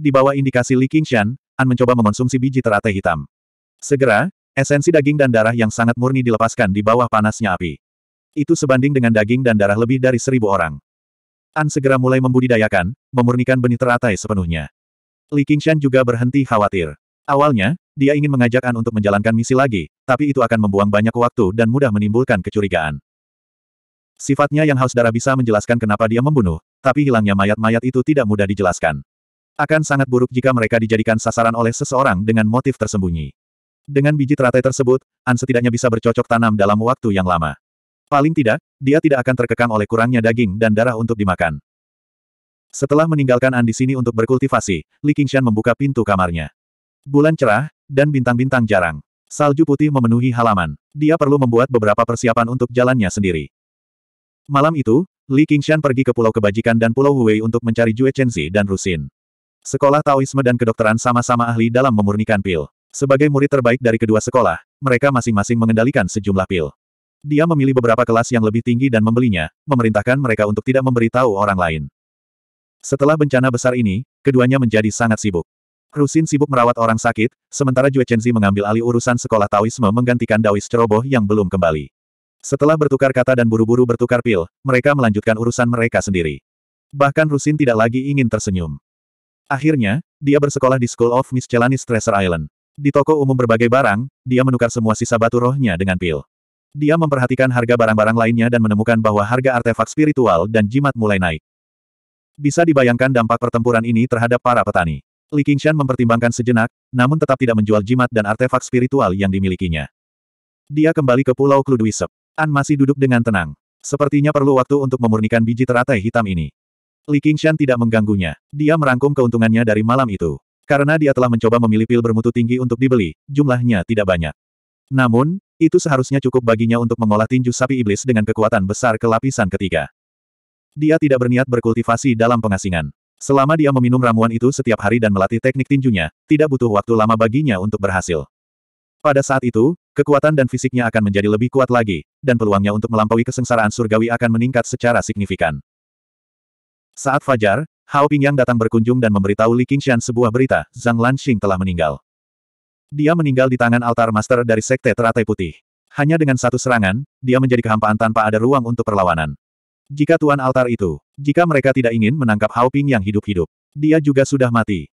Di bawah indikasi Li Qingshan, An mencoba mengonsumsi biji teratai hitam. Segera, esensi daging dan darah yang sangat murni dilepaskan di bawah panasnya api. Itu sebanding dengan daging dan darah lebih dari seribu orang. An segera mulai membudidayakan, memurnikan benih teratai sepenuhnya. Li Qingshan juga berhenti khawatir. Awalnya, dia ingin mengajak An untuk menjalankan misi lagi, tapi itu akan membuang banyak waktu dan mudah menimbulkan kecurigaan. Sifatnya yang haus darah bisa menjelaskan kenapa dia membunuh, tapi hilangnya mayat-mayat itu tidak mudah dijelaskan. Akan sangat buruk jika mereka dijadikan sasaran oleh seseorang dengan motif tersembunyi. Dengan biji teratai tersebut, An setidaknya bisa bercocok tanam dalam waktu yang lama. Paling tidak, dia tidak akan terkekang oleh kurangnya daging dan darah untuk dimakan. Setelah meninggalkan An di sini untuk berkultivasi, Li Qingshan membuka pintu kamarnya. Bulan cerah, dan bintang-bintang jarang. Salju putih memenuhi halaman. Dia perlu membuat beberapa persiapan untuk jalannya sendiri. Malam itu, Li Qingshan pergi ke Pulau Kebajikan dan Pulau Huwei untuk mencari Jue Chenzi dan Rusin. Sekolah Taoisme dan kedokteran sama-sama ahli dalam memurnikan pil. Sebagai murid terbaik dari kedua sekolah, mereka masing-masing mengendalikan sejumlah pil. Dia memilih beberapa kelas yang lebih tinggi dan membelinya, memerintahkan mereka untuk tidak memberitahu orang lain. Setelah bencana besar ini, keduanya menjadi sangat sibuk. Rusin sibuk merawat orang sakit, sementara Jue Chenzi mengambil alih urusan sekolah Taoisme menggantikan Daois ceroboh yang belum kembali. Setelah bertukar kata dan buru-buru bertukar pil, mereka melanjutkan urusan mereka sendiri. Bahkan Rusin tidak lagi ingin tersenyum. Akhirnya, dia bersekolah di School of Miscellaneous Treasure Island. Di toko umum berbagai barang, dia menukar semua sisa batu rohnya dengan pil. Dia memperhatikan harga barang-barang lainnya dan menemukan bahwa harga artefak spiritual dan jimat mulai naik. Bisa dibayangkan dampak pertempuran ini terhadap para petani. Li Qingshan mempertimbangkan sejenak, namun tetap tidak menjual jimat dan artefak spiritual yang dimilikinya. Dia kembali ke Pulau Kluduisep. An masih duduk dengan tenang. Sepertinya perlu waktu untuk memurnikan biji teratai hitam ini. Li Qingshan tidak mengganggunya. Dia merangkum keuntungannya dari malam itu. Karena dia telah mencoba memilih pil bermutu tinggi untuk dibeli, jumlahnya tidak banyak. Namun, itu seharusnya cukup baginya untuk mengolah tinju sapi iblis dengan kekuatan besar ke lapisan ketiga. Dia tidak berniat berkultivasi dalam pengasingan. Selama dia meminum ramuan itu setiap hari dan melatih teknik tinjunya, tidak butuh waktu lama baginya untuk berhasil. Pada saat itu, kekuatan dan fisiknya akan menjadi lebih kuat lagi, dan peluangnya untuk melampaui kesengsaraan surgawi akan meningkat secara signifikan. Saat fajar, Hao Pingyang datang berkunjung dan memberitahu Li Qingshan sebuah berita, Zhang Lanxing telah meninggal. Dia meninggal di tangan altar master dari Sekte Teratai Putih. Hanya dengan satu serangan, dia menjadi kehampaan tanpa ada ruang untuk perlawanan. Jika tuan altar itu, jika mereka tidak ingin menangkap Hao yang hidup-hidup, dia juga sudah mati.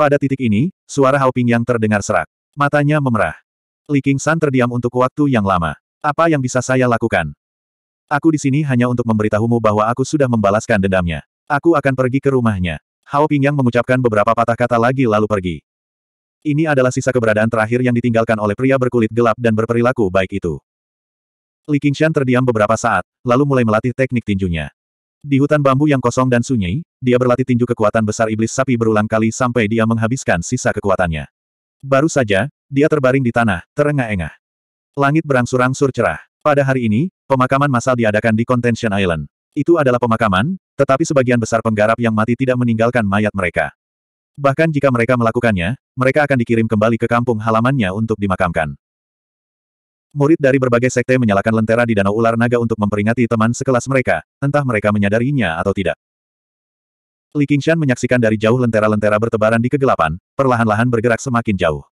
Pada titik ini, suara Hao yang terdengar serak. Matanya memerah. Li San terdiam untuk waktu yang lama. Apa yang bisa saya lakukan? Aku di sini hanya untuk memberitahumu bahwa aku sudah membalaskan dendamnya. Aku akan pergi ke rumahnya. Hao Pingyang mengucapkan beberapa patah kata lagi lalu pergi. Ini adalah sisa keberadaan terakhir yang ditinggalkan oleh pria berkulit gelap dan berperilaku baik itu. Li Qingshan terdiam beberapa saat, lalu mulai melatih teknik tinjunya. Di hutan bambu yang kosong dan sunyi, dia berlatih tinju kekuatan besar iblis sapi berulang kali sampai dia menghabiskan sisa kekuatannya. Baru saja, dia terbaring di tanah, terengah-engah. Langit berangsur-angsur cerah. Pada hari ini, pemakaman massal diadakan di Contention Island. Itu adalah pemakaman, tetapi sebagian besar penggarap yang mati tidak meninggalkan mayat mereka. Bahkan jika mereka melakukannya, mereka akan dikirim kembali ke kampung halamannya untuk dimakamkan. Murid dari berbagai sekte menyalakan lentera di Danau Ular Naga untuk memperingati teman sekelas mereka, entah mereka menyadarinya atau tidak. Li Qingshan menyaksikan dari jauh lentera-lentera bertebaran di kegelapan, perlahan-lahan bergerak semakin jauh.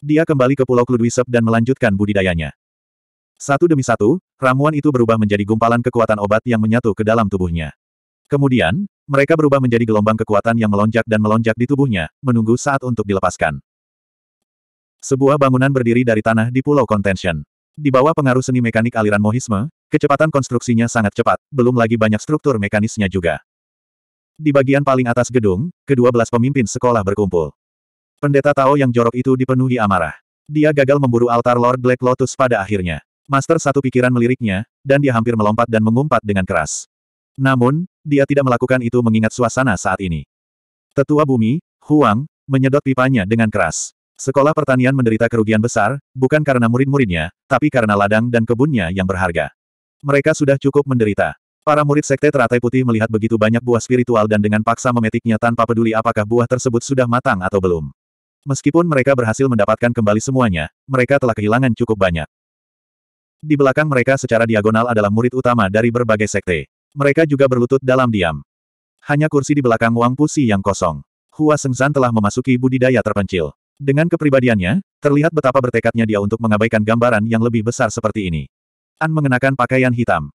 Dia kembali ke Pulau Kludwisep dan melanjutkan budidayanya. Satu demi satu, ramuan itu berubah menjadi gumpalan kekuatan obat yang menyatu ke dalam tubuhnya. Kemudian, mereka berubah menjadi gelombang kekuatan yang melonjak dan melonjak di tubuhnya, menunggu saat untuk dilepaskan. Sebuah bangunan berdiri dari tanah di Pulau Contention. Di bawah pengaruh seni mekanik aliran Mohisme, kecepatan konstruksinya sangat cepat, belum lagi banyak struktur mekanisnya juga. Di bagian paling atas gedung, kedua belas pemimpin sekolah berkumpul. Pendeta Tao yang jorok itu dipenuhi amarah. Dia gagal memburu altar Lord Black Lotus pada akhirnya. Master satu pikiran meliriknya, dan dia hampir melompat dan mengumpat dengan keras. Namun, dia tidak melakukan itu mengingat suasana saat ini. Tetua bumi, Huang, menyedot pipanya dengan keras. Sekolah pertanian menderita kerugian besar, bukan karena murid-muridnya, tapi karena ladang dan kebunnya yang berharga. Mereka sudah cukup menderita. Para murid sekte teratai putih melihat begitu banyak buah spiritual dan dengan paksa memetiknya tanpa peduli apakah buah tersebut sudah matang atau belum. Meskipun mereka berhasil mendapatkan kembali semuanya, mereka telah kehilangan cukup banyak. Di belakang mereka secara diagonal adalah murid utama dari berbagai sekte. Mereka juga berlutut dalam diam. Hanya kursi di belakang Wang Pusi yang kosong. Hua Sengzan telah memasuki budidaya terpencil. Dengan kepribadiannya, terlihat betapa bertekadnya dia untuk mengabaikan gambaran yang lebih besar seperti ini. An mengenakan pakaian hitam.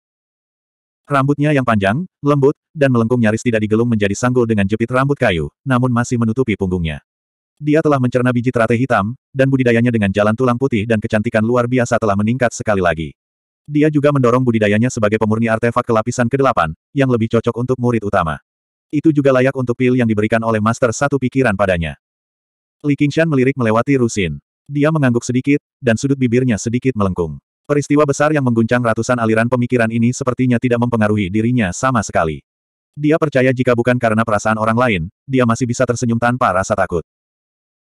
Rambutnya yang panjang, lembut, dan melengkung nyaris tidak digelung menjadi sanggul dengan jepit rambut kayu, namun masih menutupi punggungnya. Dia telah mencerna biji teratai hitam, dan budidayanya dengan jalan tulang putih dan kecantikan luar biasa telah meningkat sekali lagi. Dia juga mendorong budidayanya sebagai pemurni artefak kelapisan ke-8, yang lebih cocok untuk murid utama. Itu juga layak untuk pil yang diberikan oleh Master satu pikiran padanya. Li Qingshan melirik melewati Rusin. Dia mengangguk sedikit, dan sudut bibirnya sedikit melengkung. Peristiwa besar yang mengguncang ratusan aliran pemikiran ini sepertinya tidak mempengaruhi dirinya sama sekali. Dia percaya jika bukan karena perasaan orang lain, dia masih bisa tersenyum tanpa rasa takut.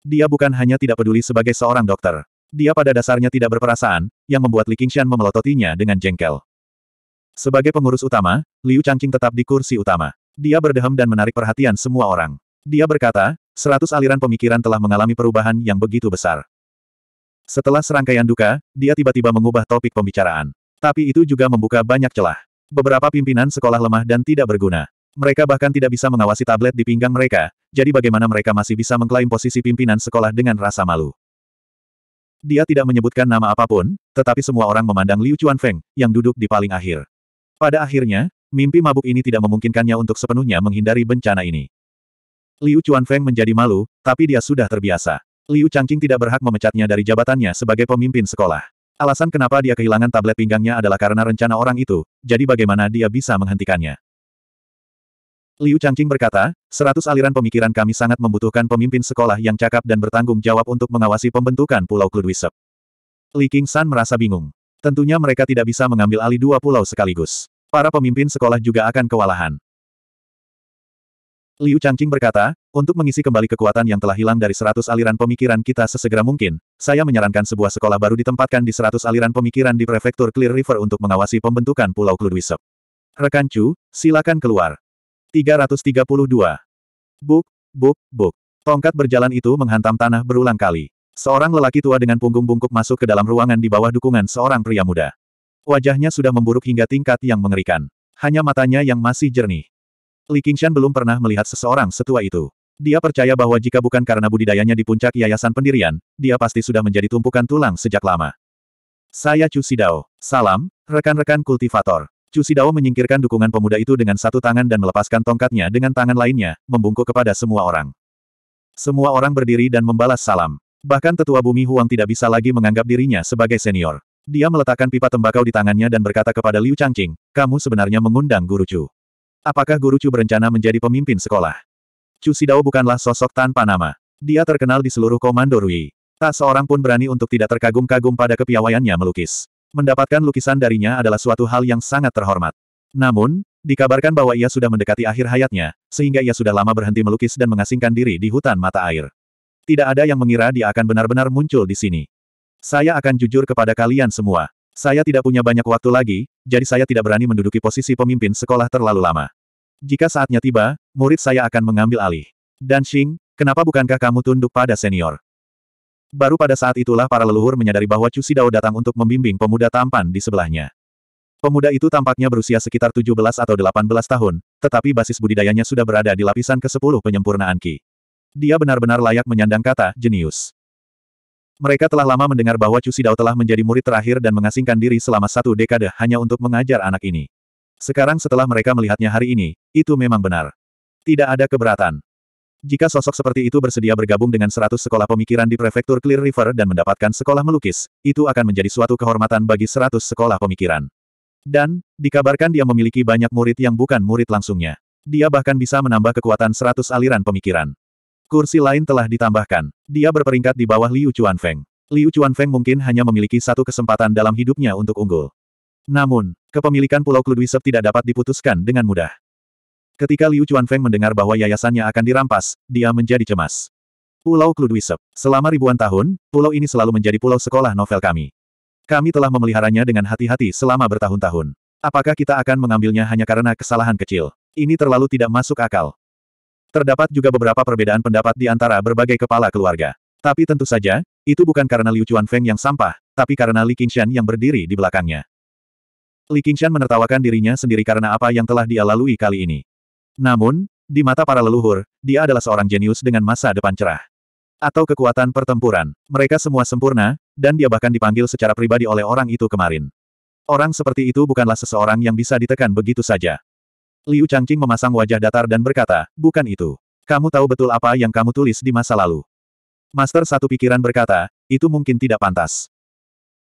Dia bukan hanya tidak peduli sebagai seorang dokter, dia pada dasarnya tidak berperasaan, yang membuat Li Qingshan memelototinya dengan jengkel. Sebagai pengurus utama, Liu Changqing tetap di kursi utama. Dia berdehem dan menarik perhatian semua orang. Dia berkata, seratus aliran pemikiran telah mengalami perubahan yang begitu besar. Setelah serangkaian duka, dia tiba-tiba mengubah topik pembicaraan. Tapi itu juga membuka banyak celah. Beberapa pimpinan sekolah lemah dan tidak berguna. Mereka bahkan tidak bisa mengawasi tablet di pinggang mereka, jadi bagaimana mereka masih bisa mengklaim posisi pimpinan sekolah dengan rasa malu. Dia tidak menyebutkan nama apapun, tetapi semua orang memandang Liu Feng, yang duduk di paling akhir. Pada akhirnya, mimpi mabuk ini tidak memungkinkannya untuk sepenuhnya menghindari bencana ini. Liu Feng menjadi malu, tapi dia sudah terbiasa. Liu Changqing tidak berhak memecatnya dari jabatannya sebagai pemimpin sekolah. Alasan kenapa dia kehilangan tablet pinggangnya adalah karena rencana orang itu, jadi bagaimana dia bisa menghentikannya. Liu Changqing berkata, seratus aliran pemikiran kami sangat membutuhkan pemimpin sekolah yang cakap dan bertanggung jawab untuk mengawasi pembentukan Pulau Kludwisep. Li Qingshan merasa bingung. Tentunya mereka tidak bisa mengambil alih dua pulau sekaligus. Para pemimpin sekolah juga akan kewalahan. Liu Changqing berkata, untuk mengisi kembali kekuatan yang telah hilang dari seratus aliran pemikiran kita sesegera mungkin, saya menyarankan sebuah sekolah baru ditempatkan di seratus aliran pemikiran di prefektur Clear River untuk mengawasi pembentukan Pulau Kludwisep. Rekan Chu, silakan keluar. 332. Buk, buk, buk. Tongkat berjalan itu menghantam tanah berulang kali. Seorang lelaki tua dengan punggung bungkuk masuk ke dalam ruangan di bawah dukungan seorang pria muda. Wajahnya sudah memburuk hingga tingkat yang mengerikan. Hanya matanya yang masih jernih. Li Qingshan belum pernah melihat seseorang setua itu. Dia percaya bahwa jika bukan karena budidayanya di puncak yayasan pendirian, dia pasti sudah menjadi tumpukan tulang sejak lama. Saya Chu Sidao. Salam, rekan-rekan kultivator. Chu Sidao menyingkirkan dukungan pemuda itu dengan satu tangan dan melepaskan tongkatnya dengan tangan lainnya, membungkuk kepada semua orang. Semua orang berdiri dan membalas salam. Bahkan tetua bumi Huang tidak bisa lagi menganggap dirinya sebagai senior. Dia meletakkan pipa tembakau di tangannya dan berkata kepada Liu Changqing, kamu sebenarnya mengundang Guru Chu. Apakah Guru Chu berencana menjadi pemimpin sekolah? Chu Sidao bukanlah sosok tanpa nama. Dia terkenal di seluruh komando Rui. Tak seorang pun berani untuk tidak terkagum-kagum pada kepiawaiannya melukis. Mendapatkan lukisan darinya adalah suatu hal yang sangat terhormat. Namun, dikabarkan bahwa ia sudah mendekati akhir hayatnya, sehingga ia sudah lama berhenti melukis dan mengasingkan diri di hutan mata air. Tidak ada yang mengira dia akan benar-benar muncul di sini. Saya akan jujur kepada kalian semua. Saya tidak punya banyak waktu lagi, jadi saya tidak berani menduduki posisi pemimpin sekolah terlalu lama. Jika saatnya tiba, murid saya akan mengambil alih. Dan Xing, kenapa bukankah kamu tunduk pada senior? Baru pada saat itulah para leluhur menyadari bahwa Chu Sidao datang untuk membimbing pemuda tampan di sebelahnya. Pemuda itu tampaknya berusia sekitar 17 atau 18 tahun, tetapi basis budidayanya sudah berada di lapisan ke-10 penyempurnaan Ki. Dia benar-benar layak menyandang kata jenius. Mereka telah lama mendengar bahwa Chu Sidao telah menjadi murid terakhir dan mengasingkan diri selama satu dekade hanya untuk mengajar anak ini. Sekarang setelah mereka melihatnya hari ini, itu memang benar. Tidak ada keberatan. Jika sosok seperti itu bersedia bergabung dengan 100 sekolah pemikiran di prefektur Clear River dan mendapatkan sekolah melukis, itu akan menjadi suatu kehormatan bagi 100 sekolah pemikiran. Dan, dikabarkan dia memiliki banyak murid yang bukan murid langsungnya. Dia bahkan bisa menambah kekuatan 100 aliran pemikiran. Kursi lain telah ditambahkan. Dia berperingkat di bawah Liu Chuanfeng. Liu Chuanfeng mungkin hanya memiliki satu kesempatan dalam hidupnya untuk unggul. Namun, kepemilikan Pulau Kludwisep tidak dapat diputuskan dengan mudah. Ketika Liu Chuanfeng mendengar bahwa yayasannya akan dirampas, dia menjadi cemas. Pulau Kludwisep. Selama ribuan tahun, pulau ini selalu menjadi pulau sekolah novel kami. Kami telah memeliharanya dengan hati-hati selama bertahun-tahun. Apakah kita akan mengambilnya hanya karena kesalahan kecil? Ini terlalu tidak masuk akal. Terdapat juga beberapa perbedaan pendapat di antara berbagai kepala keluarga. Tapi tentu saja, itu bukan karena Liu Chuanfeng yang sampah, tapi karena Li Qingshan yang berdiri di belakangnya. Li Qingshan menertawakan dirinya sendiri karena apa yang telah dia lalui kali ini. Namun, di mata para leluhur, dia adalah seorang jenius dengan masa depan cerah. Atau kekuatan pertempuran. Mereka semua sempurna, dan dia bahkan dipanggil secara pribadi oleh orang itu kemarin. Orang seperti itu bukanlah seseorang yang bisa ditekan begitu saja. Liu Changqing memasang wajah datar dan berkata, bukan itu. Kamu tahu betul apa yang kamu tulis di masa lalu. Master satu pikiran berkata, itu mungkin tidak pantas.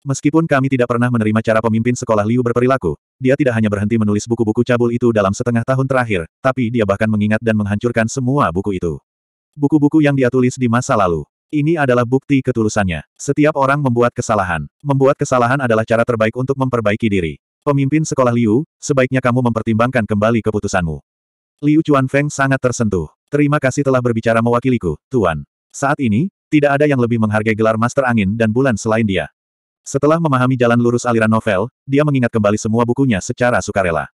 Meskipun kami tidak pernah menerima cara pemimpin sekolah Liu berperilaku, dia tidak hanya berhenti menulis buku-buku cabul itu dalam setengah tahun terakhir, tapi dia bahkan mengingat dan menghancurkan semua buku itu. Buku-buku yang dia tulis di masa lalu. Ini adalah bukti ketulusannya. Setiap orang membuat kesalahan. Membuat kesalahan adalah cara terbaik untuk memperbaiki diri. Pemimpin sekolah Liu, sebaiknya kamu mempertimbangkan kembali keputusanmu. Liu Feng sangat tersentuh. Terima kasih telah berbicara mewakiliku, Tuan. Saat ini, tidak ada yang lebih menghargai gelar Master Angin dan Bulan selain dia. Setelah memahami jalan lurus aliran novel, dia mengingat kembali semua bukunya secara sukarela.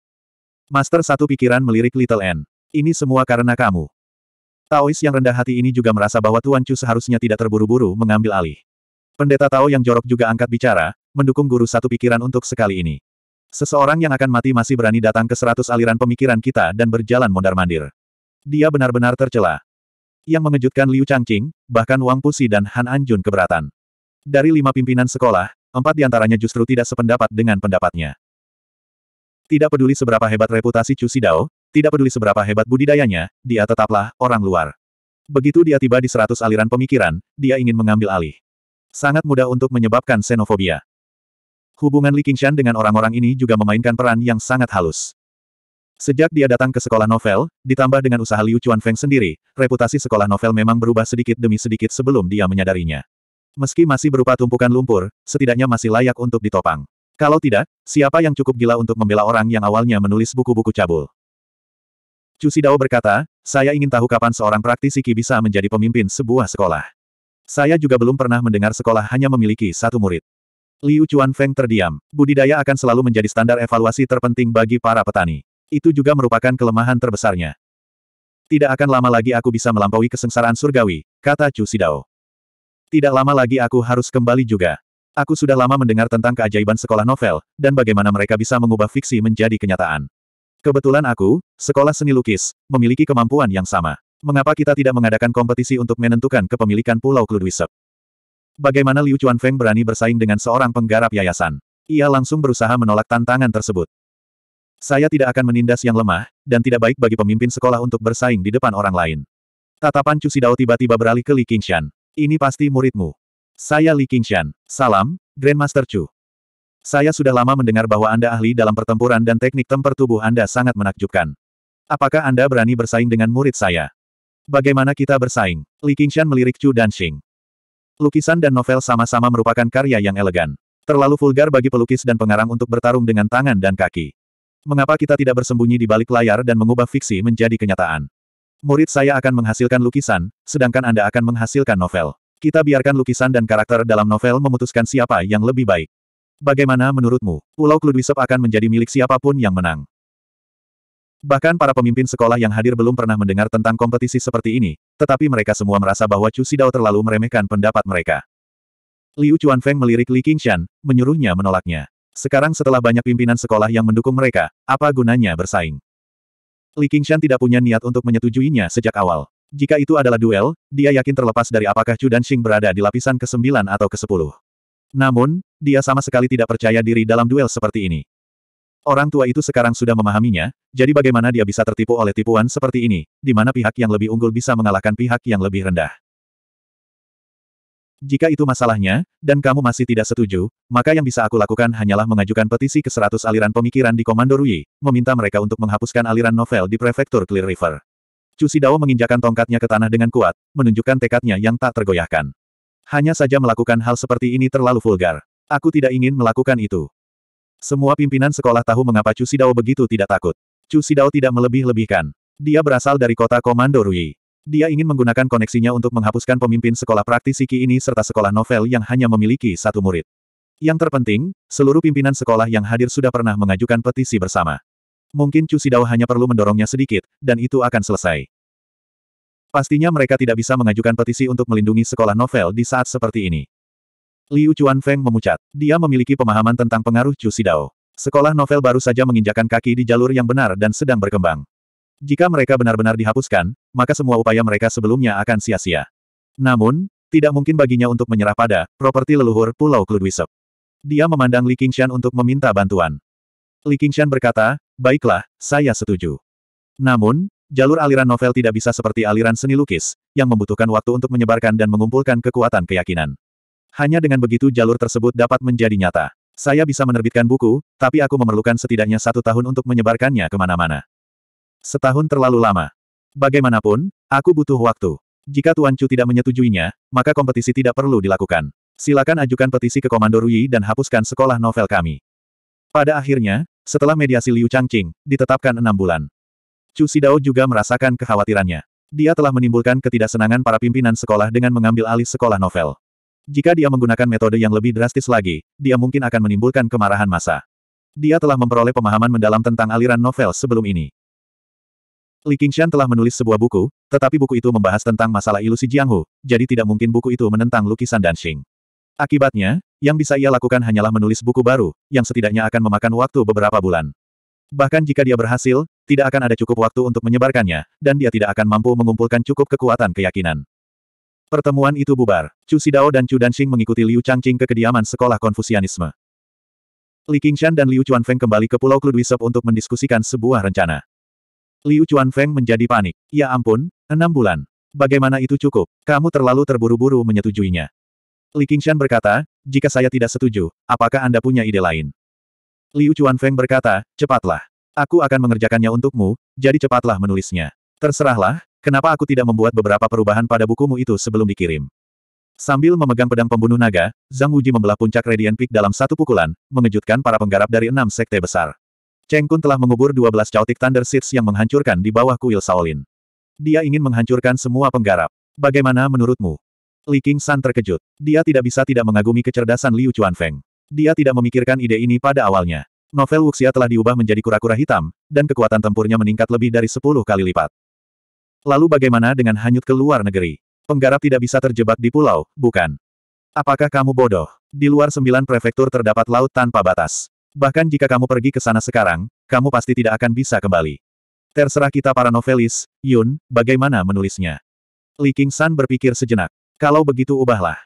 Master satu pikiran melirik Little N. Ini semua karena kamu. Taois yang rendah hati ini juga merasa bahwa Tuan Chu seharusnya tidak terburu-buru mengambil alih. Pendeta Tao yang jorok juga angkat bicara, mendukung guru satu pikiran untuk sekali ini. Seseorang yang akan mati masih berani datang ke seratus aliran pemikiran kita dan berjalan mondar-mandir. Dia benar-benar tercela. Yang mengejutkan Liu Changqing, bahkan Wang Pusi dan Han Anjun keberatan. Dari lima pimpinan sekolah, empat di antaranya justru tidak sependapat dengan pendapatnya. Tidak peduli seberapa hebat reputasi Chu Sidao, tidak peduli seberapa hebat budidayanya, dia tetaplah orang luar. Begitu dia tiba di seratus aliran pemikiran, dia ingin mengambil alih. Sangat mudah untuk menyebabkan xenofobia. Hubungan Li Qingshan dengan orang-orang ini juga memainkan peran yang sangat halus. Sejak dia datang ke sekolah novel, ditambah dengan usaha Liu Chuan Feng sendiri, reputasi sekolah novel memang berubah sedikit demi sedikit sebelum dia menyadarinya. Meski masih berupa tumpukan lumpur, setidaknya masih layak untuk ditopang. Kalau tidak, siapa yang cukup gila untuk membela orang yang awalnya menulis buku-buku cabul? Chu Sidao berkata, saya ingin tahu kapan seorang praktisi Ki bisa menjadi pemimpin sebuah sekolah. Saya juga belum pernah mendengar sekolah hanya memiliki satu murid. Liu Feng terdiam. Budidaya akan selalu menjadi standar evaluasi terpenting bagi para petani. Itu juga merupakan kelemahan terbesarnya. Tidak akan lama lagi aku bisa melampaui kesengsaraan surgawi, kata Chu Sidao. Tidak lama lagi aku harus kembali juga. Aku sudah lama mendengar tentang keajaiban sekolah novel, dan bagaimana mereka bisa mengubah fiksi menjadi kenyataan. Kebetulan aku, sekolah seni lukis, memiliki kemampuan yang sama. Mengapa kita tidak mengadakan kompetisi untuk menentukan kepemilikan Pulau Kludwisep? Bagaimana Liu Chuan Feng berani bersaing dengan seorang penggarap yayasan? Ia langsung berusaha menolak tantangan tersebut. Saya tidak akan menindas yang lemah, dan tidak baik bagi pemimpin sekolah untuk bersaing di depan orang lain. Tatapan Cusidao tiba-tiba beralih ke Li Qingshan. Ini pasti muridmu. Saya Li Qingshan. Salam, Grandmaster Chu. Saya sudah lama mendengar bahwa Anda ahli dalam pertempuran dan teknik temper tubuh Anda sangat menakjubkan. Apakah Anda berani bersaing dengan murid saya? Bagaimana kita bersaing? Li Qingshan melirik Chu dan Xing. Lukisan dan novel sama-sama merupakan karya yang elegan. Terlalu vulgar bagi pelukis dan pengarang untuk bertarung dengan tangan dan kaki. Mengapa kita tidak bersembunyi di balik layar dan mengubah fiksi menjadi kenyataan? Murid saya akan menghasilkan lukisan, sedangkan Anda akan menghasilkan novel. Kita biarkan lukisan dan karakter dalam novel memutuskan siapa yang lebih baik. Bagaimana menurutmu, Pulau Kludwisep akan menjadi milik siapapun yang menang? Bahkan para pemimpin sekolah yang hadir belum pernah mendengar tentang kompetisi seperti ini, tetapi mereka semua merasa bahwa Chu Sidao terlalu meremehkan pendapat mereka. Liu Chuanfeng melirik Li Qingshan, menyuruhnya menolaknya. Sekarang setelah banyak pimpinan sekolah yang mendukung mereka, apa gunanya bersaing? Li Qingshan tidak punya niat untuk menyetujuinya sejak awal. Jika itu adalah duel, dia yakin terlepas dari apakah Chu Danxing berada di lapisan ke-9 atau ke-10. Namun, dia sama sekali tidak percaya diri dalam duel seperti ini. Orang tua itu sekarang sudah memahaminya, jadi bagaimana dia bisa tertipu oleh tipuan seperti ini, di mana pihak yang lebih unggul bisa mengalahkan pihak yang lebih rendah. Jika itu masalahnya, dan kamu masih tidak setuju, maka yang bisa aku lakukan hanyalah mengajukan petisi ke seratus aliran pemikiran di Komando Rui, meminta mereka untuk menghapuskan aliran novel di Prefektur Clear River. Chu Sidao menginjakan tongkatnya ke tanah dengan kuat, menunjukkan tekadnya yang tak tergoyahkan. Hanya saja melakukan hal seperti ini terlalu vulgar. Aku tidak ingin melakukan itu. Semua pimpinan sekolah tahu mengapa Chu Sidao begitu tidak takut. Chu Sidao tidak melebih-lebihkan. Dia berasal dari kota Komando Rui. Dia ingin menggunakan koneksinya untuk menghapuskan pemimpin sekolah praktisi Ki ini serta sekolah novel yang hanya memiliki satu murid. Yang terpenting, seluruh pimpinan sekolah yang hadir sudah pernah mengajukan petisi bersama. Mungkin Chu Sidao hanya perlu mendorongnya sedikit, dan itu akan selesai. Pastinya mereka tidak bisa mengajukan petisi untuk melindungi sekolah novel di saat seperti ini. Liu Chuan Feng memucat. Dia memiliki pemahaman tentang pengaruh Chu Sidao. Sekolah novel baru saja menginjakan kaki di jalur yang benar dan sedang berkembang. Jika mereka benar-benar dihapuskan, maka semua upaya mereka sebelumnya akan sia-sia. Namun, tidak mungkin baginya untuk menyerah pada properti leluhur Pulau Kludwisep. Dia memandang Li Qingshan untuk meminta bantuan. Li Qingshan berkata, baiklah, saya setuju. Namun, jalur aliran novel tidak bisa seperti aliran seni lukis, yang membutuhkan waktu untuk menyebarkan dan mengumpulkan kekuatan keyakinan. Hanya dengan begitu jalur tersebut dapat menjadi nyata. Saya bisa menerbitkan buku, tapi aku memerlukan setidaknya satu tahun untuk menyebarkannya kemana-mana. Setahun terlalu lama. Bagaimanapun, aku butuh waktu. Jika Tuan Chu tidak menyetujuinya, maka kompetisi tidak perlu dilakukan. Silakan ajukan petisi ke Komando Rui dan hapuskan sekolah novel kami. Pada akhirnya, setelah mediasi Liu Changqing, ditetapkan enam bulan. Chu Sidao juga merasakan kekhawatirannya. Dia telah menimbulkan ketidaksenangan para pimpinan sekolah dengan mengambil alih sekolah novel. Jika dia menggunakan metode yang lebih drastis lagi, dia mungkin akan menimbulkan kemarahan massa. Dia telah memperoleh pemahaman mendalam tentang aliran novel sebelum ini. Li Qingshan telah menulis sebuah buku, tetapi buku itu membahas tentang masalah ilusi Jianghu, jadi tidak mungkin buku itu menentang lukisan Dansing. Akibatnya, yang bisa ia lakukan hanyalah menulis buku baru, yang setidaknya akan memakan waktu beberapa bulan. Bahkan jika dia berhasil, tidak akan ada cukup waktu untuk menyebarkannya, dan dia tidak akan mampu mengumpulkan cukup kekuatan keyakinan. Pertemuan itu bubar. Chu Sidao dan Chu Dansing mengikuti Liu Changqing ke kediaman sekolah Konfusianisme. Li Qingshan dan Liu Chuanfeng kembali ke Pulau Kludwisep untuk mendiskusikan sebuah rencana. Liu Feng menjadi panik. Ya ampun, enam bulan. Bagaimana itu cukup? Kamu terlalu terburu-buru menyetujuinya. Li Qingshan berkata, jika saya tidak setuju, apakah Anda punya ide lain? Liu Feng berkata, cepatlah. Aku akan mengerjakannya untukmu, jadi cepatlah menulisnya. Terserahlah, kenapa aku tidak membuat beberapa perubahan pada bukumu itu sebelum dikirim. Sambil memegang pedang pembunuh naga, Zhang Wuji membelah puncak Radiant Peak dalam satu pukulan, mengejutkan para penggarap dari enam sekte besar. Cheng Kun telah mengubur 12 Chaotic Thunder Seeds yang menghancurkan di bawah kuil Shaolin. Dia ingin menghancurkan semua penggarap. Bagaimana menurutmu? Li King San terkejut. Dia tidak bisa tidak mengagumi kecerdasan Liu Feng. Dia tidak memikirkan ide ini pada awalnya. Novel Wuxia telah diubah menjadi kura-kura hitam, dan kekuatan tempurnya meningkat lebih dari 10 kali lipat. Lalu bagaimana dengan hanyut ke luar negeri? Penggarap tidak bisa terjebak di pulau, bukan? Apakah kamu bodoh? Di luar sembilan prefektur terdapat laut tanpa batas. Bahkan jika kamu pergi ke sana sekarang, kamu pasti tidak akan bisa kembali. Terserah kita para novelis, Yun, bagaimana menulisnya. Li San berpikir sejenak. Kalau begitu ubahlah.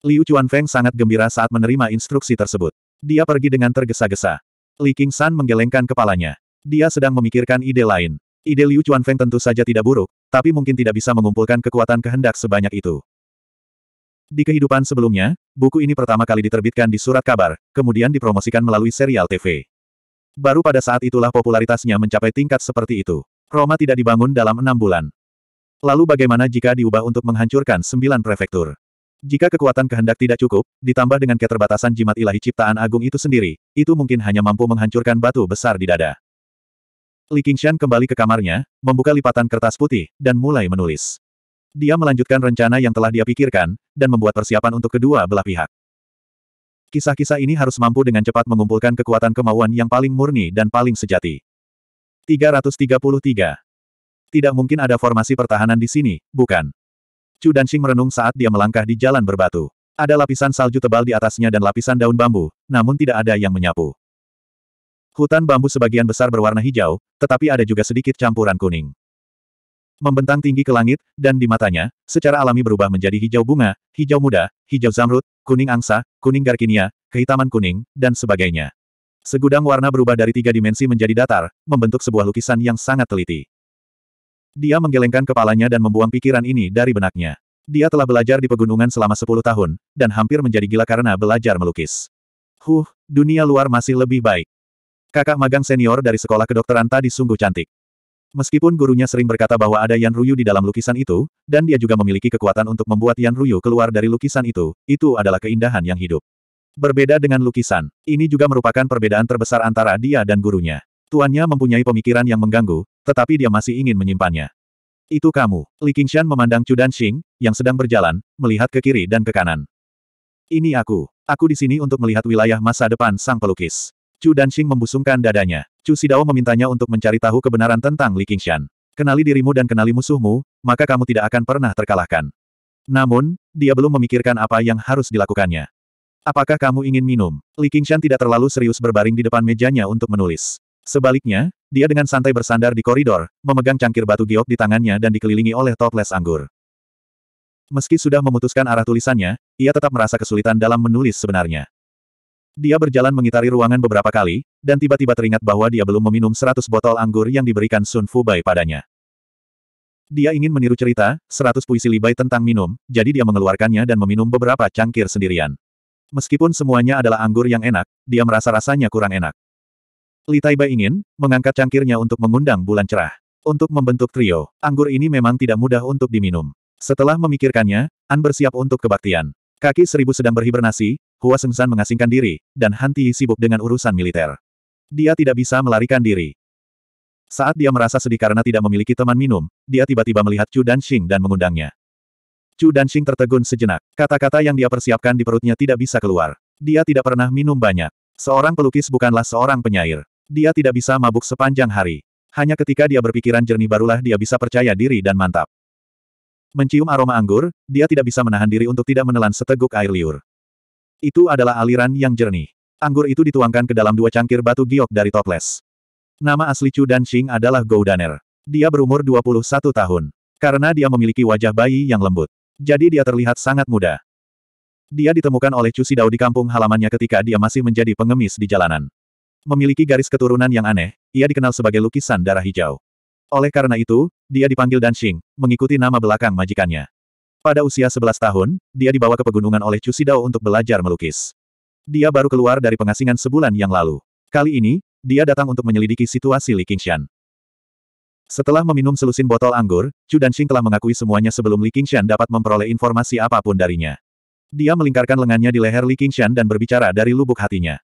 Liu Chuan Feng sangat gembira saat menerima instruksi tersebut. Dia pergi dengan tergesa-gesa. Li San menggelengkan kepalanya. Dia sedang memikirkan ide lain. Ide Liu Chuan Feng tentu saja tidak buruk, tapi mungkin tidak bisa mengumpulkan kekuatan kehendak sebanyak itu. Di kehidupan sebelumnya, buku ini pertama kali diterbitkan di surat kabar, kemudian dipromosikan melalui serial TV. Baru pada saat itulah popularitasnya mencapai tingkat seperti itu. Roma tidak dibangun dalam enam bulan. Lalu bagaimana jika diubah untuk menghancurkan sembilan prefektur? Jika kekuatan kehendak tidak cukup, ditambah dengan keterbatasan jimat ilahi ciptaan agung itu sendiri, itu mungkin hanya mampu menghancurkan batu besar di dada. Li Qingshan kembali ke kamarnya, membuka lipatan kertas putih, dan mulai menulis. Dia melanjutkan rencana yang telah dia pikirkan, dan membuat persiapan untuk kedua belah pihak. Kisah-kisah ini harus mampu dengan cepat mengumpulkan kekuatan kemauan yang paling murni dan paling sejati. 333. Tidak mungkin ada formasi pertahanan di sini, bukan? Chu Danxing merenung saat dia melangkah di jalan berbatu. Ada lapisan salju tebal di atasnya dan lapisan daun bambu, namun tidak ada yang menyapu. Hutan bambu sebagian besar berwarna hijau, tetapi ada juga sedikit campuran kuning membentang tinggi ke langit, dan di matanya, secara alami berubah menjadi hijau bunga, hijau muda, hijau zamrud, kuning angsa, kuning garkinia, kehitaman kuning, dan sebagainya. Segudang warna berubah dari tiga dimensi menjadi datar, membentuk sebuah lukisan yang sangat teliti. Dia menggelengkan kepalanya dan membuang pikiran ini dari benaknya. Dia telah belajar di pegunungan selama 10 tahun, dan hampir menjadi gila karena belajar melukis. Huh, dunia luar masih lebih baik. Kakak magang senior dari sekolah kedokteran tadi sungguh cantik. Meskipun gurunya sering berkata bahwa ada Yan Ruyu di dalam lukisan itu, dan dia juga memiliki kekuatan untuk membuat Yan Ruyu keluar dari lukisan itu, itu adalah keindahan yang hidup. Berbeda dengan lukisan, ini juga merupakan perbedaan terbesar antara dia dan gurunya. Tuannya mempunyai pemikiran yang mengganggu, tetapi dia masih ingin menyimpannya. Itu kamu. Li Qingshan memandang Chu Danxing, yang sedang berjalan, melihat ke kiri dan ke kanan. Ini aku. Aku di sini untuk melihat wilayah masa depan sang pelukis. Chu Danxing membusungkan dadanya. Chu Sidao memintanya untuk mencari tahu kebenaran tentang Li Qingshan. Kenali dirimu dan kenali musuhmu, maka kamu tidak akan pernah terkalahkan. Namun, dia belum memikirkan apa yang harus dilakukannya. Apakah kamu ingin minum? Li Qingshan tidak terlalu serius berbaring di depan mejanya untuk menulis. Sebaliknya, dia dengan santai bersandar di koridor, memegang cangkir batu giok di tangannya dan dikelilingi oleh toples anggur. Meski sudah memutuskan arah tulisannya, ia tetap merasa kesulitan dalam menulis sebenarnya. Dia berjalan mengitari ruangan beberapa kali, dan tiba-tiba teringat bahwa dia belum meminum seratus botol anggur yang diberikan Sun Fubai padanya. Dia ingin meniru cerita, seratus puisi Libai tentang minum, jadi dia mengeluarkannya dan meminum beberapa cangkir sendirian. Meskipun semuanya adalah anggur yang enak, dia merasa rasanya kurang enak. Li Taiba ingin mengangkat cangkirnya untuk mengundang bulan cerah. Untuk membentuk trio, anggur ini memang tidak mudah untuk diminum. Setelah memikirkannya, An bersiap untuk kebaktian. Kaki seribu sedang berhibernasi, Hua Sengsan mengasingkan diri, dan Han sibuk dengan urusan militer. Dia tidak bisa melarikan diri. Saat dia merasa sedih karena tidak memiliki teman minum, dia tiba-tiba melihat Chu Danxing dan mengundangnya. Chu Danxing tertegun sejenak. Kata-kata yang dia persiapkan di perutnya tidak bisa keluar. Dia tidak pernah minum banyak. Seorang pelukis bukanlah seorang penyair. Dia tidak bisa mabuk sepanjang hari. Hanya ketika dia berpikiran jernih barulah dia bisa percaya diri dan mantap. Mencium aroma anggur, dia tidak bisa menahan diri untuk tidak menelan seteguk air liur. Itu adalah aliran yang jernih. Anggur itu dituangkan ke dalam dua cangkir batu giok dari toples. Nama asli Chu Dan Xing adalah Goudaner. Dia berumur 21 tahun. Karena dia memiliki wajah bayi yang lembut. Jadi dia terlihat sangat muda. Dia ditemukan oleh Chu Sidao di kampung halamannya ketika dia masih menjadi pengemis di jalanan. Memiliki garis keturunan yang aneh, ia dikenal sebagai lukisan darah hijau. Oleh karena itu, dia dipanggil Dan mengikuti nama belakang majikannya. Pada usia 11 tahun, dia dibawa ke pegunungan oleh Chu Sidao untuk belajar melukis. Dia baru keluar dari pengasingan sebulan yang lalu. Kali ini, dia datang untuk menyelidiki situasi Li Qingshan. Setelah meminum selusin botol anggur, Chu Danxing telah mengakui semuanya sebelum Li Qingshan dapat memperoleh informasi apapun darinya. Dia melingkarkan lengannya di leher Li Qingshan dan berbicara dari lubuk hatinya.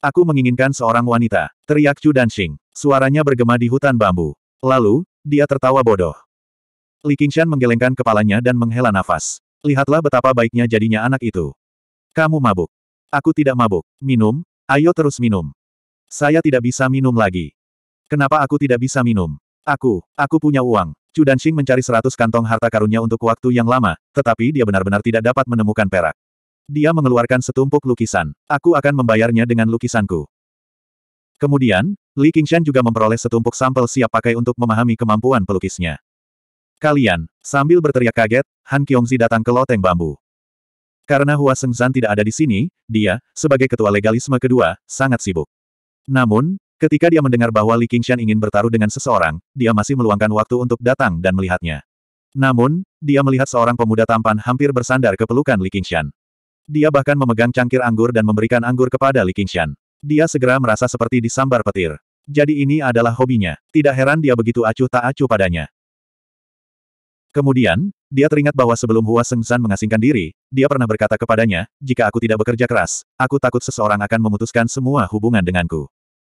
Aku menginginkan seorang wanita, teriak Chu Danxing. Suaranya bergema di hutan bambu. Lalu, dia tertawa bodoh. Li Qingshan menggelengkan kepalanya dan menghela nafas. Lihatlah betapa baiknya jadinya anak itu. Kamu mabuk. Aku tidak mabuk. Minum, ayo terus minum. Saya tidak bisa minum lagi. Kenapa aku tidak bisa minum? Aku, aku punya uang. Chu Danxing mencari seratus kantong harta karunnya untuk waktu yang lama, tetapi dia benar-benar tidak dapat menemukan perak. Dia mengeluarkan setumpuk lukisan. Aku akan membayarnya dengan lukisanku. Kemudian, Li Qingshan juga memperoleh setumpuk sampel siap pakai untuk memahami kemampuan pelukisnya. Kalian, sambil berteriak kaget, Han Kyongzi datang ke loteng bambu. Karena Hua Sengzan tidak ada di sini, dia, sebagai ketua legalisme kedua, sangat sibuk. Namun, ketika dia mendengar bahwa Li Qingshan ingin bertaruh dengan seseorang, dia masih meluangkan waktu untuk datang dan melihatnya. Namun, dia melihat seorang pemuda tampan hampir bersandar ke pelukan Li Qingshan. Dia bahkan memegang cangkir anggur dan memberikan anggur kepada Li Qingshan. Dia segera merasa seperti disambar petir. Jadi ini adalah hobinya. Tidak heran dia begitu acuh tak acuh padanya. Kemudian, dia teringat bahwa sebelum Hua Sengzan mengasingkan diri, dia pernah berkata kepadanya, jika aku tidak bekerja keras, aku takut seseorang akan memutuskan semua hubungan denganku.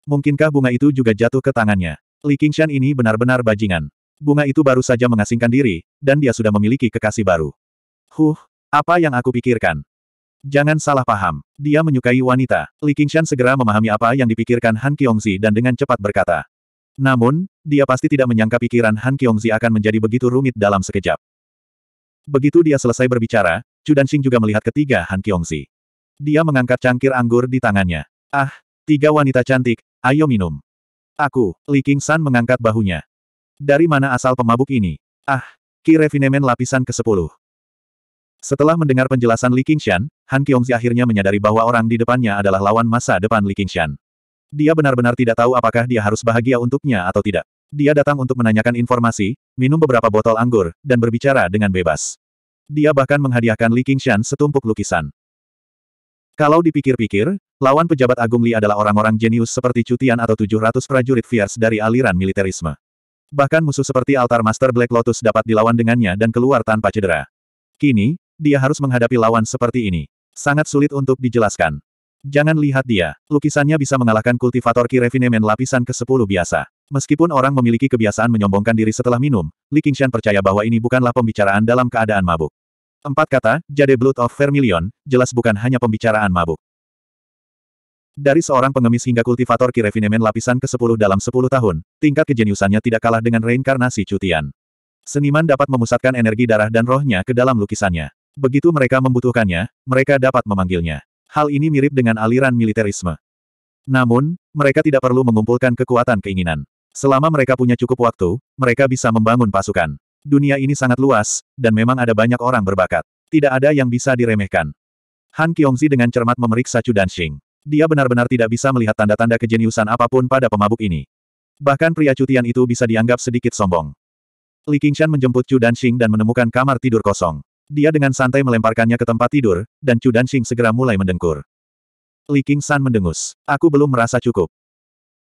Mungkinkah bunga itu juga jatuh ke tangannya? Li Qingshan ini benar-benar bajingan. Bunga itu baru saja mengasingkan diri, dan dia sudah memiliki kekasih baru. Huh, apa yang aku pikirkan? Jangan salah paham. Dia menyukai wanita. Li Qingshan segera memahami apa yang dipikirkan Han Kiongzi dan dengan cepat berkata. Namun, dia pasti tidak menyangka pikiran Han Kyongzi akan menjadi begitu rumit dalam sekejap. Begitu dia selesai berbicara, Chu Danxing juga melihat ketiga Han Kyongzi. Dia mengangkat cangkir anggur di tangannya. Ah, tiga wanita cantik, ayo minum. Aku, Li King San mengangkat bahunya. Dari mana asal pemabuk ini? Ah, Ki Refinemen lapisan ke-10. Setelah mendengar penjelasan Li Qingshan, Han Kyongzi akhirnya menyadari bahwa orang di depannya adalah lawan masa depan Li Qingshan. Dia benar-benar tidak tahu apakah dia harus bahagia untuknya atau tidak. Dia datang untuk menanyakan informasi, minum beberapa botol anggur, dan berbicara dengan bebas. Dia bahkan menghadiahkan Li Qingshan setumpuk lukisan. Kalau dipikir-pikir, lawan pejabat agung Li adalah orang-orang jenius seperti Cutian atau 700 prajurit fierce dari aliran militerisme. Bahkan musuh seperti Altar Master Black Lotus dapat dilawan dengannya dan keluar tanpa cedera. Kini, dia harus menghadapi lawan seperti ini. Sangat sulit untuk dijelaskan. Jangan lihat dia. Lukisannya bisa mengalahkan kultivator ki Kirevinemen lapisan ke-10 biasa. Meskipun orang memiliki kebiasaan menyombongkan diri setelah minum, Li Qingshan percaya bahwa ini bukanlah pembicaraan dalam keadaan mabuk. Empat kata, Jade Blood of Vermilion, jelas bukan hanya pembicaraan mabuk. Dari seorang pengemis hingga kultivator ki Kirevinemen lapisan ke-10 dalam 10 tahun, tingkat kejeniusannya tidak kalah dengan reinkarnasi cutian. Seniman dapat memusatkan energi darah dan rohnya ke dalam lukisannya. Begitu mereka membutuhkannya, mereka dapat memanggilnya hal ini mirip dengan aliran militerisme. Namun, mereka tidak perlu mengumpulkan kekuatan keinginan. Selama mereka punya cukup waktu, mereka bisa membangun pasukan. Dunia ini sangat luas, dan memang ada banyak orang berbakat. Tidak ada yang bisa diremehkan. Han Kiongzi dengan cermat memeriksa Chu Danxing. Dia benar-benar tidak bisa melihat tanda-tanda kejeniusan apapun pada pemabuk ini. Bahkan pria cutian itu bisa dianggap sedikit sombong. Li Qingshan menjemput Chu Danxing dan menemukan kamar tidur kosong. Dia dengan santai melemparkannya ke tempat tidur, dan Chu Danxing segera mulai mendengkur. Li King San mendengus. Aku belum merasa cukup.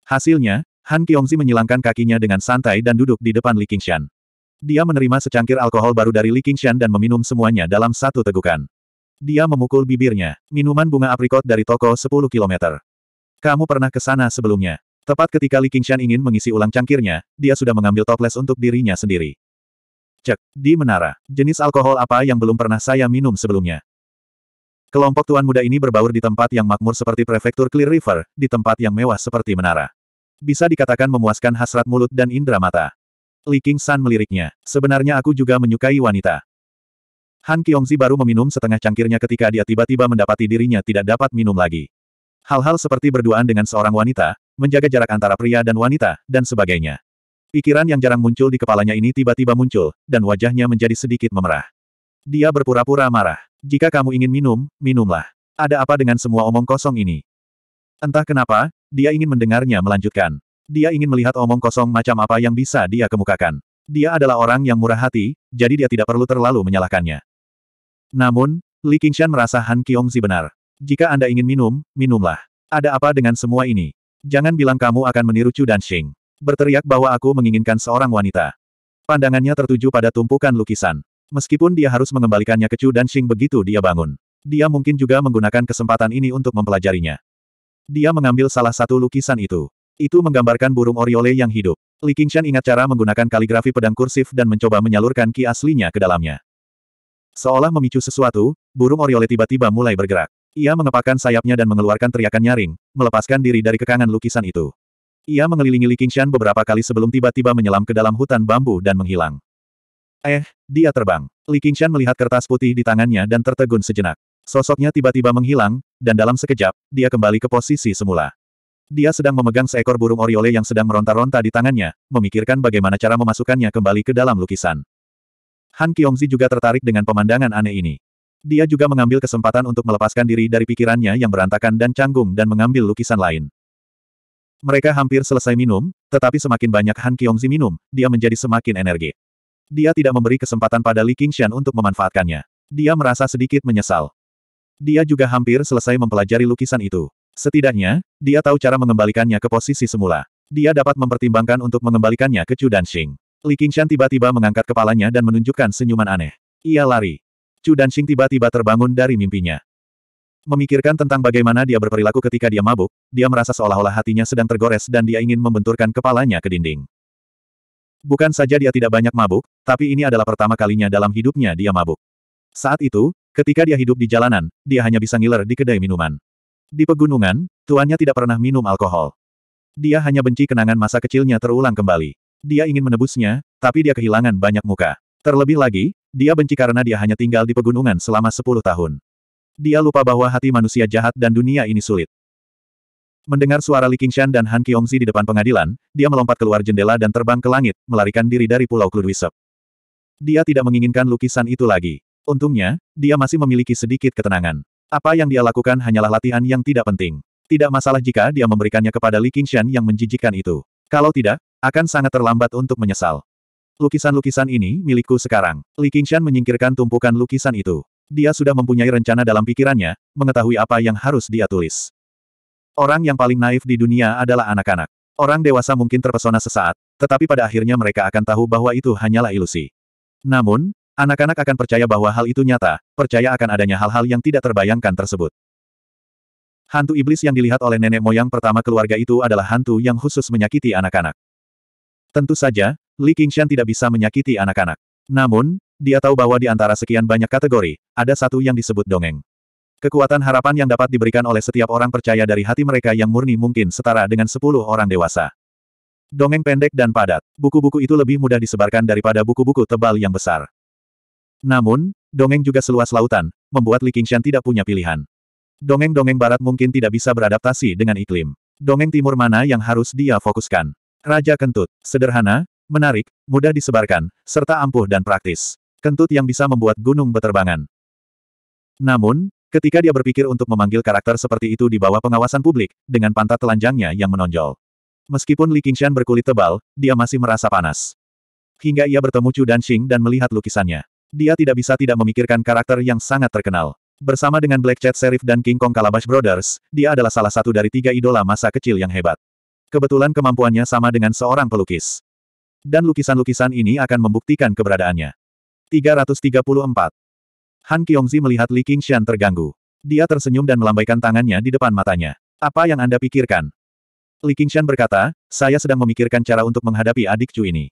Hasilnya, Han Kiongzi menyilangkan kakinya dengan santai dan duduk di depan Li Shan. Dia menerima secangkir alkohol baru dari Li Shan dan meminum semuanya dalam satu tegukan. Dia memukul bibirnya. Minuman bunga aprikot dari toko 10 kilometer. Kamu pernah ke sana sebelumnya. Tepat ketika Li Qingshan ingin mengisi ulang cangkirnya, dia sudah mengambil toples untuk dirinya sendiri. Cek, di menara, jenis alkohol apa yang belum pernah saya minum sebelumnya? Kelompok tuan muda ini berbaur di tempat yang makmur seperti prefektur Clear River, di tempat yang mewah seperti menara. Bisa dikatakan memuaskan hasrat mulut dan indera mata. Li King San meliriknya, sebenarnya aku juga menyukai wanita. Han Kiongzi baru meminum setengah cangkirnya ketika dia tiba-tiba mendapati dirinya tidak dapat minum lagi. Hal-hal seperti berduaan dengan seorang wanita, menjaga jarak antara pria dan wanita, dan sebagainya. Pikiran yang jarang muncul di kepalanya ini tiba-tiba muncul, dan wajahnya menjadi sedikit memerah. Dia berpura-pura marah. Jika kamu ingin minum, minumlah. Ada apa dengan semua omong kosong ini? Entah kenapa, dia ingin mendengarnya melanjutkan. Dia ingin melihat omong kosong macam apa yang bisa dia kemukakan. Dia adalah orang yang murah hati, jadi dia tidak perlu terlalu menyalahkannya. Namun, Li Qingshan merasa Han Qiongzi benar. Jika Anda ingin minum, minumlah. Ada apa dengan semua ini? Jangan bilang kamu akan meniru Chu dan Xing berteriak bahwa aku menginginkan seorang wanita. Pandangannya tertuju pada tumpukan lukisan. Meskipun dia harus mengembalikannya ke Chu dan Xing begitu dia bangun. Dia mungkin juga menggunakan kesempatan ini untuk mempelajarinya. Dia mengambil salah satu lukisan itu. Itu menggambarkan burung oriole yang hidup. Li Qingshan ingat cara menggunakan kaligrafi pedang kursif dan mencoba menyalurkan ki aslinya ke dalamnya. Seolah memicu sesuatu, burung oriole tiba-tiba mulai bergerak. Ia mengepakkan sayapnya dan mengeluarkan teriakan nyaring, melepaskan diri dari kekangan lukisan itu. Ia mengelilingi Li Qingshan beberapa kali sebelum tiba-tiba menyelam ke dalam hutan bambu dan menghilang. Eh, dia terbang. Li Qingshan melihat kertas putih di tangannya dan tertegun sejenak. Sosoknya tiba-tiba menghilang, dan dalam sekejap, dia kembali ke posisi semula. Dia sedang memegang seekor burung oriole yang sedang meronta-ronta di tangannya, memikirkan bagaimana cara memasukkannya kembali ke dalam lukisan. Han Kiongzi juga tertarik dengan pemandangan aneh ini. Dia juga mengambil kesempatan untuk melepaskan diri dari pikirannya yang berantakan dan canggung dan mengambil lukisan lain. Mereka hampir selesai minum, tetapi semakin banyak Han Zi minum, dia menjadi semakin energi. Dia tidak memberi kesempatan pada Li Qingshan untuk memanfaatkannya. Dia merasa sedikit menyesal. Dia juga hampir selesai mempelajari lukisan itu. Setidaknya, dia tahu cara mengembalikannya ke posisi semula. Dia dapat mempertimbangkan untuk mengembalikannya ke Chu Danxing. Li Qingshan tiba-tiba mengangkat kepalanya dan menunjukkan senyuman aneh. Ia lari. Chu Danxing tiba-tiba terbangun dari mimpinya. Memikirkan tentang bagaimana dia berperilaku ketika dia mabuk, dia merasa seolah-olah hatinya sedang tergores dan dia ingin membenturkan kepalanya ke dinding. Bukan saja dia tidak banyak mabuk, tapi ini adalah pertama kalinya dalam hidupnya dia mabuk. Saat itu, ketika dia hidup di jalanan, dia hanya bisa ngiler di kedai minuman. Di pegunungan, tuannya tidak pernah minum alkohol. Dia hanya benci kenangan masa kecilnya terulang kembali. Dia ingin menebusnya, tapi dia kehilangan banyak muka. Terlebih lagi, dia benci karena dia hanya tinggal di pegunungan selama 10 tahun dia lupa bahwa hati manusia jahat dan dunia ini sulit. Mendengar suara Li Qingshan dan Han Kiongzi di depan pengadilan, dia melompat keluar jendela dan terbang ke langit, melarikan diri dari Pulau Kludwisep. Dia tidak menginginkan lukisan itu lagi. Untungnya, dia masih memiliki sedikit ketenangan. Apa yang dia lakukan hanyalah latihan yang tidak penting. Tidak masalah jika dia memberikannya kepada Li Qingshan yang menjijikkan itu. Kalau tidak, akan sangat terlambat untuk menyesal. Lukisan-lukisan ini milikku sekarang. Li Qingshan menyingkirkan tumpukan lukisan itu. Dia sudah mempunyai rencana dalam pikirannya, mengetahui apa yang harus dia tulis. Orang yang paling naif di dunia adalah anak-anak. Orang dewasa mungkin terpesona sesaat, tetapi pada akhirnya mereka akan tahu bahwa itu hanyalah ilusi. Namun, anak-anak akan percaya bahwa hal itu nyata, percaya akan adanya hal-hal yang tidak terbayangkan tersebut. Hantu iblis yang dilihat oleh nenek moyang pertama keluarga itu adalah hantu yang khusus menyakiti anak-anak. Tentu saja, Li Qingshan tidak bisa menyakiti anak-anak. Namun, dia tahu bahwa di antara sekian banyak kategori, ada satu yang disebut dongeng. Kekuatan harapan yang dapat diberikan oleh setiap orang percaya dari hati mereka yang murni mungkin setara dengan sepuluh orang dewasa. Dongeng pendek dan padat, buku-buku itu lebih mudah disebarkan daripada buku-buku tebal yang besar. Namun, dongeng juga seluas lautan, membuat Li Qingshan tidak punya pilihan. Dongeng-dongeng barat mungkin tidak bisa beradaptasi dengan iklim. Dongeng timur mana yang harus dia fokuskan? Raja Kentut, sederhana, menarik, mudah disebarkan, serta ampuh dan praktis kentut yang bisa membuat gunung beterbangan. Namun, ketika dia berpikir untuk memanggil karakter seperti itu di bawah pengawasan publik, dengan pantat telanjangnya yang menonjol. Meskipun Li Qingshan berkulit tebal, dia masih merasa panas. Hingga ia bertemu Chu Danxing dan melihat lukisannya. Dia tidak bisa tidak memikirkan karakter yang sangat terkenal. Bersama dengan Black Cat Sheriff dan King Kong Kalabash Brothers, dia adalah salah satu dari tiga idola masa kecil yang hebat. Kebetulan kemampuannya sama dengan seorang pelukis. Dan lukisan-lukisan ini akan membuktikan keberadaannya. 334. Han Kiongzi melihat Li Qingshan terganggu. Dia tersenyum dan melambaikan tangannya di depan matanya. Apa yang Anda pikirkan? Li Qingshan berkata, saya sedang memikirkan cara untuk menghadapi adik Chu ini.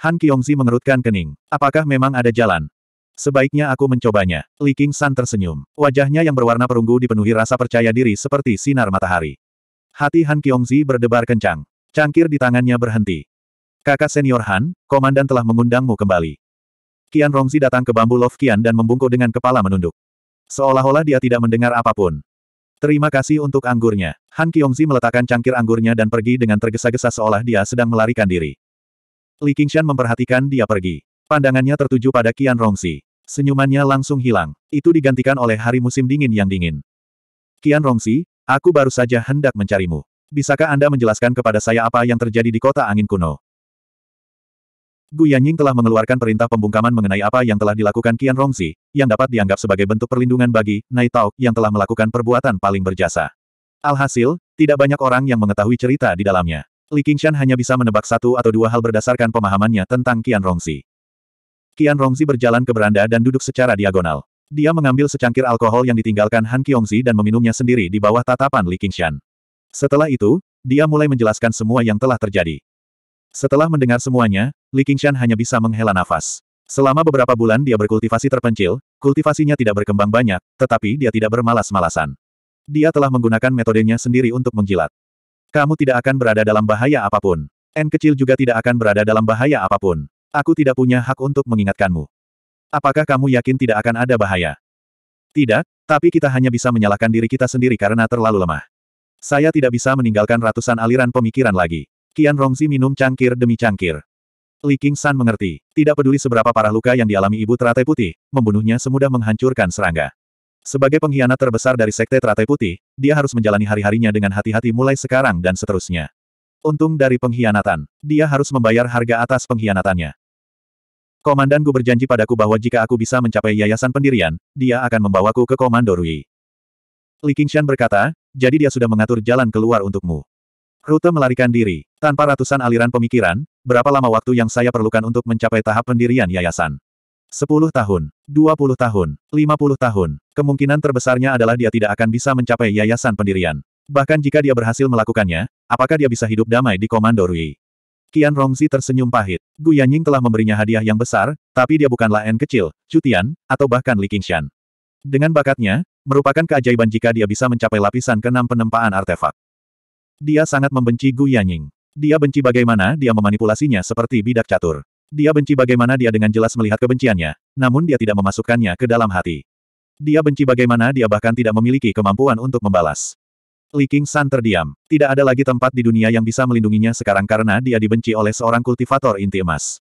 Han Kiongzi mengerutkan kening. Apakah memang ada jalan? Sebaiknya aku mencobanya. Li Qingshan tersenyum. Wajahnya yang berwarna perunggu dipenuhi rasa percaya diri seperti sinar matahari. Hati Han Kiongzi berdebar kencang. Cangkir di tangannya berhenti. Kakak senior Han, komandan telah mengundangmu kembali. Kian Rongzi datang ke bambu Love Kian dan membungkuk dengan kepala menunduk. Seolah-olah dia tidak mendengar apapun. Terima kasih untuk anggurnya. Han Kyongzi meletakkan cangkir anggurnya dan pergi dengan tergesa-gesa seolah dia sedang melarikan diri. Li Qingshan memperhatikan dia pergi. Pandangannya tertuju pada Kian Rongzi. Senyumannya langsung hilang. Itu digantikan oleh hari musim dingin yang dingin. Kian Rongzi, aku baru saja hendak mencarimu. Bisakah Anda menjelaskan kepada saya apa yang terjadi di kota angin kuno? Gu Yanying telah mengeluarkan perintah pembungkaman mengenai apa yang telah dilakukan Qian Rongzi, yang dapat dianggap sebagai bentuk perlindungan bagi Nai Tao yang telah melakukan perbuatan paling berjasa. Alhasil, tidak banyak orang yang mengetahui cerita di dalamnya. Li Qingshan hanya bisa menebak satu atau dua hal berdasarkan pemahamannya tentang Qian Rongzi. Qian Rongzi berjalan ke beranda dan duduk secara diagonal. Dia mengambil secangkir alkohol yang ditinggalkan Han Qiongzi dan meminumnya sendiri di bawah tatapan Li Qingshan. Setelah itu, dia mulai menjelaskan semua yang telah terjadi. Setelah mendengar semuanya, Li Qingshan hanya bisa menghela nafas. Selama beberapa bulan dia berkultivasi terpencil, kultivasinya tidak berkembang banyak, tetapi dia tidak bermalas-malasan. Dia telah menggunakan metodenya sendiri untuk menjilat. Kamu tidak akan berada dalam bahaya apapun. N kecil juga tidak akan berada dalam bahaya apapun. Aku tidak punya hak untuk mengingatkanmu. Apakah kamu yakin tidak akan ada bahaya? Tidak, tapi kita hanya bisa menyalahkan diri kita sendiri karena terlalu lemah. Saya tidak bisa meninggalkan ratusan aliran pemikiran lagi. Kian Rongzi minum cangkir demi cangkir. Li King San mengerti. Tidak peduli seberapa parah luka yang dialami ibu teratai putih, membunuhnya semudah menghancurkan serangga. Sebagai pengkhianat terbesar dari sekte teratai putih, dia harus menjalani hari-harinya dengan hati-hati mulai sekarang dan seterusnya. Untung dari pengkhianatan, dia harus membayar harga atas pengkhianatannya. Komandanku berjanji padaku bahwa jika aku bisa mencapai yayasan pendirian, dia akan membawaku ke Komando Rui. Li Qingshan berkata, jadi dia sudah mengatur jalan keluar untukmu. Rute melarikan diri. Tanpa ratusan aliran pemikiran, berapa lama waktu yang saya perlukan untuk mencapai tahap pendirian yayasan? 10 tahun, 20 tahun, 50 tahun. Kemungkinan terbesarnya adalah dia tidak akan bisa mencapai yayasan pendirian. Bahkan jika dia berhasil melakukannya, apakah dia bisa hidup damai di Komando Rui? Qian Rongzi tersenyum pahit. Gu Yanying telah memberinya hadiah yang besar, tapi dia bukanlah N kecil, Cutian, atau bahkan Li Qingshan. Dengan bakatnya, merupakan keajaiban jika dia bisa mencapai lapisan keenam penempaan artefak. Dia sangat membenci Gu Yanying. Dia benci bagaimana dia memanipulasinya seperti bidak catur. Dia benci bagaimana dia dengan jelas melihat kebenciannya, namun dia tidak memasukkannya ke dalam hati. Dia benci bagaimana dia bahkan tidak memiliki kemampuan untuk membalas. Li King San terdiam. Tidak ada lagi tempat di dunia yang bisa melindunginya sekarang karena dia dibenci oleh seorang kultivator inti emas.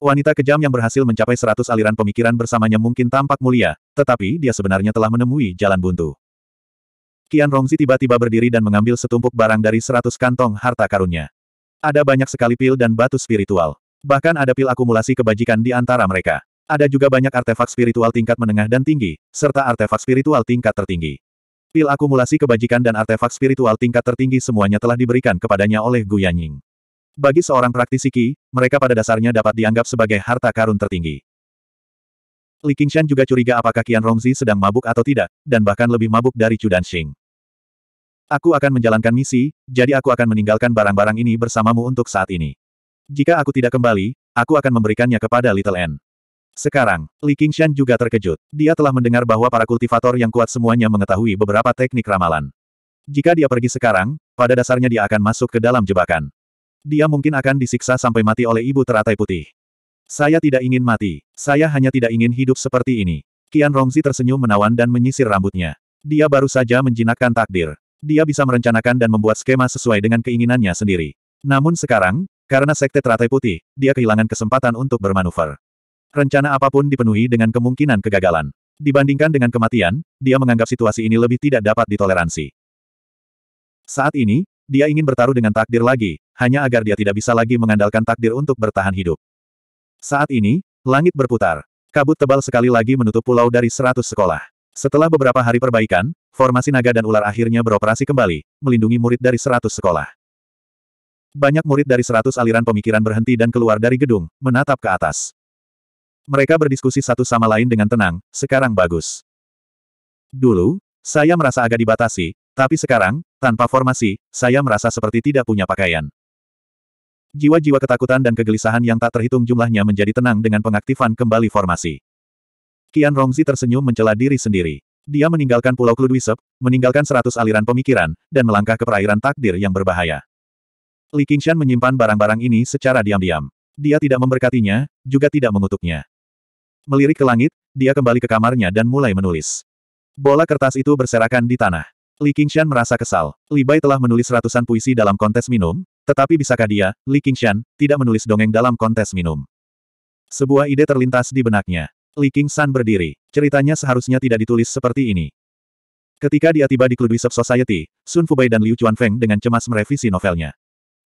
Wanita kejam yang berhasil mencapai seratus aliran pemikiran bersamanya mungkin tampak mulia, tetapi dia sebenarnya telah menemui jalan buntu. Kian Rongzi tiba-tiba berdiri dan mengambil setumpuk barang dari seratus kantong harta karunnya. Ada banyak sekali pil dan batu spiritual. Bahkan ada pil akumulasi kebajikan di antara mereka. Ada juga banyak artefak spiritual tingkat menengah dan tinggi, serta artefak spiritual tingkat tertinggi. Pil akumulasi kebajikan dan artefak spiritual tingkat tertinggi semuanya telah diberikan kepadanya oleh Gu Yanying. Bagi seorang praktisi Qi, mereka pada dasarnya dapat dianggap sebagai harta karun tertinggi. Li Qingshan juga curiga apakah Qian Rongzi sedang mabuk atau tidak, dan bahkan lebih mabuk dari Chu Danxing. Aku akan menjalankan misi, jadi aku akan meninggalkan barang-barang ini bersamamu untuk saat ini. Jika aku tidak kembali, aku akan memberikannya kepada Little N. Sekarang, Li Qingshan juga terkejut. Dia telah mendengar bahwa para kultivator yang kuat semuanya mengetahui beberapa teknik ramalan. Jika dia pergi sekarang, pada dasarnya dia akan masuk ke dalam jebakan. Dia mungkin akan disiksa sampai mati oleh ibu teratai putih. Saya tidak ingin mati. Saya hanya tidak ingin hidup seperti ini. Kian Rongzi tersenyum menawan dan menyisir rambutnya. Dia baru saja menjinakkan takdir. Dia bisa merencanakan dan membuat skema sesuai dengan keinginannya sendiri. Namun sekarang, karena Sekte Teratai Putih, dia kehilangan kesempatan untuk bermanuver. Rencana apapun dipenuhi dengan kemungkinan kegagalan. Dibandingkan dengan kematian, dia menganggap situasi ini lebih tidak dapat ditoleransi. Saat ini, dia ingin bertaruh dengan takdir lagi, hanya agar dia tidak bisa lagi mengandalkan takdir untuk bertahan hidup. Saat ini, langit berputar. Kabut tebal sekali lagi menutup pulau dari seratus sekolah. Setelah beberapa hari perbaikan, formasi naga dan ular akhirnya beroperasi kembali, melindungi murid dari seratus sekolah. Banyak murid dari seratus aliran pemikiran berhenti dan keluar dari gedung, menatap ke atas. Mereka berdiskusi satu sama lain dengan tenang, sekarang bagus. Dulu, saya merasa agak dibatasi, tapi sekarang, tanpa formasi, saya merasa seperti tidak punya pakaian jiwa-jiwa ketakutan dan kegelisahan yang tak terhitung jumlahnya menjadi tenang dengan pengaktifan kembali formasi. Kian Rongzi tersenyum mencela diri sendiri. Dia meninggalkan Pulau Kludwisep, meninggalkan seratus aliran pemikiran, dan melangkah ke perairan takdir yang berbahaya. Li Qingshan menyimpan barang-barang ini secara diam-diam. Dia tidak memberkatinya, juga tidak mengutuknya. Melirik ke langit, dia kembali ke kamarnya dan mulai menulis. Bola kertas itu berserakan di tanah. Li Qingshan merasa kesal. Li Bai telah menulis ratusan puisi dalam kontes minum, tetapi bisakah dia, Li Qingshan, tidak menulis dongeng dalam kontes minum? Sebuah ide terlintas di benaknya. Li Qingshan berdiri. Ceritanya seharusnya tidak ditulis seperti ini. Ketika dia tiba di Sub Society, Sun Fubai dan Liu Chuanfeng dengan cemas merevisi novelnya.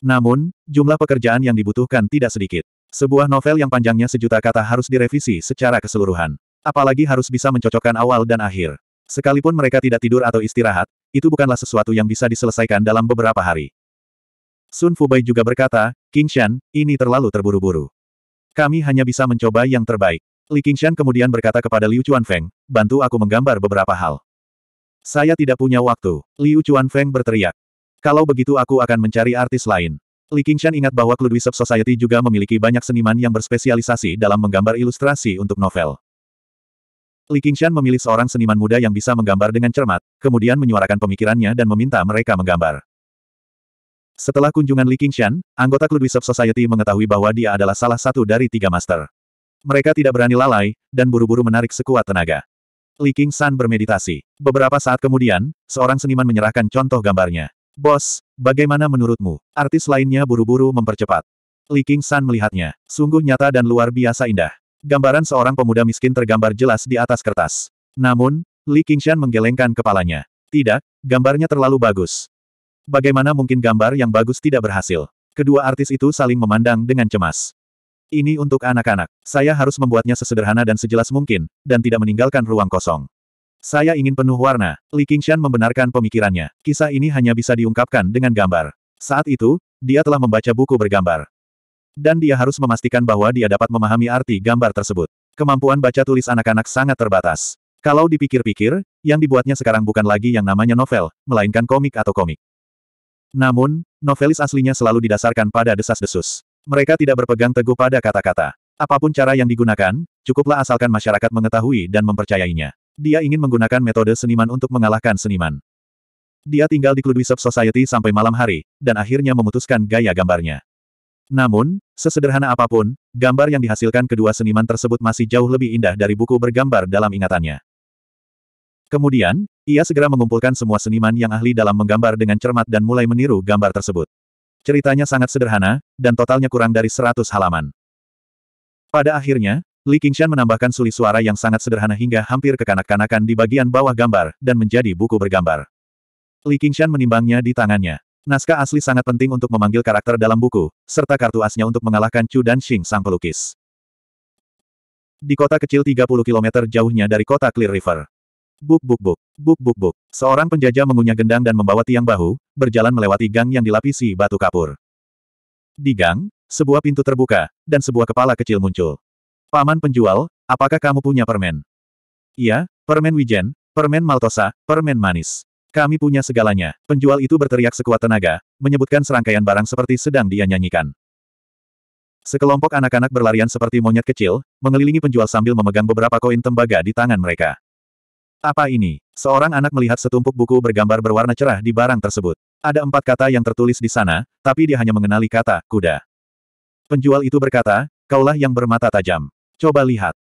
Namun, jumlah pekerjaan yang dibutuhkan tidak sedikit. Sebuah novel yang panjangnya sejuta kata harus direvisi secara keseluruhan. Apalagi harus bisa mencocokkan awal dan akhir. Sekalipun mereka tidak tidur atau istirahat, itu bukanlah sesuatu yang bisa diselesaikan dalam beberapa hari. Sun Fubai juga berkata, Qingshan, ini terlalu terburu-buru. Kami hanya bisa mencoba yang terbaik. Li Qingshan kemudian berkata kepada Liu Chuanfeng, bantu aku menggambar beberapa hal. Saya tidak punya waktu. Liu Chuanfeng berteriak. Kalau begitu aku akan mencari artis lain. Li Qingshan ingat bahwa Kludwi Sub Society juga memiliki banyak seniman yang berspesialisasi dalam menggambar ilustrasi untuk novel. Li Qingshan memilih seorang seniman muda yang bisa menggambar dengan cermat, kemudian menyuarakan pemikirannya dan meminta mereka menggambar. Setelah kunjungan Li Qingshan, anggota Cludwisop Society mengetahui bahwa dia adalah salah satu dari tiga master. Mereka tidak berani lalai, dan buru-buru menarik sekuat tenaga. Li Qingshan bermeditasi. Beberapa saat kemudian, seorang seniman menyerahkan contoh gambarnya. Bos, bagaimana menurutmu? Artis lainnya buru-buru mempercepat. Li Qingshan melihatnya. Sungguh nyata dan luar biasa indah. Gambaran seorang pemuda miskin tergambar jelas di atas kertas. Namun, Li Qingshan menggelengkan kepalanya. Tidak, gambarnya terlalu bagus. Bagaimana mungkin gambar yang bagus tidak berhasil? Kedua artis itu saling memandang dengan cemas. Ini untuk anak-anak. Saya harus membuatnya sesederhana dan sejelas mungkin, dan tidak meninggalkan ruang kosong. Saya ingin penuh warna. Li Qingshan membenarkan pemikirannya. Kisah ini hanya bisa diungkapkan dengan gambar. Saat itu, dia telah membaca buku bergambar. Dan dia harus memastikan bahwa dia dapat memahami arti gambar tersebut. Kemampuan baca tulis anak-anak sangat terbatas. Kalau dipikir-pikir, yang dibuatnya sekarang bukan lagi yang namanya novel, melainkan komik atau komik. Namun, novelis aslinya selalu didasarkan pada desas-desus. Mereka tidak berpegang teguh pada kata-kata. Apapun cara yang digunakan, cukuplah asalkan masyarakat mengetahui dan mempercayainya. Dia ingin menggunakan metode seniman untuk mengalahkan seniman. Dia tinggal di Kludwisep Society sampai malam hari, dan akhirnya memutuskan gaya gambarnya. Namun, sesederhana apapun, gambar yang dihasilkan kedua seniman tersebut masih jauh lebih indah dari buku bergambar dalam ingatannya. Kemudian, ia segera mengumpulkan semua seniman yang ahli dalam menggambar dengan cermat dan mulai meniru gambar tersebut. Ceritanya sangat sederhana, dan totalnya kurang dari 100 halaman. Pada akhirnya, Li Qingshan menambahkan suli suara yang sangat sederhana hingga hampir kekanak-kanakan di bagian bawah gambar, dan menjadi buku bergambar. Li Qingshan menimbangnya di tangannya. Naskah asli sangat penting untuk memanggil karakter dalam buku, serta kartu asnya untuk mengalahkan Chu dan Xing sang pelukis. Di kota kecil 30 km jauhnya dari kota Clear River. Buk buk buk, buk buk buk. Seorang penjajah mengunyah gendang dan membawa tiang bahu, berjalan melewati gang yang dilapisi batu kapur. Di gang, sebuah pintu terbuka, dan sebuah kepala kecil muncul. Paman penjual, apakah kamu punya permen? Iya, permen wijen, permen maltosa, permen manis. Kami punya segalanya. Penjual itu berteriak sekuat tenaga, menyebutkan serangkaian barang seperti sedang dia nyanyikan. Sekelompok anak-anak berlarian seperti monyet kecil, mengelilingi penjual sambil memegang beberapa koin tembaga di tangan mereka. Apa ini? Seorang anak melihat setumpuk buku bergambar berwarna cerah di barang tersebut. Ada empat kata yang tertulis di sana, tapi dia hanya mengenali kata, kuda. Penjual itu berkata, kaulah yang bermata tajam. Coba lihat.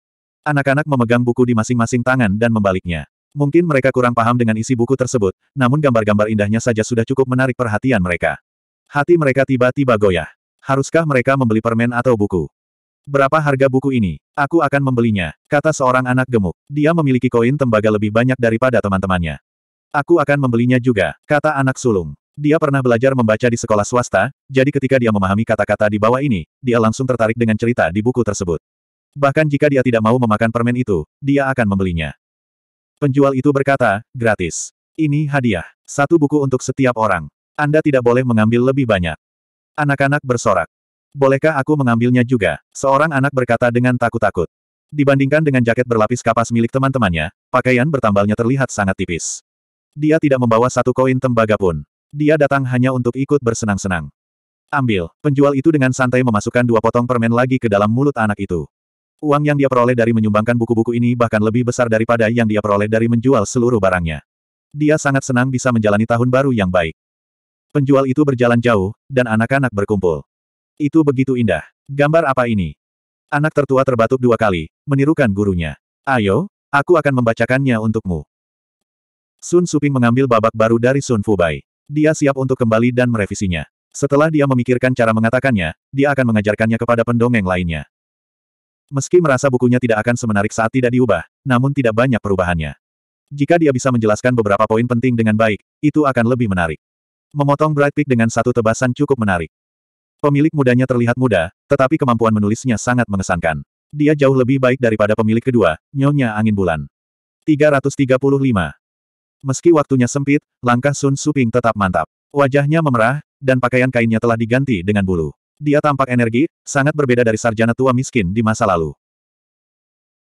Anak-anak memegang buku di masing-masing tangan dan membaliknya. Mungkin mereka kurang paham dengan isi buku tersebut, namun gambar-gambar indahnya saja sudah cukup menarik perhatian mereka. Hati mereka tiba-tiba goyah. Haruskah mereka membeli permen atau buku? Berapa harga buku ini? Aku akan membelinya, kata seorang anak gemuk. Dia memiliki koin tembaga lebih banyak daripada teman-temannya. Aku akan membelinya juga, kata anak sulung. Dia pernah belajar membaca di sekolah swasta, jadi ketika dia memahami kata-kata di bawah ini, dia langsung tertarik dengan cerita di buku tersebut. Bahkan jika dia tidak mau memakan permen itu, dia akan membelinya. Penjual itu berkata, gratis. Ini hadiah. Satu buku untuk setiap orang. Anda tidak boleh mengambil lebih banyak. Anak-anak bersorak. Bolehkah aku mengambilnya juga? Seorang anak berkata dengan takut-takut. Dibandingkan dengan jaket berlapis kapas milik teman-temannya, pakaian bertambalnya terlihat sangat tipis. Dia tidak membawa satu koin tembaga pun. Dia datang hanya untuk ikut bersenang-senang. Ambil, penjual itu dengan santai memasukkan dua potong permen lagi ke dalam mulut anak itu. Uang yang dia peroleh dari menyumbangkan buku-buku ini bahkan lebih besar daripada yang dia peroleh dari menjual seluruh barangnya. Dia sangat senang bisa menjalani tahun baru yang baik. Penjual itu berjalan jauh, dan anak-anak berkumpul. Itu begitu indah. Gambar apa ini? Anak tertua terbatuk dua kali, menirukan gurunya. Ayo, aku akan membacakannya untukmu. Sun Suping mengambil babak baru dari Sun Fubai. Dia siap untuk kembali dan merevisinya. Setelah dia memikirkan cara mengatakannya, dia akan mengajarkannya kepada pendongeng lainnya. Meski merasa bukunya tidak akan semenarik saat tidak diubah, namun tidak banyak perubahannya. Jika dia bisa menjelaskan beberapa poin penting dengan baik, itu akan lebih menarik. Memotong Bright Peak dengan satu tebasan cukup menarik. Pemilik mudanya terlihat muda, tetapi kemampuan menulisnya sangat mengesankan. Dia jauh lebih baik daripada pemilik kedua, Nyonya Angin Bulan. 335. Meski waktunya sempit, langkah Sun Suping tetap mantap. Wajahnya memerah, dan pakaian kainnya telah diganti dengan bulu. Dia tampak energi, sangat berbeda dari sarjana tua miskin di masa lalu.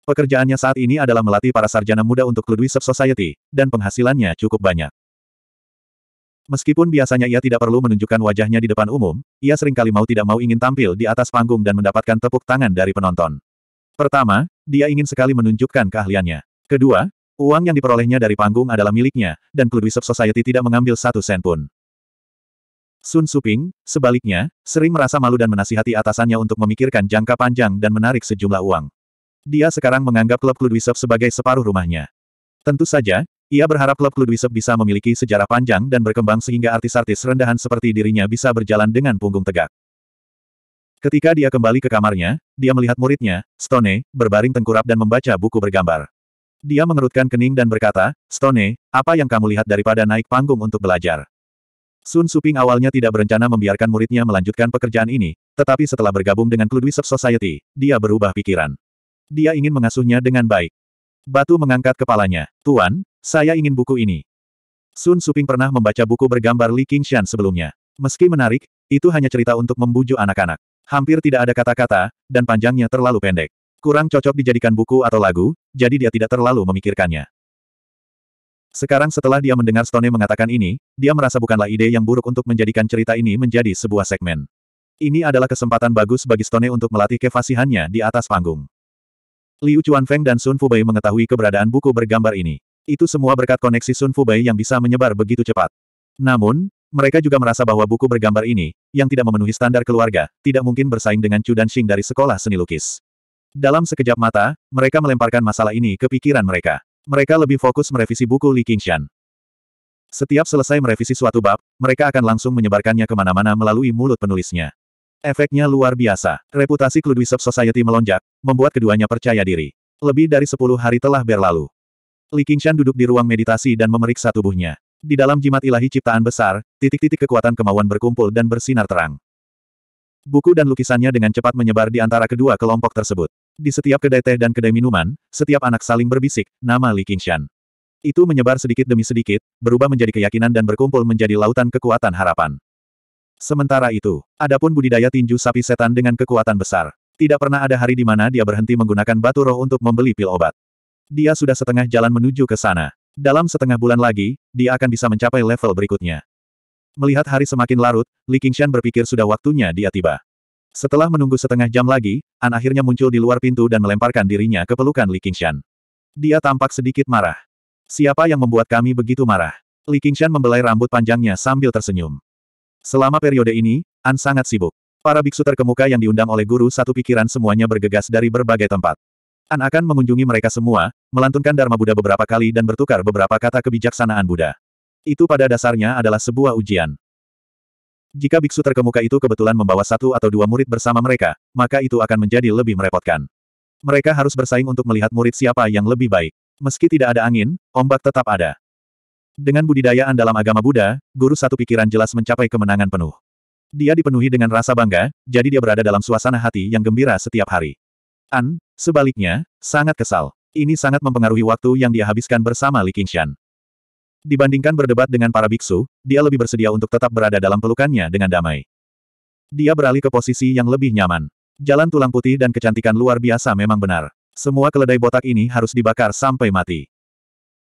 Pekerjaannya saat ini adalah melatih para sarjana muda untuk Ludwig Society, dan penghasilannya cukup banyak. Meskipun biasanya ia tidak perlu menunjukkan wajahnya di depan umum, ia seringkali mau tidak mau ingin tampil di atas panggung dan mendapatkan tepuk tangan dari penonton. Pertama, dia ingin sekali menunjukkan keahliannya. Kedua, uang yang diperolehnya dari panggung adalah miliknya, dan Kludwisep Society tidak mengambil satu sen pun. Sun Suping, sebaliknya, sering merasa malu dan menasihati atasannya untuk memikirkan jangka panjang dan menarik sejumlah uang. Dia sekarang menganggap klub Kludwisep sebagai separuh rumahnya. Tentu saja, ia berharap klub Ludwisep bisa memiliki sejarah panjang dan berkembang sehingga artis-artis rendahan seperti dirinya bisa berjalan dengan punggung tegak. Ketika dia kembali ke kamarnya, dia melihat muridnya, Stone, berbaring tengkurap dan membaca buku bergambar. Dia mengerutkan kening dan berkata, Stone, apa yang kamu lihat daripada naik panggung untuk belajar? Sun Suping awalnya tidak berencana membiarkan muridnya melanjutkan pekerjaan ini, tetapi setelah bergabung dengan Kludwisep Society, dia berubah pikiran. Dia ingin mengasuhnya dengan baik. Batu mengangkat kepalanya. Tuan, saya ingin buku ini. Sun Suping pernah membaca buku bergambar Li Qingshan sebelumnya. Meski menarik, itu hanya cerita untuk membujuk anak-anak. Hampir tidak ada kata-kata, dan panjangnya terlalu pendek. Kurang cocok dijadikan buku atau lagu, jadi dia tidak terlalu memikirkannya. Sekarang setelah dia mendengar Stone mengatakan ini, dia merasa bukanlah ide yang buruk untuk menjadikan cerita ini menjadi sebuah segmen. Ini adalah kesempatan bagus bagi Stone untuk melatih kefasihannya di atas panggung. Liu Feng dan Sun Fubei mengetahui keberadaan buku bergambar ini. Itu semua berkat koneksi Sun Fubei yang bisa menyebar begitu cepat. Namun, mereka juga merasa bahwa buku bergambar ini, yang tidak memenuhi standar keluarga, tidak mungkin bersaing dengan Chu dan Xing dari sekolah seni lukis. Dalam sekejap mata, mereka melemparkan masalah ini ke pikiran mereka. Mereka lebih fokus merevisi buku Li Qingshan. Setiap selesai merevisi suatu bab, mereka akan langsung menyebarkannya kemana-mana melalui mulut penulisnya. Efeknya luar biasa. Reputasi Kludwisop Society melonjak, membuat keduanya percaya diri. Lebih dari sepuluh hari telah berlalu. Li Qingshan duduk di ruang meditasi dan memeriksa tubuhnya. Di dalam jimat ilahi ciptaan besar, titik-titik kekuatan kemauan berkumpul dan bersinar terang. Buku dan lukisannya dengan cepat menyebar di antara kedua kelompok tersebut. Di setiap kedai teh dan kedai minuman, setiap anak saling berbisik, nama Li Qingshan. Itu menyebar sedikit demi sedikit, berubah menjadi keyakinan dan berkumpul menjadi lautan kekuatan harapan. Sementara itu, adapun budidaya tinju sapi setan dengan kekuatan besar. Tidak pernah ada hari di mana dia berhenti menggunakan batu roh untuk membeli pil obat. Dia sudah setengah jalan menuju ke sana. Dalam setengah bulan lagi, dia akan bisa mencapai level berikutnya. Melihat hari semakin larut, Li Qingshan berpikir sudah waktunya dia tiba. Setelah menunggu setengah jam lagi, An akhirnya muncul di luar pintu dan melemparkan dirinya ke pelukan Li Qingshan. Dia tampak sedikit marah. Siapa yang membuat kami begitu marah? Li Qingshan membelai rambut panjangnya sambil tersenyum. Selama periode ini, An sangat sibuk. Para biksu terkemuka yang diundang oleh guru satu pikiran semuanya bergegas dari berbagai tempat. An akan mengunjungi mereka semua, melantunkan Dharma Buddha beberapa kali dan bertukar beberapa kata kebijaksanaan Buddha. Itu pada dasarnya adalah sebuah ujian. Jika biksu terkemuka itu kebetulan membawa satu atau dua murid bersama mereka, maka itu akan menjadi lebih merepotkan. Mereka harus bersaing untuk melihat murid siapa yang lebih baik. Meski tidak ada angin, ombak tetap ada. Dengan budidayaan dalam agama Buddha, guru satu pikiran jelas mencapai kemenangan penuh. Dia dipenuhi dengan rasa bangga, jadi dia berada dalam suasana hati yang gembira setiap hari. An, sebaliknya, sangat kesal. Ini sangat mempengaruhi waktu yang dia habiskan bersama Li Qingshan. Dibandingkan berdebat dengan para biksu, dia lebih bersedia untuk tetap berada dalam pelukannya dengan damai. Dia beralih ke posisi yang lebih nyaman. Jalan tulang putih dan kecantikan luar biasa memang benar. Semua keledai botak ini harus dibakar sampai mati.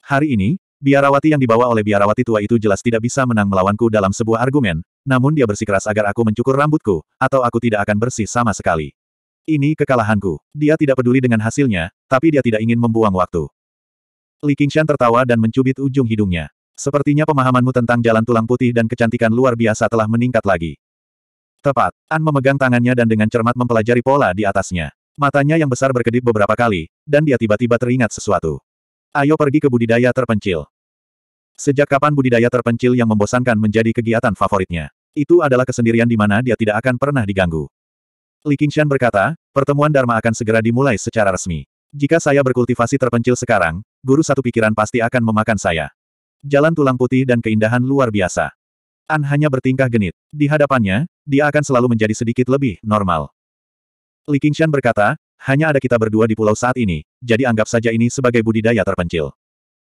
Hari ini, Biarawati yang dibawa oleh biarawati tua itu jelas tidak bisa menang melawanku dalam sebuah argumen, namun dia bersikeras agar aku mencukur rambutku, atau aku tidak akan bersih sama sekali. Ini kekalahanku. Dia tidak peduli dengan hasilnya, tapi dia tidak ingin membuang waktu. Li Qingshan tertawa dan mencubit ujung hidungnya. Sepertinya pemahamanmu tentang jalan tulang putih dan kecantikan luar biasa telah meningkat lagi. Tepat, An memegang tangannya dan dengan cermat mempelajari pola di atasnya. Matanya yang besar berkedip beberapa kali, dan dia tiba-tiba teringat sesuatu. Ayo pergi ke budidaya terpencil. Sejak kapan budidaya terpencil yang membosankan menjadi kegiatan favoritnya? Itu adalah kesendirian di mana dia tidak akan pernah diganggu. Li Qingshan berkata, pertemuan Dharma akan segera dimulai secara resmi. Jika saya berkultivasi terpencil sekarang, guru satu pikiran pasti akan memakan saya. Jalan tulang putih dan keindahan luar biasa. An hanya bertingkah genit. Di hadapannya, dia akan selalu menjadi sedikit lebih normal. Li Qingshan berkata, hanya ada kita berdua di pulau saat ini, jadi anggap saja ini sebagai budidaya terpencil.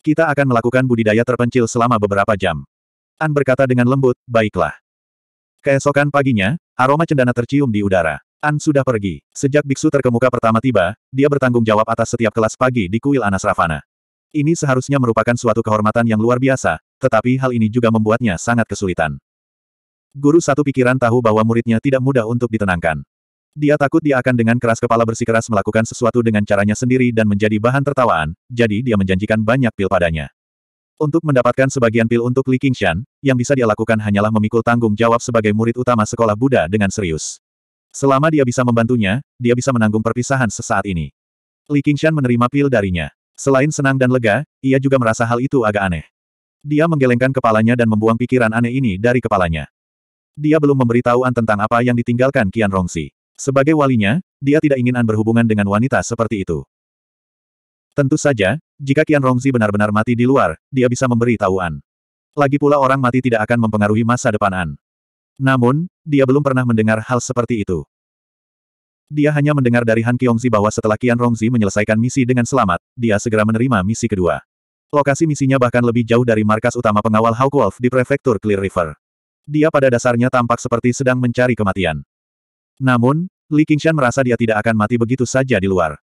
Kita akan melakukan budidaya terpencil selama beberapa jam. An berkata dengan lembut, baiklah. Keesokan paginya, aroma cendana tercium di udara. An sudah pergi. Sejak biksu terkemuka pertama tiba, dia bertanggung jawab atas setiap kelas pagi di kuil Anas Ravana. Ini seharusnya merupakan suatu kehormatan yang luar biasa, tetapi hal ini juga membuatnya sangat kesulitan. Guru satu pikiran tahu bahwa muridnya tidak mudah untuk ditenangkan. Dia takut dia akan dengan keras kepala bersikeras melakukan sesuatu dengan caranya sendiri dan menjadi bahan tertawaan, jadi dia menjanjikan banyak pil padanya. Untuk mendapatkan sebagian pil untuk Li Qingshan, yang bisa dia lakukan hanyalah memikul tanggung jawab sebagai murid utama sekolah Buddha dengan serius. Selama dia bisa membantunya, dia bisa menanggung perpisahan sesaat ini. Li Qingshan menerima pil darinya. Selain senang dan lega, ia juga merasa hal itu agak aneh. Dia menggelengkan kepalanya dan membuang pikiran aneh ini dari kepalanya. Dia belum memberitahu An tentang apa yang ditinggalkan Qian Rongsi. Sebagai walinya, dia tidak ingin An berhubungan dengan wanita seperti itu. Tentu saja, jika Kian Rongzi benar-benar mati di luar, dia bisa memberi tahu An. Lagi pula orang mati tidak akan mempengaruhi masa depan An. Namun, dia belum pernah mendengar hal seperti itu. Dia hanya mendengar dari Han Kyongzi bahwa setelah Kian Rongzi menyelesaikan misi dengan selamat, dia segera menerima misi kedua. Lokasi misinya bahkan lebih jauh dari markas utama pengawal Hawk Wolf di prefektur Clear River. Dia pada dasarnya tampak seperti sedang mencari kematian. Namun, Li Qingshan merasa dia tidak akan mati begitu saja di luar.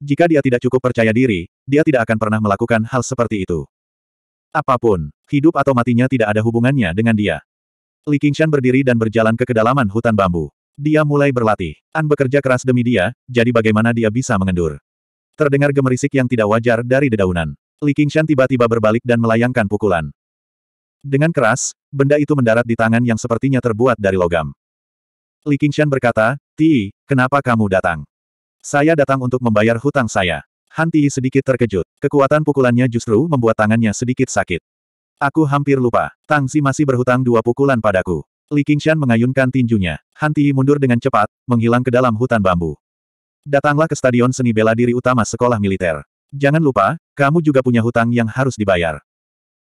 Jika dia tidak cukup percaya diri, dia tidak akan pernah melakukan hal seperti itu. Apapun, hidup atau matinya tidak ada hubungannya dengan dia. Li Qingshan berdiri dan berjalan ke kedalaman hutan bambu. Dia mulai berlatih. An bekerja keras demi dia, jadi bagaimana dia bisa mengendur. Terdengar gemerisik yang tidak wajar dari dedaunan. Li Qingshan tiba-tiba berbalik dan melayangkan pukulan. Dengan keras, benda itu mendarat di tangan yang sepertinya terbuat dari logam. Li Qingshan berkata, Ti, kenapa kamu datang? Saya datang untuk membayar hutang saya. Han Ti sedikit terkejut. Kekuatan pukulannya justru membuat tangannya sedikit sakit. Aku hampir lupa. Tang Si masih berhutang dua pukulan padaku. Li Qingshan mengayunkan tinjunya. Han Ti mundur dengan cepat, menghilang ke dalam hutan bambu. Datanglah ke stadion seni bela diri utama sekolah militer. Jangan lupa, kamu juga punya hutang yang harus dibayar.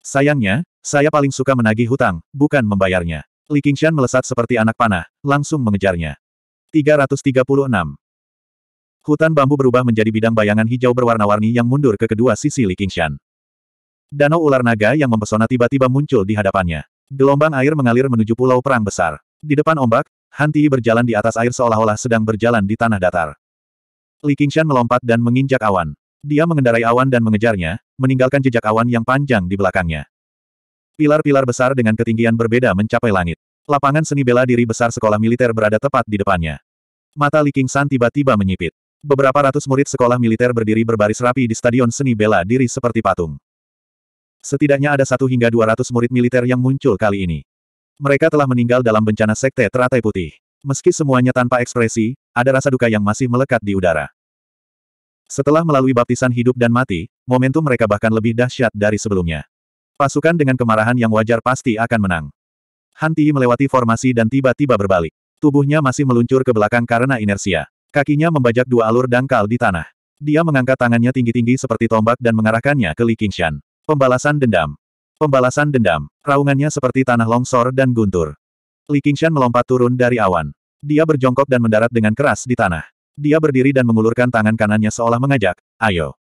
Sayangnya, saya paling suka menagih hutang, bukan membayarnya. Li Qingshan melesat seperti anak panah, langsung mengejarnya. 336. Hutan bambu berubah menjadi bidang bayangan hijau berwarna-warni yang mundur ke kedua sisi Li Qingshan. Danau ular naga yang mempesona tiba-tiba muncul di hadapannya. Gelombang air mengalir menuju pulau perang besar. Di depan ombak, Han Tiyi berjalan di atas air seolah-olah sedang berjalan di tanah datar. Li Qingshan melompat dan menginjak awan. Dia mengendarai awan dan mengejarnya, meninggalkan jejak awan yang panjang di belakangnya. Pilar-pilar besar dengan ketinggian berbeda mencapai langit. Lapangan seni bela diri besar sekolah militer berada tepat di depannya. Mata Li San tiba-tiba menyipit. Beberapa ratus murid sekolah militer berdiri berbaris rapi di stadion seni bela diri seperti patung. Setidaknya ada satu hingga dua ratus murid militer yang muncul kali ini. Mereka telah meninggal dalam bencana sekte teratai putih. Meski semuanya tanpa ekspresi, ada rasa duka yang masih melekat di udara. Setelah melalui baptisan hidup dan mati, momentum mereka bahkan lebih dahsyat dari sebelumnya. Pasukan dengan kemarahan yang wajar pasti akan menang. Han Tihi melewati formasi dan tiba-tiba berbalik. Tubuhnya masih meluncur ke belakang karena inersia. Kakinya membajak dua alur dangkal di tanah. Dia mengangkat tangannya tinggi-tinggi seperti tombak dan mengarahkannya ke Li Qingshan. Pembalasan dendam. Pembalasan dendam. Raungannya seperti tanah longsor dan guntur. Li Qingshan melompat turun dari awan. Dia berjongkok dan mendarat dengan keras di tanah. Dia berdiri dan mengulurkan tangan kanannya seolah mengajak, ayo.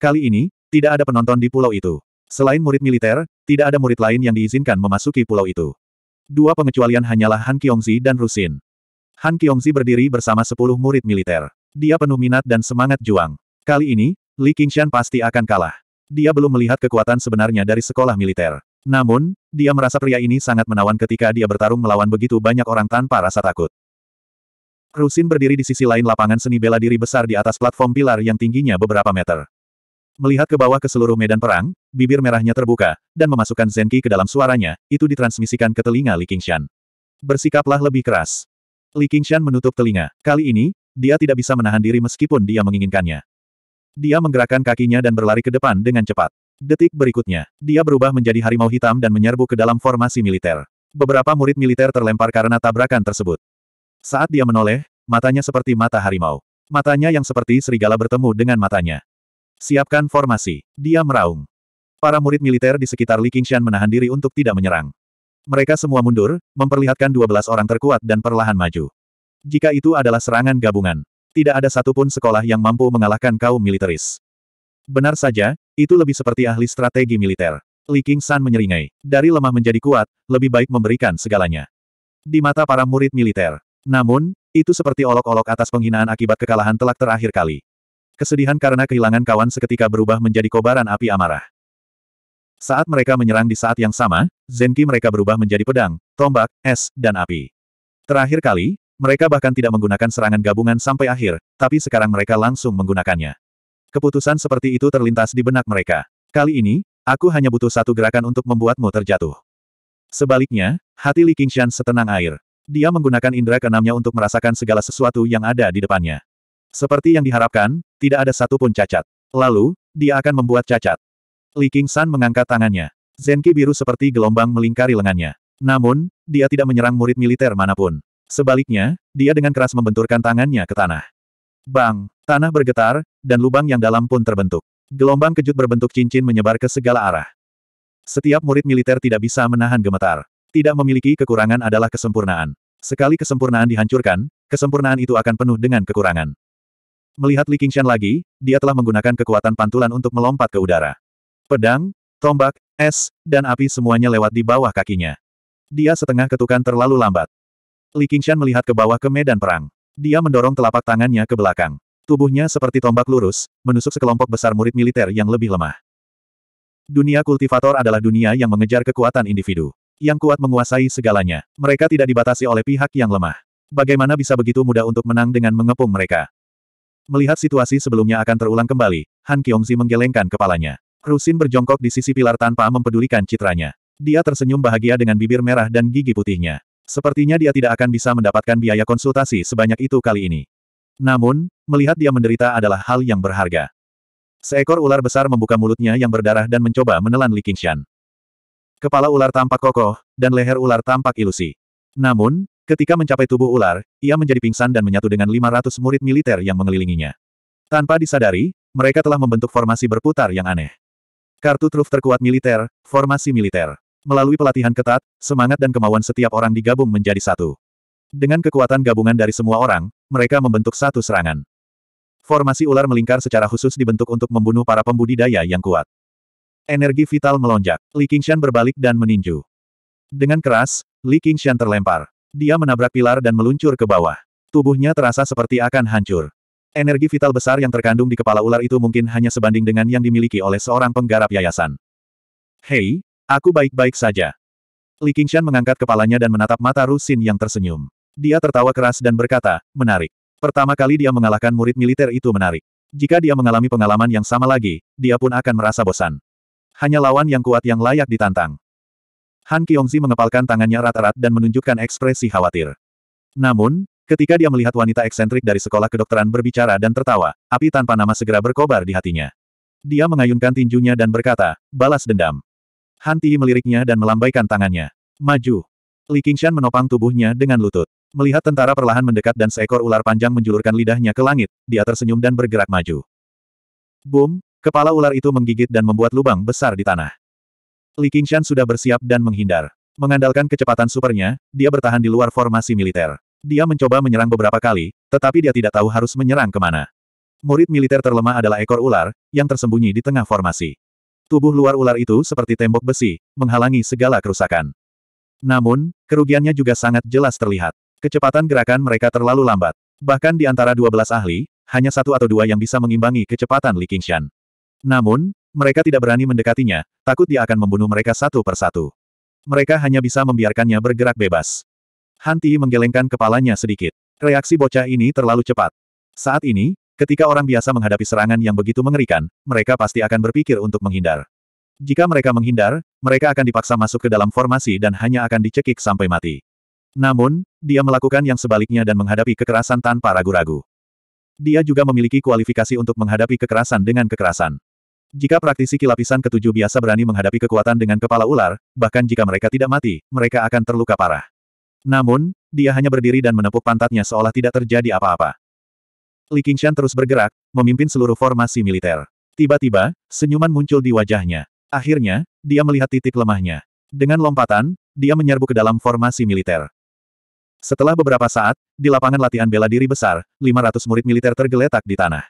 Kali ini, tidak ada penonton di pulau itu. Selain murid militer, tidak ada murid lain yang diizinkan memasuki pulau itu. Dua pengecualian hanyalah Han Kyongzi dan Rusin. Han Kyongzi berdiri bersama sepuluh murid militer. Dia penuh minat dan semangat juang. Kali ini, Li Qingshan pasti akan kalah. Dia belum melihat kekuatan sebenarnya dari sekolah militer. Namun, dia merasa pria ini sangat menawan ketika dia bertarung melawan begitu banyak orang tanpa rasa takut. Rusin berdiri di sisi lain lapangan seni bela diri besar di atas platform pilar yang tingginya beberapa meter. Melihat ke bawah ke seluruh medan perang, bibir merahnya terbuka, dan memasukkan Zenki ke dalam suaranya, itu ditransmisikan ke telinga Li Qingshan. Bersikaplah lebih keras. Li Qingshan menutup telinga. Kali ini, dia tidak bisa menahan diri meskipun dia menginginkannya. Dia menggerakkan kakinya dan berlari ke depan dengan cepat. Detik berikutnya, dia berubah menjadi harimau hitam dan menyerbu ke dalam formasi militer. Beberapa murid militer terlempar karena tabrakan tersebut. Saat dia menoleh, matanya seperti mata harimau. Matanya yang seperti serigala bertemu dengan matanya. Siapkan formasi. Dia meraung. Para murid militer di sekitar Li Qingshan menahan diri untuk tidak menyerang. Mereka semua mundur, memperlihatkan 12 orang terkuat dan perlahan maju. Jika itu adalah serangan gabungan, tidak ada satupun sekolah yang mampu mengalahkan kaum militeris. Benar saja, itu lebih seperti ahli strategi militer. Li Qingshan menyeringai. Dari lemah menjadi kuat, lebih baik memberikan segalanya. Di mata para murid militer. Namun, itu seperti olok-olok atas penghinaan akibat kekalahan telak terakhir kali. Kesedihan karena kehilangan kawan seketika berubah menjadi kobaran api amarah. Saat mereka menyerang di saat yang sama, Zenki mereka berubah menjadi pedang, tombak, es, dan api. Terakhir kali, mereka bahkan tidak menggunakan serangan gabungan sampai akhir, tapi sekarang mereka langsung menggunakannya. Keputusan seperti itu terlintas di benak mereka. Kali ini, aku hanya butuh satu gerakan untuk membuatmu terjatuh. Sebaliknya, hati Li Qingshan setenang air. Dia menggunakan indera keenamnya untuk merasakan segala sesuatu yang ada di depannya. Seperti yang diharapkan, tidak ada satupun cacat. Lalu, dia akan membuat cacat. Li San mengangkat tangannya. Zenki biru seperti gelombang melingkari lengannya. Namun, dia tidak menyerang murid militer manapun. Sebaliknya, dia dengan keras membenturkan tangannya ke tanah. Bang! Tanah bergetar, dan lubang yang dalam pun terbentuk. Gelombang kejut berbentuk cincin menyebar ke segala arah. Setiap murid militer tidak bisa menahan gemetar. Tidak memiliki kekurangan adalah kesempurnaan. Sekali kesempurnaan dihancurkan, kesempurnaan itu akan penuh dengan kekurangan. Melihat Li Qingshan lagi, dia telah menggunakan kekuatan pantulan untuk melompat ke udara. Pedang, tombak, es, dan api semuanya lewat di bawah kakinya. Dia setengah ketukan terlalu lambat. Li Qingshan melihat ke bawah ke medan perang. Dia mendorong telapak tangannya ke belakang. Tubuhnya seperti tombak lurus, menusuk sekelompok besar murid militer yang lebih lemah. Dunia kultivator adalah dunia yang mengejar kekuatan individu. Yang kuat menguasai segalanya. Mereka tidak dibatasi oleh pihak yang lemah. Bagaimana bisa begitu mudah untuk menang dengan mengepung mereka? Melihat situasi sebelumnya akan terulang kembali, Han Kiongzi menggelengkan kepalanya. Rusin berjongkok di sisi pilar tanpa mempedulikan citranya. Dia tersenyum bahagia dengan bibir merah dan gigi putihnya. Sepertinya dia tidak akan bisa mendapatkan biaya konsultasi sebanyak itu kali ini. Namun, melihat dia menderita adalah hal yang berharga. Seekor ular besar membuka mulutnya yang berdarah dan mencoba menelan Li Qingshan. Kepala ular tampak kokoh, dan leher ular tampak ilusi. Namun, ketika mencapai tubuh ular, ia menjadi pingsan dan menyatu dengan 500 murid militer yang mengelilinginya. Tanpa disadari, mereka telah membentuk formasi berputar yang aneh. Kartu truf terkuat militer, formasi militer. Melalui pelatihan ketat, semangat dan kemauan setiap orang digabung menjadi satu. Dengan kekuatan gabungan dari semua orang, mereka membentuk satu serangan. Formasi ular melingkar secara khusus dibentuk untuk membunuh para pembudidaya yang kuat. Energi vital melonjak. Li Qingshan berbalik dan meninju. Dengan keras, Li Qingshan terlempar. Dia menabrak pilar dan meluncur ke bawah. Tubuhnya terasa seperti akan hancur. Energi vital besar yang terkandung di kepala ular itu mungkin hanya sebanding dengan yang dimiliki oleh seorang penggarap yayasan. Hei, aku baik-baik saja. Li Qingshan mengangkat kepalanya dan menatap mata Rusin yang tersenyum. Dia tertawa keras dan berkata, menarik. Pertama kali dia mengalahkan murid militer itu menarik. Jika dia mengalami pengalaman yang sama lagi, dia pun akan merasa bosan. Hanya lawan yang kuat yang layak ditantang. Han Kiongzi mengepalkan tangannya rata-rat dan menunjukkan ekspresi khawatir. Namun, Ketika dia melihat wanita eksentrik dari sekolah kedokteran berbicara dan tertawa, api tanpa nama segera berkobar di hatinya. Dia mengayunkan tinjunya dan berkata, balas dendam. Han meliriknya dan melambaikan tangannya. Maju. Li Qingshan menopang tubuhnya dengan lutut. Melihat tentara perlahan mendekat dan seekor ular panjang menjulurkan lidahnya ke langit, dia tersenyum dan bergerak maju. Boom! Kepala ular itu menggigit dan membuat lubang besar di tanah. Li Qingshan sudah bersiap dan menghindar. Mengandalkan kecepatan supernya, dia bertahan di luar formasi militer. Dia mencoba menyerang beberapa kali, tetapi dia tidak tahu harus menyerang kemana. Murid militer terlemah adalah ekor ular, yang tersembunyi di tengah formasi. Tubuh luar ular itu seperti tembok besi, menghalangi segala kerusakan. Namun, kerugiannya juga sangat jelas terlihat. Kecepatan gerakan mereka terlalu lambat. Bahkan di antara 12 ahli, hanya satu atau dua yang bisa mengimbangi kecepatan Li Qingshan. Namun, mereka tidak berani mendekatinya, takut dia akan membunuh mereka satu persatu. Mereka hanya bisa membiarkannya bergerak bebas. Hanti menggelengkan kepalanya sedikit. Reaksi bocah ini terlalu cepat. Saat ini, ketika orang biasa menghadapi serangan yang begitu mengerikan, mereka pasti akan berpikir untuk menghindar. Jika mereka menghindar, mereka akan dipaksa masuk ke dalam formasi dan hanya akan dicekik sampai mati. Namun, dia melakukan yang sebaliknya dan menghadapi kekerasan tanpa ragu-ragu. Dia juga memiliki kualifikasi untuk menghadapi kekerasan dengan kekerasan. Jika praktisi kilapisan ketujuh biasa berani menghadapi kekuatan dengan kepala ular, bahkan jika mereka tidak mati, mereka akan terluka parah. Namun, dia hanya berdiri dan menepuk pantatnya seolah tidak terjadi apa-apa. Li Qingshan terus bergerak, memimpin seluruh formasi militer. Tiba-tiba, senyuman muncul di wajahnya. Akhirnya, dia melihat titik lemahnya. Dengan lompatan, dia menyerbu ke dalam formasi militer. Setelah beberapa saat, di lapangan latihan bela diri besar, 500 murid militer tergeletak di tanah.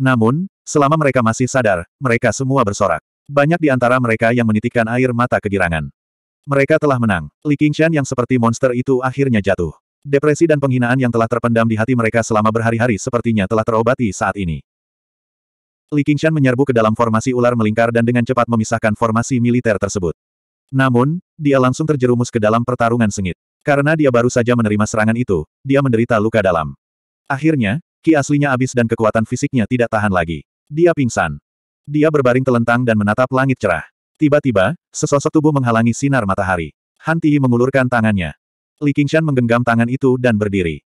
Namun, selama mereka masih sadar, mereka semua bersorak. Banyak di antara mereka yang menitikkan air mata kegirangan. Mereka telah menang. Li Qingshan yang seperti monster itu akhirnya jatuh. Depresi dan penghinaan yang telah terpendam di hati mereka selama berhari-hari sepertinya telah terobati saat ini. Li Qingshan menyerbu ke dalam formasi ular melingkar dan dengan cepat memisahkan formasi militer tersebut. Namun, dia langsung terjerumus ke dalam pertarungan sengit. Karena dia baru saja menerima serangan itu, dia menderita luka dalam. Akhirnya, ki aslinya habis dan kekuatan fisiknya tidak tahan lagi. Dia pingsan. Dia berbaring telentang dan menatap langit cerah. Tiba-tiba, sesosok tubuh menghalangi sinar matahari. Han Tiyi mengulurkan tangannya. Li Qingshan menggenggam tangan itu dan berdiri.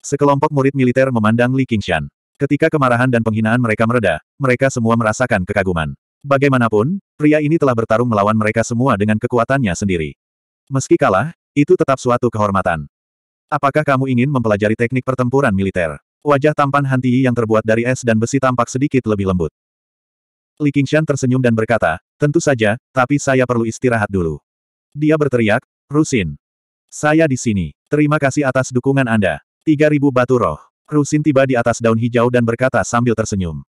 Sekelompok murid militer memandang Li Qingshan. Ketika kemarahan dan penghinaan mereka mereda, mereka semua merasakan kekaguman. Bagaimanapun, pria ini telah bertarung melawan mereka semua dengan kekuatannya sendiri. Meski kalah, itu tetap suatu kehormatan. Apakah kamu ingin mempelajari teknik pertempuran militer? Wajah tampan Han Tiyi yang terbuat dari es dan besi tampak sedikit lebih lembut. Li Qingshan tersenyum dan berkata, tentu saja, tapi saya perlu istirahat dulu. Dia berteriak, Rusin. Saya di sini. Terima kasih atas dukungan Anda. 3000 batu roh. Rusin tiba di atas daun hijau dan berkata sambil tersenyum.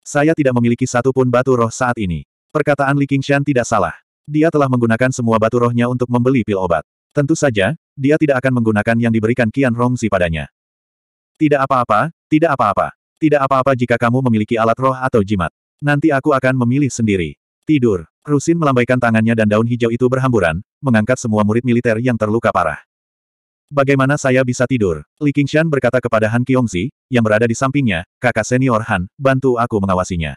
Saya tidak memiliki satupun batu roh saat ini. Perkataan Li Qingshan tidak salah. Dia telah menggunakan semua batu rohnya untuk membeli pil obat. Tentu saja, dia tidak akan menggunakan yang diberikan Qian Rongzi padanya. Tidak apa-apa, tidak apa-apa. Tidak apa-apa jika kamu memiliki alat roh atau jimat. Nanti aku akan memilih sendiri. Tidur. Rusin melambaikan tangannya dan daun hijau itu berhamburan, mengangkat semua murid militer yang terluka parah. Bagaimana saya bisa tidur? Li Qingshan berkata kepada Han Qiongzi, yang berada di sampingnya, kakak senior Han, bantu aku mengawasinya.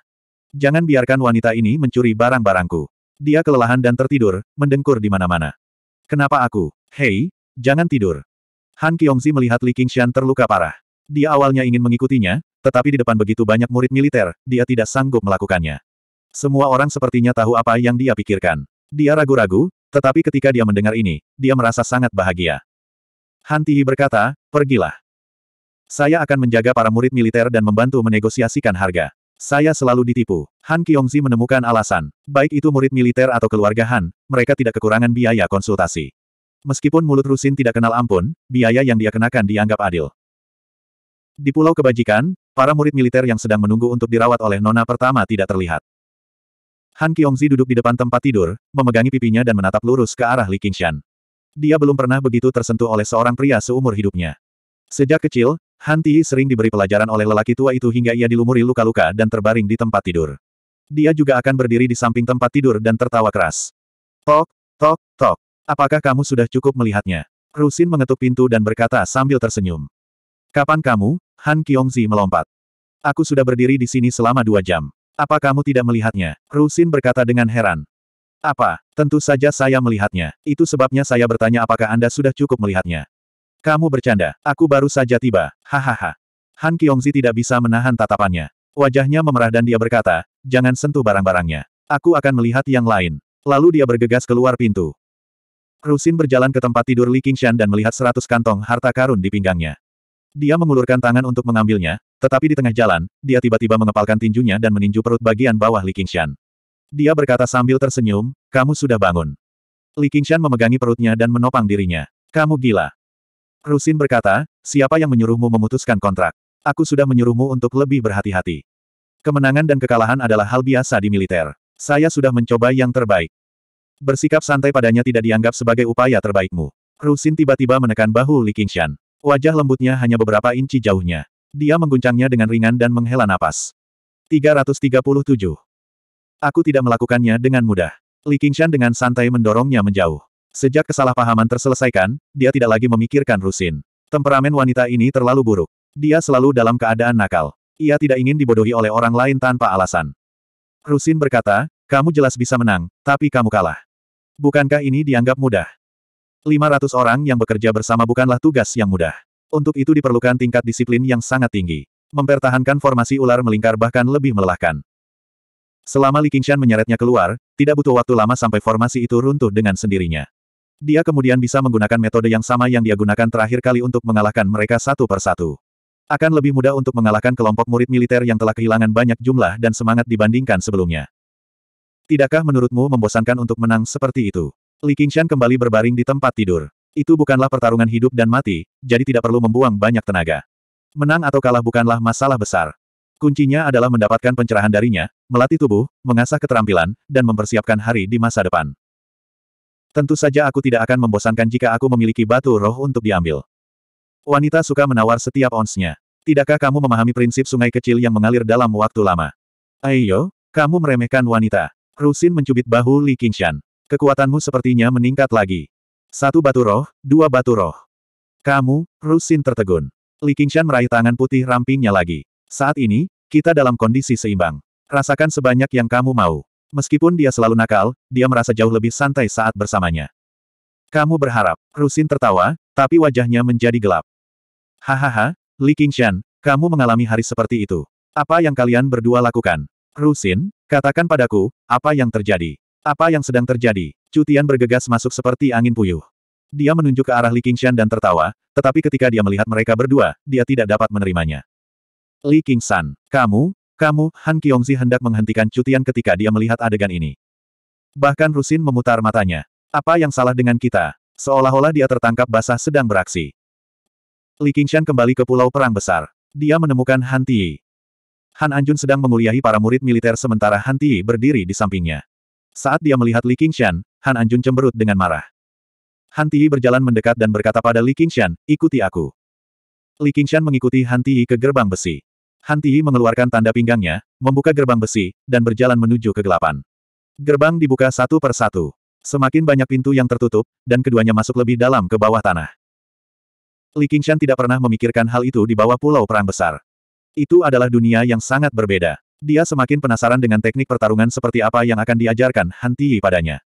Jangan biarkan wanita ini mencuri barang-barangku. Dia kelelahan dan tertidur, mendengkur di mana-mana. Kenapa aku? Hei, jangan tidur. Han Qiongzi melihat Li Qingshan terluka parah. Dia awalnya ingin mengikutinya, tetapi di depan begitu banyak murid militer, dia tidak sanggup melakukannya. Semua orang sepertinya tahu apa yang dia pikirkan. Dia ragu-ragu, tetapi ketika dia mendengar ini, dia merasa sangat bahagia. Han Tihi berkata, pergilah. Saya akan menjaga para murid militer dan membantu menegosiasikan harga. Saya selalu ditipu. Han Kyongzi menemukan alasan. Baik itu murid militer atau keluarga Han, mereka tidak kekurangan biaya konsultasi. Meskipun mulut Rusin tidak kenal ampun, biaya yang dia kenakan dianggap adil. Di Pulau Kebajikan, para murid militer yang sedang menunggu untuk dirawat oleh nona pertama tidak terlihat. Han Kiongzi duduk di depan tempat tidur, memegangi pipinya dan menatap lurus ke arah Li Qingshan. Dia belum pernah begitu tersentuh oleh seorang pria seumur hidupnya. Sejak kecil, Han Tiyi sering diberi pelajaran oleh lelaki tua itu hingga ia dilumuri luka-luka dan terbaring di tempat tidur. Dia juga akan berdiri di samping tempat tidur dan tertawa keras. Tok, tok, tok. Apakah kamu sudah cukup melihatnya? Rusin mengetuk pintu dan berkata sambil tersenyum. Kapan kamu, Han Kyongzi melompat? Aku sudah berdiri di sini selama dua jam. Apa kamu tidak melihatnya? Rusin berkata dengan heran. Apa? Tentu saja saya melihatnya. Itu sebabnya saya bertanya apakah Anda sudah cukup melihatnya. Kamu bercanda. Aku baru saja tiba. Hahaha. Han Kyongzi tidak bisa menahan tatapannya. Wajahnya memerah dan dia berkata, jangan sentuh barang-barangnya. Aku akan melihat yang lain. Lalu dia bergegas keluar pintu. Rusin berjalan ke tempat tidur Li Qingshan dan melihat seratus kantong harta karun di pinggangnya. Dia mengulurkan tangan untuk mengambilnya, tetapi di tengah jalan, dia tiba-tiba mengepalkan tinjunya dan meninju perut bagian bawah Li Qingshan. Dia berkata sambil tersenyum, kamu sudah bangun. Li Qingshan memegangi perutnya dan menopang dirinya. Kamu gila. Rusin berkata, siapa yang menyuruhmu memutuskan kontrak? Aku sudah menyuruhmu untuk lebih berhati-hati. Kemenangan dan kekalahan adalah hal biasa di militer. Saya sudah mencoba yang terbaik. Bersikap santai padanya tidak dianggap sebagai upaya terbaikmu. Rusin tiba-tiba menekan bahu Li Qingshan. Wajah lembutnya hanya beberapa inci jauhnya. Dia mengguncangnya dengan ringan dan menghela napas. 337. Aku tidak melakukannya dengan mudah. Li Qingshan dengan santai mendorongnya menjauh. Sejak kesalahpahaman terselesaikan, dia tidak lagi memikirkan Rusin. Temperamen wanita ini terlalu buruk. Dia selalu dalam keadaan nakal. Ia tidak ingin dibodohi oleh orang lain tanpa alasan. Rusin berkata, kamu jelas bisa menang, tapi kamu kalah. Bukankah ini dianggap mudah? 500 orang yang bekerja bersama bukanlah tugas yang mudah. Untuk itu diperlukan tingkat disiplin yang sangat tinggi. Mempertahankan formasi ular melingkar bahkan lebih melelahkan. Selama Li Qingshan menyeretnya keluar, tidak butuh waktu lama sampai formasi itu runtuh dengan sendirinya. Dia kemudian bisa menggunakan metode yang sama yang dia gunakan terakhir kali untuk mengalahkan mereka satu persatu. Akan lebih mudah untuk mengalahkan kelompok murid militer yang telah kehilangan banyak jumlah dan semangat dibandingkan sebelumnya. Tidakkah menurutmu membosankan untuk menang seperti itu? Li Qingshan kembali berbaring di tempat tidur. Itu bukanlah pertarungan hidup dan mati, jadi tidak perlu membuang banyak tenaga. Menang atau kalah bukanlah masalah besar. Kuncinya adalah mendapatkan pencerahan darinya, melatih tubuh, mengasah keterampilan, dan mempersiapkan hari di masa depan. Tentu saja aku tidak akan membosankan jika aku memiliki batu roh untuk diambil. Wanita suka menawar setiap onsnya. Tidakkah kamu memahami prinsip sungai kecil yang mengalir dalam waktu lama? Ayo, kamu meremehkan wanita. Rusin mencubit bahu Li Qingshan. Kekuatanmu sepertinya meningkat lagi. Satu batu roh, dua batu roh. Kamu, Rusin tertegun. Li Qingshan meraih tangan putih rampingnya lagi. Saat ini, kita dalam kondisi seimbang. Rasakan sebanyak yang kamu mau. Meskipun dia selalu nakal, dia merasa jauh lebih santai saat bersamanya. Kamu berharap, Rusin tertawa, tapi wajahnya menjadi gelap. Hahaha, Li Qingshan, kamu mengalami hari seperti itu. Apa yang kalian berdua lakukan? Rusin, katakan padaku, apa yang terjadi? Apa yang sedang terjadi? Cutian bergegas masuk seperti angin puyuh. Dia menunjuk ke arah Li Qingshan dan tertawa, tetapi ketika dia melihat mereka berdua, dia tidak dapat menerimanya. Li Qingshan, kamu, kamu, Han Kiongzi hendak menghentikan cutian ketika dia melihat adegan ini. Bahkan Rusin memutar matanya. Apa yang salah dengan kita? Seolah-olah dia tertangkap basah sedang beraksi. Li Qingshan kembali ke Pulau Perang Besar. Dia menemukan Han Tiyi. Han Anjun sedang menguliahi para murid militer sementara Han Tiyi berdiri di sampingnya. Saat dia melihat Li Qingshan, Han Anjun cemberut dengan marah. Han Tiyi berjalan mendekat dan berkata pada Li Qingshan, ikuti aku. Li Qingshan mengikuti Han Tiyi ke gerbang besi. Han Tiyi mengeluarkan tanda pinggangnya, membuka gerbang besi, dan berjalan menuju kegelapan. Gerbang dibuka satu per satu. Semakin banyak pintu yang tertutup, dan keduanya masuk lebih dalam ke bawah tanah. Li Qingshan tidak pernah memikirkan hal itu di bawah pulau perang besar. Itu adalah dunia yang sangat berbeda. Dia semakin penasaran dengan teknik pertarungan seperti apa yang akan diajarkan Han padanya.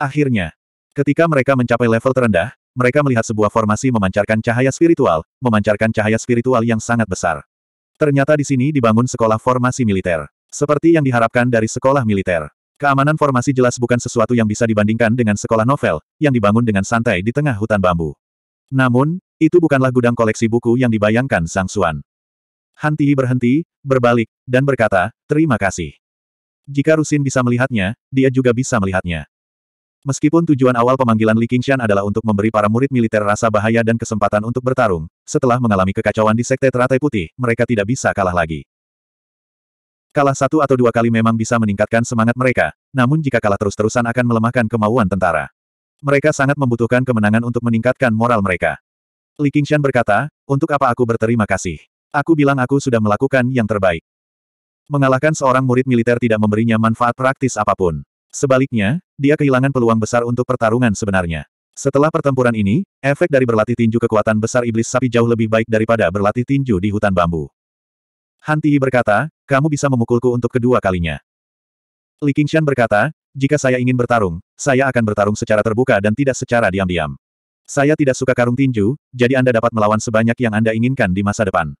Akhirnya, ketika mereka mencapai level terendah, mereka melihat sebuah formasi memancarkan cahaya spiritual, memancarkan cahaya spiritual yang sangat besar. Ternyata di sini dibangun sekolah formasi militer. Seperti yang diharapkan dari sekolah militer. Keamanan formasi jelas bukan sesuatu yang bisa dibandingkan dengan sekolah novel, yang dibangun dengan santai di tengah hutan bambu. Namun, itu bukanlah gudang koleksi buku yang dibayangkan Sang Suan. Han Tihi berhenti, berbalik, dan berkata, terima kasih. Jika Rusin bisa melihatnya, dia juga bisa melihatnya. Meskipun tujuan awal pemanggilan Li Qingshan adalah untuk memberi para murid militer rasa bahaya dan kesempatan untuk bertarung, setelah mengalami kekacauan di Sekte Teratai Putih, mereka tidak bisa kalah lagi. Kalah satu atau dua kali memang bisa meningkatkan semangat mereka, namun jika kalah terus-terusan akan melemahkan kemauan tentara. Mereka sangat membutuhkan kemenangan untuk meningkatkan moral mereka. Li Qingshan berkata, untuk apa aku berterima kasih? Aku bilang aku sudah melakukan yang terbaik. Mengalahkan seorang murid militer tidak memberinya manfaat praktis apapun. Sebaliknya, dia kehilangan peluang besar untuk pertarungan sebenarnya. Setelah pertempuran ini, efek dari berlatih tinju kekuatan besar iblis sapi jauh lebih baik daripada berlatih tinju di hutan bambu. Hanti berkata, kamu bisa memukulku untuk kedua kalinya. Li Qingshan berkata, jika saya ingin bertarung, saya akan bertarung secara terbuka dan tidak secara diam-diam. Saya tidak suka karung tinju, jadi Anda dapat melawan sebanyak yang Anda inginkan di masa depan.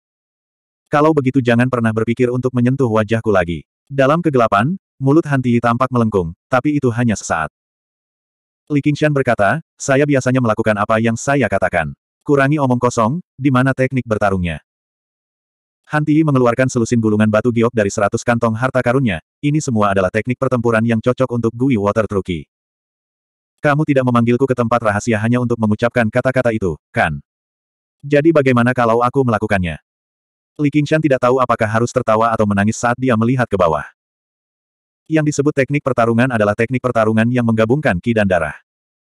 Kalau begitu jangan pernah berpikir untuk menyentuh wajahku lagi. Dalam kegelapan, mulut Han Tiyi tampak melengkung, tapi itu hanya sesaat. Li Qingshan berkata, saya biasanya melakukan apa yang saya katakan. Kurangi omong kosong, di mana teknik bertarungnya. Han Tiyi mengeluarkan selusin gulungan batu giok dari seratus kantong harta karunnya, ini semua adalah teknik pertempuran yang cocok untuk Gui Water Truki. Kamu tidak memanggilku ke tempat rahasia hanya untuk mengucapkan kata-kata itu, kan? Jadi bagaimana kalau aku melakukannya? Li Qingshan tidak tahu apakah harus tertawa atau menangis saat dia melihat ke bawah. Yang disebut teknik pertarungan adalah teknik pertarungan yang menggabungkan ki dan darah.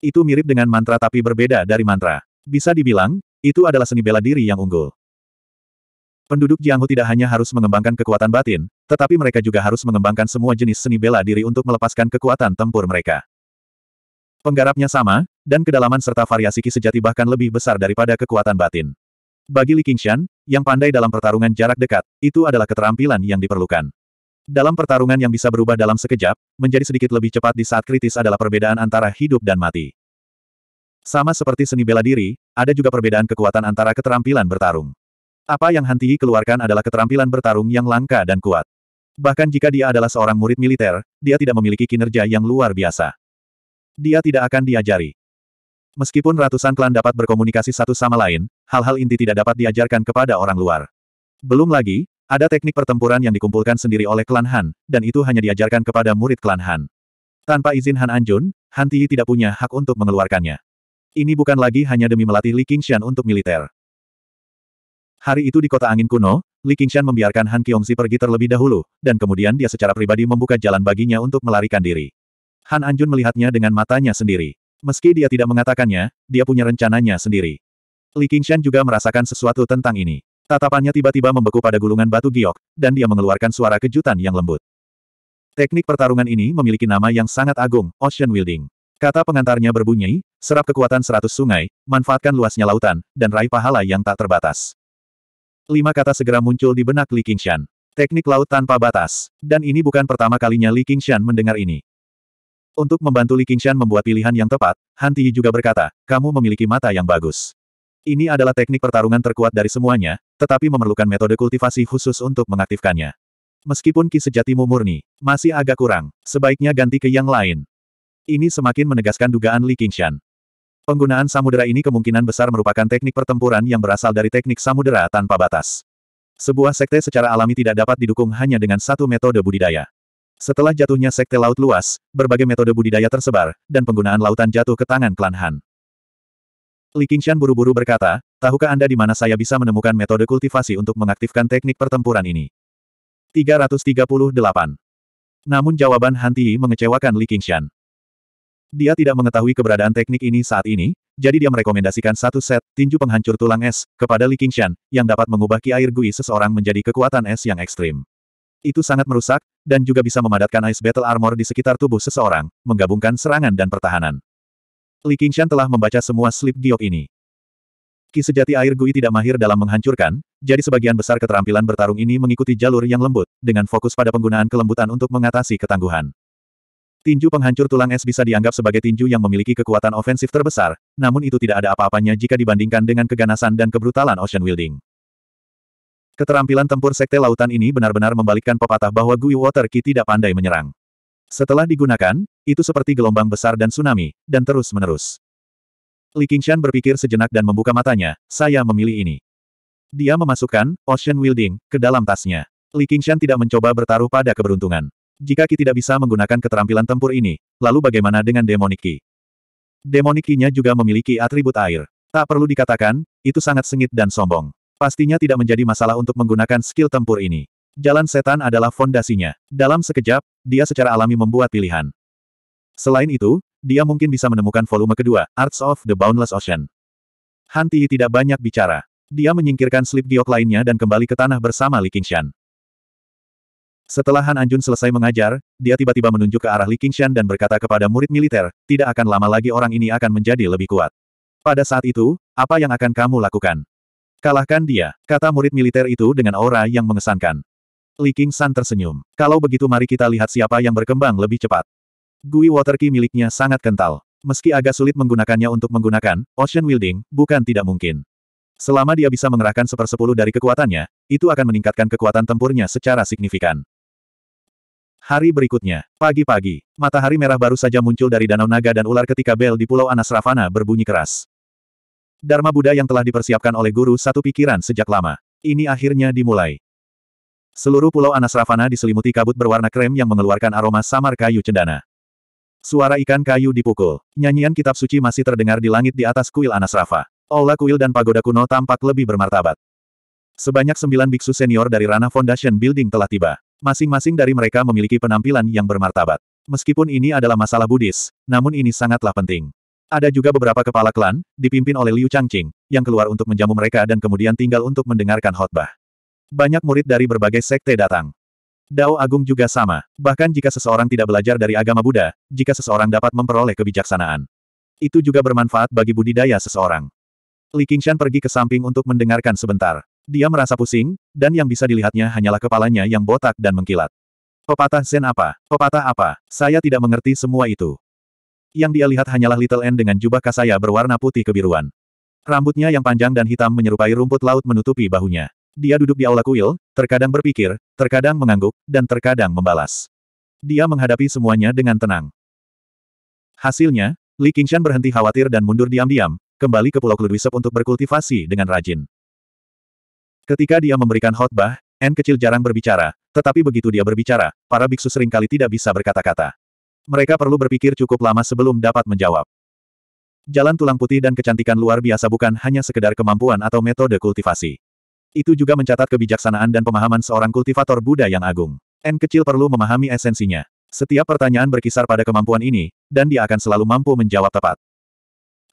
Itu mirip dengan mantra tapi berbeda dari mantra. Bisa dibilang, itu adalah seni bela diri yang unggul. Penduduk Jianghu tidak hanya harus mengembangkan kekuatan batin, tetapi mereka juga harus mengembangkan semua jenis seni bela diri untuk melepaskan kekuatan tempur mereka. Penggarapnya sama, dan kedalaman serta variasi ki sejati bahkan lebih besar daripada kekuatan batin. Bagi Li Qingshan, yang pandai dalam pertarungan jarak dekat, itu adalah keterampilan yang diperlukan. Dalam pertarungan yang bisa berubah dalam sekejap, menjadi sedikit lebih cepat di saat kritis adalah perbedaan antara hidup dan mati. Sama seperti seni bela diri, ada juga perbedaan kekuatan antara keterampilan bertarung. Apa yang Han Tiyi keluarkan adalah keterampilan bertarung yang langka dan kuat. Bahkan jika dia adalah seorang murid militer, dia tidak memiliki kinerja yang luar biasa. Dia tidak akan diajari. Meskipun ratusan klan dapat berkomunikasi satu sama lain, hal-hal inti tidak dapat diajarkan kepada orang luar. Belum lagi, ada teknik pertempuran yang dikumpulkan sendiri oleh klan Han, dan itu hanya diajarkan kepada murid klan Han. Tanpa izin Han Anjun, Han Tiyi tidak punya hak untuk mengeluarkannya. Ini bukan lagi hanya demi melatih Li Qingshan untuk militer. Hari itu di kota angin kuno, Li Qingshan membiarkan Han Kiongzi pergi terlebih dahulu, dan kemudian dia secara pribadi membuka jalan baginya untuk melarikan diri. Han Anjun melihatnya dengan matanya sendiri. Meski dia tidak mengatakannya, dia punya rencananya sendiri. Li Qingshan juga merasakan sesuatu tentang ini. Tatapannya tiba-tiba membeku pada gulungan batu giok, dan dia mengeluarkan suara kejutan yang lembut. Teknik pertarungan ini memiliki nama yang sangat agung, Ocean Wielding. Kata pengantarnya berbunyi, serap kekuatan seratus sungai, manfaatkan luasnya lautan, dan raih pahala yang tak terbatas. Lima kata segera muncul di benak Li Qingshan. Teknik laut tanpa batas. Dan ini bukan pertama kalinya Li Qingshan mendengar ini. Untuk membantu Li Qingshan membuat pilihan yang tepat, Han Tiyi juga berkata, kamu memiliki mata yang bagus. Ini adalah teknik pertarungan terkuat dari semuanya, tetapi memerlukan metode kultivasi khusus untuk mengaktifkannya. Meskipun ki sejatimu murni, masih agak kurang, sebaiknya ganti ke yang lain. Ini semakin menegaskan dugaan Li Qingshan. Penggunaan samudera ini kemungkinan besar merupakan teknik pertempuran yang berasal dari teknik samudera tanpa batas. Sebuah sekte secara alami tidak dapat didukung hanya dengan satu metode budidaya. Setelah jatuhnya sekte laut luas, berbagai metode budidaya tersebar, dan penggunaan lautan jatuh ke tangan klan Han. Li Qingshan buru-buru berkata, tahukah Anda di mana saya bisa menemukan metode kultivasi untuk mengaktifkan teknik pertempuran ini? 338. Namun jawaban Han Tiyi mengecewakan Li Qingshan. Dia tidak mengetahui keberadaan teknik ini saat ini, jadi dia merekomendasikan satu set, tinju penghancur tulang es, kepada Li Qingshan, yang dapat mengubah ki air gui seseorang menjadi kekuatan es yang ekstrim itu sangat merusak, dan juga bisa memadatkan Ice Battle Armor di sekitar tubuh seseorang, menggabungkan serangan dan pertahanan. Li Qingshan telah membaca semua slip giok ini. Ki sejati air Gui tidak mahir dalam menghancurkan, jadi sebagian besar keterampilan bertarung ini mengikuti jalur yang lembut, dengan fokus pada penggunaan kelembutan untuk mengatasi ketangguhan. Tinju penghancur tulang es bisa dianggap sebagai tinju yang memiliki kekuatan ofensif terbesar, namun itu tidak ada apa-apanya jika dibandingkan dengan keganasan dan kebrutalan ocean wielding. Keterampilan tempur Sekte Lautan ini benar-benar membalikkan pepatah bahwa Gui Water Ki tidak pandai menyerang. Setelah digunakan, itu seperti gelombang besar dan tsunami, dan terus-menerus. Li Qingshan berpikir sejenak dan membuka matanya, saya memilih ini. Dia memasukkan Ocean Wielding ke dalam tasnya. Li Qingshan tidak mencoba bertaruh pada keberuntungan. Jika Ki tidak bisa menggunakan keterampilan tempur ini, lalu bagaimana dengan Demonic Ki? Demonic Ki-nya juga memiliki atribut air. Tak perlu dikatakan, itu sangat sengit dan sombong. Pastinya tidak menjadi masalah untuk menggunakan skill tempur ini. Jalan setan adalah fondasinya. Dalam sekejap, dia secara alami membuat pilihan. Selain itu, dia mungkin bisa menemukan volume kedua, Arts of the Boundless Ocean. Hanti tidak banyak bicara. Dia menyingkirkan slip giok lainnya dan kembali ke tanah bersama Li Qingshan. Setelah Han Anjun selesai mengajar, dia tiba-tiba menunjuk ke arah Li Qingshan dan berkata kepada murid militer, tidak akan lama lagi orang ini akan menjadi lebih kuat. Pada saat itu, apa yang akan kamu lakukan? Kalahkan dia, kata murid militer itu dengan aura yang mengesankan. Li King San tersenyum. Kalau begitu mari kita lihat siapa yang berkembang lebih cepat. Gui Water Key miliknya sangat kental. Meski agak sulit menggunakannya untuk menggunakan Ocean Wielding, bukan tidak mungkin. Selama dia bisa mengerahkan sepersepuluh dari kekuatannya, itu akan meningkatkan kekuatan tempurnya secara signifikan. Hari berikutnya, pagi-pagi, matahari merah baru saja muncul dari danau naga dan ular ketika bel di Pulau Anasravana berbunyi keras. Dharma Buddha yang telah dipersiapkan oleh guru satu pikiran sejak lama. Ini akhirnya dimulai. Seluruh pulau Anasravana diselimuti kabut berwarna krem yang mengeluarkan aroma samar kayu cendana. Suara ikan kayu dipukul. Nyanyian kitab suci masih terdengar di langit di atas kuil Anasrava. Aula kuil dan pagoda kuno tampak lebih bermartabat. Sebanyak sembilan biksu senior dari Rana Foundation Building telah tiba. Masing-masing dari mereka memiliki penampilan yang bermartabat. Meskipun ini adalah masalah Buddhis, namun ini sangatlah penting. Ada juga beberapa kepala klan, dipimpin oleh Liu Changqing, yang keluar untuk menjamu mereka dan kemudian tinggal untuk mendengarkan khotbah. Banyak murid dari berbagai sekte datang. Dao Agung juga sama. Bahkan jika seseorang tidak belajar dari agama Buddha, jika seseorang dapat memperoleh kebijaksanaan. Itu juga bermanfaat bagi budidaya seseorang. Li Qingshan pergi ke samping untuk mendengarkan sebentar. Dia merasa pusing, dan yang bisa dilihatnya hanyalah kepalanya yang botak dan mengkilat. Pepatah Zen apa? Pepatah apa? Saya tidak mengerti semua itu. Yang dia lihat hanyalah Little N dengan jubah kasaya berwarna putih kebiruan. Rambutnya yang panjang dan hitam menyerupai rumput laut menutupi bahunya. Dia duduk di aula kuil, terkadang berpikir, terkadang mengangguk, dan terkadang membalas. Dia menghadapi semuanya dengan tenang. Hasilnya, Li Qingshan berhenti khawatir dan mundur diam-diam, kembali ke Pulau Kludwisep untuk berkultivasi dengan rajin. Ketika dia memberikan khotbah, N kecil jarang berbicara, tetapi begitu dia berbicara, para biksu seringkali tidak bisa berkata-kata. Mereka perlu berpikir cukup lama sebelum dapat menjawab. Jalan tulang putih dan kecantikan luar biasa bukan hanya sekedar kemampuan atau metode kultivasi. Itu juga mencatat kebijaksanaan dan pemahaman seorang kultivator Buddha yang agung. N kecil perlu memahami esensinya. Setiap pertanyaan berkisar pada kemampuan ini, dan dia akan selalu mampu menjawab tepat.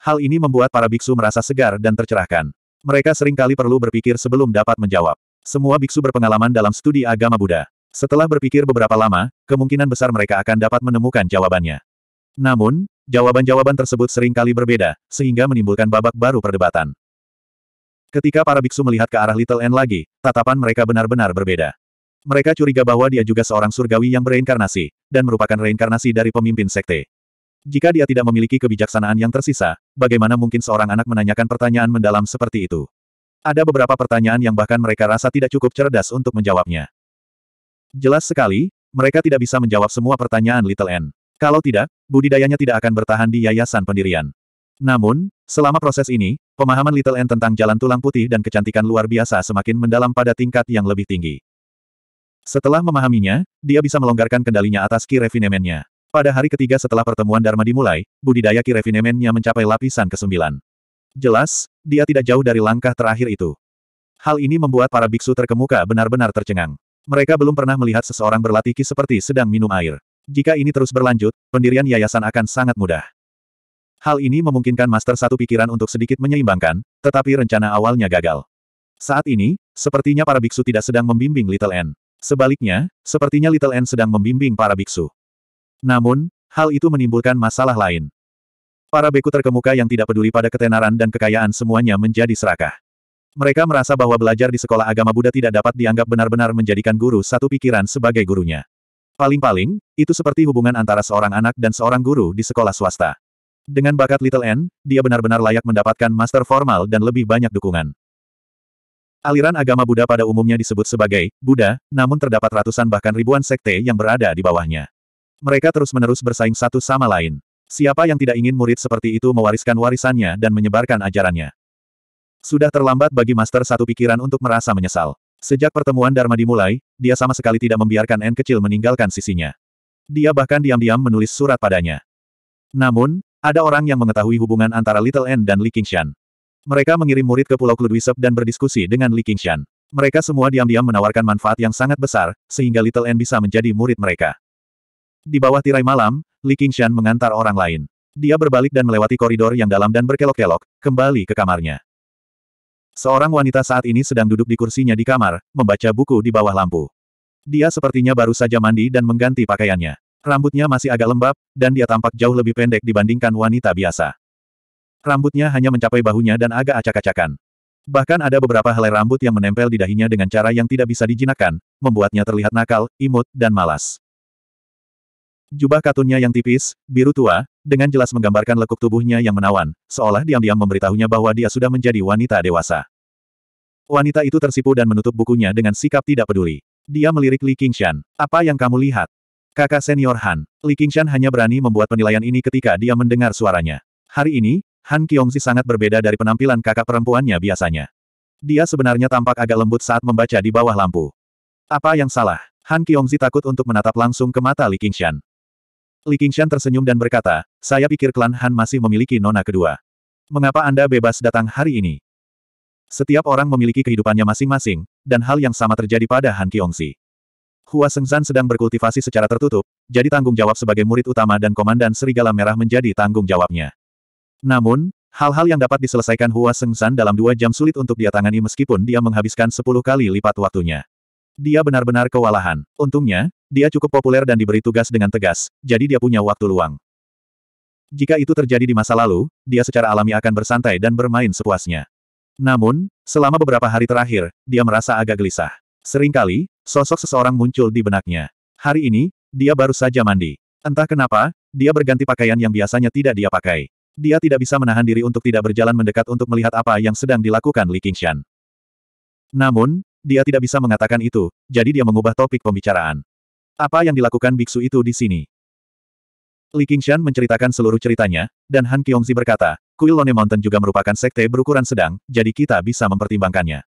Hal ini membuat para biksu merasa segar dan tercerahkan. Mereka seringkali perlu berpikir sebelum dapat menjawab. Semua biksu berpengalaman dalam studi agama Buddha. Setelah berpikir beberapa lama, kemungkinan besar mereka akan dapat menemukan jawabannya. Namun, jawaban-jawaban tersebut seringkali berbeda, sehingga menimbulkan babak baru perdebatan. Ketika para biksu melihat ke arah Little N lagi, tatapan mereka benar-benar berbeda. Mereka curiga bahwa dia juga seorang surgawi yang bereinkarnasi, dan merupakan reinkarnasi dari pemimpin sekte. Jika dia tidak memiliki kebijaksanaan yang tersisa, bagaimana mungkin seorang anak menanyakan pertanyaan mendalam seperti itu? Ada beberapa pertanyaan yang bahkan mereka rasa tidak cukup cerdas untuk menjawabnya. Jelas sekali, mereka tidak bisa menjawab semua pertanyaan Little N. Kalau tidak, budidayanya tidak akan bertahan di yayasan pendirian. Namun, selama proses ini, pemahaman Little N tentang jalan tulang putih dan kecantikan luar biasa semakin mendalam pada tingkat yang lebih tinggi. Setelah memahaminya, dia bisa melonggarkan kendalinya atas key refinemennya. Pada hari ketiga setelah pertemuan Dharma dimulai, budidaya key refinemennya mencapai lapisan ke-9. Jelas, dia tidak jauh dari langkah terakhir itu. Hal ini membuat para biksu terkemuka benar-benar tercengang. Mereka belum pernah melihat seseorang berlatih ki seperti sedang minum air. Jika ini terus berlanjut, pendirian yayasan akan sangat mudah. Hal ini memungkinkan Master Satu Pikiran untuk sedikit menyeimbangkan, tetapi rencana awalnya gagal. Saat ini, sepertinya para biksu tidak sedang membimbing Little N. Sebaliknya, sepertinya Little N sedang membimbing para biksu. Namun, hal itu menimbulkan masalah lain. Para beku terkemuka yang tidak peduli pada ketenaran dan kekayaan semuanya menjadi serakah. Mereka merasa bahwa belajar di sekolah agama Buddha tidak dapat dianggap benar-benar menjadikan guru satu pikiran sebagai gurunya. Paling-paling, itu seperti hubungan antara seorang anak dan seorang guru di sekolah swasta. Dengan bakat Little N, dia benar-benar layak mendapatkan master formal dan lebih banyak dukungan. Aliran agama Buddha pada umumnya disebut sebagai Buddha, namun terdapat ratusan bahkan ribuan sekte yang berada di bawahnya. Mereka terus-menerus bersaing satu sama lain. Siapa yang tidak ingin murid seperti itu mewariskan warisannya dan menyebarkan ajarannya? Sudah terlambat bagi Master Satu Pikiran untuk merasa menyesal. Sejak pertemuan Dharma dimulai, dia sama sekali tidak membiarkan N kecil meninggalkan sisinya. Dia bahkan diam-diam menulis surat padanya. Namun, ada orang yang mengetahui hubungan antara Little N dan Li Qingshan. Mereka mengirim murid ke Pulau Kludwisep dan berdiskusi dengan Li Qingshan. Mereka semua diam-diam menawarkan manfaat yang sangat besar, sehingga Little N bisa menjadi murid mereka. Di bawah tirai malam, Li Qingshan mengantar orang lain. Dia berbalik dan melewati koridor yang dalam dan berkelok-kelok, kembali ke kamarnya. Seorang wanita saat ini sedang duduk di kursinya di kamar, membaca buku di bawah lampu. Dia sepertinya baru saja mandi dan mengganti pakaiannya. Rambutnya masih agak lembab, dan dia tampak jauh lebih pendek dibandingkan wanita biasa. Rambutnya hanya mencapai bahunya dan agak acak-acakan. Bahkan ada beberapa helai rambut yang menempel di dahinya dengan cara yang tidak bisa dijinakkan, membuatnya terlihat nakal, imut, dan malas. Jubah katunnya yang tipis, biru tua, dengan jelas menggambarkan lekuk tubuhnya yang menawan, seolah diam-diam memberitahunya bahwa dia sudah menjadi wanita dewasa. Wanita itu tersipu dan menutup bukunya dengan sikap tidak peduli. Dia melirik Li Qingshan. Apa yang kamu lihat? Kakak senior Han. Li Qingshan hanya berani membuat penilaian ini ketika dia mendengar suaranya. Hari ini, Han Kiongzi sangat berbeda dari penampilan kakak perempuannya biasanya. Dia sebenarnya tampak agak lembut saat membaca di bawah lampu. Apa yang salah? Han Kiongzi takut untuk menatap langsung ke mata Li Qingshan. Li Qingshan tersenyum dan berkata, saya pikir klan Han masih memiliki nona kedua. Mengapa Anda bebas datang hari ini? Setiap orang memiliki kehidupannya masing-masing, dan hal yang sama terjadi pada Han Kiongsi. Hua Sengzan sedang berkultivasi secara tertutup, jadi tanggung jawab sebagai murid utama dan komandan Serigala Merah menjadi tanggung jawabnya. Namun, hal-hal yang dapat diselesaikan Hua Sengzan dalam dua jam sulit untuk dia tangani meskipun dia menghabiskan sepuluh kali lipat waktunya. Dia benar-benar kewalahan. Untungnya, dia cukup populer dan diberi tugas dengan tegas, jadi dia punya waktu luang. Jika itu terjadi di masa lalu, dia secara alami akan bersantai dan bermain sepuasnya. Namun, selama beberapa hari terakhir, dia merasa agak gelisah. Seringkali, sosok seseorang muncul di benaknya. Hari ini, dia baru saja mandi. Entah kenapa, dia berganti pakaian yang biasanya tidak dia pakai. Dia tidak bisa menahan diri untuk tidak berjalan mendekat untuk melihat apa yang sedang dilakukan Li Qingshan. Namun, dia tidak bisa mengatakan itu, jadi dia mengubah topik pembicaraan. Apa yang dilakukan biksu itu di sini? Li Qingshan menceritakan seluruh ceritanya, dan Han Kyongzi berkata, kuil Lone Mountain juga merupakan sekte berukuran sedang, jadi kita bisa mempertimbangkannya.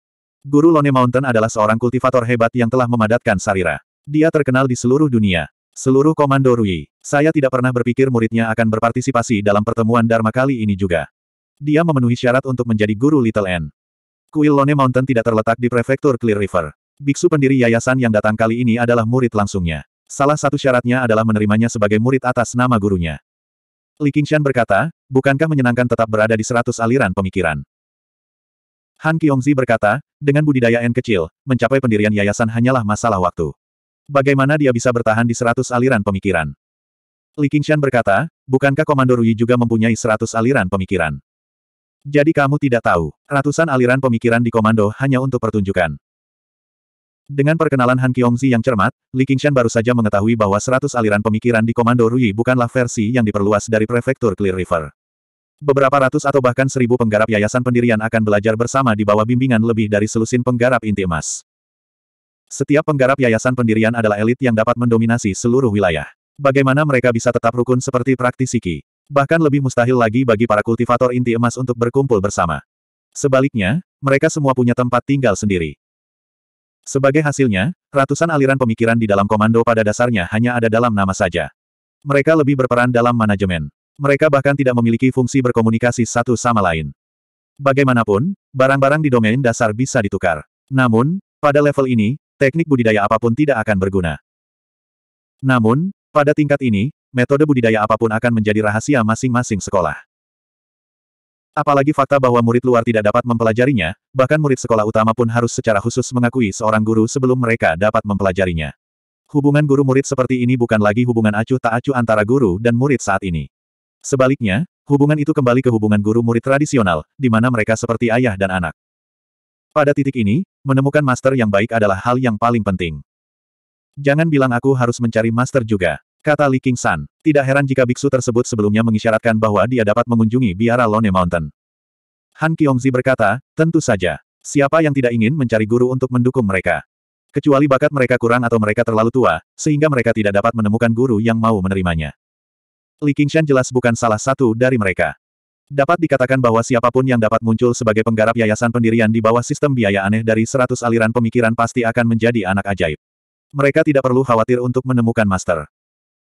Guru Lone Mountain adalah seorang kultivator hebat yang telah memadatkan Sarira. Dia terkenal di seluruh dunia. Seluruh Komando Rui, saya tidak pernah berpikir muridnya akan berpartisipasi dalam pertemuan Dharma kali ini juga. Dia memenuhi syarat untuk menjadi guru Little N. Kuil Lone Mountain tidak terletak di prefektur Clear River. Biksu pendiri yayasan yang datang kali ini adalah murid langsungnya. Salah satu syaratnya adalah menerimanya sebagai murid atas nama gurunya. Li Qingshan berkata, bukankah menyenangkan tetap berada di seratus aliran pemikiran? Han Kiongzi berkata, dengan budidaya N kecil, mencapai pendirian yayasan hanyalah masalah waktu. Bagaimana dia bisa bertahan di seratus aliran pemikiran? Li Qingshan berkata, bukankah Komando Rui juga mempunyai seratus aliran pemikiran? Jadi kamu tidak tahu, ratusan aliran pemikiran di komando hanya untuk pertunjukan. Dengan perkenalan Han Kiongzi yang cermat, Li Qingshan baru saja mengetahui bahwa 100 aliran pemikiran di komando Rui bukanlah versi yang diperluas dari prefektur Clear River. Beberapa ratus atau bahkan seribu penggarap yayasan pendirian akan belajar bersama di bawah bimbingan lebih dari selusin penggarap inti emas. Setiap penggarap yayasan pendirian adalah elit yang dapat mendominasi seluruh wilayah. Bagaimana mereka bisa tetap rukun seperti praktisi Qi? bahkan lebih mustahil lagi bagi para kultivator inti emas untuk berkumpul bersama. Sebaliknya, mereka semua punya tempat tinggal sendiri. Sebagai hasilnya, ratusan aliran pemikiran di dalam komando pada dasarnya hanya ada dalam nama saja. Mereka lebih berperan dalam manajemen. Mereka bahkan tidak memiliki fungsi berkomunikasi satu sama lain. Bagaimanapun, barang-barang di domain dasar bisa ditukar. Namun, pada level ini, teknik budidaya apapun tidak akan berguna. Namun, pada tingkat ini, metode budidaya apapun akan menjadi rahasia masing-masing sekolah. Apalagi fakta bahwa murid luar tidak dapat mempelajarinya, bahkan murid sekolah utama pun harus secara khusus mengakui seorang guru sebelum mereka dapat mempelajarinya. Hubungan guru-murid seperti ini bukan lagi hubungan acuh tak acuh antara guru dan murid saat ini. Sebaliknya, hubungan itu kembali ke hubungan guru-murid tradisional, di mana mereka seperti ayah dan anak. Pada titik ini, menemukan master yang baik adalah hal yang paling penting. Jangan bilang aku harus mencari master juga. Kata Li King San, tidak heran jika biksu tersebut sebelumnya mengisyaratkan bahwa dia dapat mengunjungi biara Lone Mountain. Han Kyongzi berkata, tentu saja. Siapa yang tidak ingin mencari guru untuk mendukung mereka? Kecuali bakat mereka kurang atau mereka terlalu tua, sehingga mereka tidak dapat menemukan guru yang mau menerimanya. Li Qingshan jelas bukan salah satu dari mereka. Dapat dikatakan bahwa siapapun yang dapat muncul sebagai penggarap yayasan pendirian di bawah sistem biaya aneh dari seratus aliran pemikiran pasti akan menjadi anak ajaib. Mereka tidak perlu khawatir untuk menemukan master.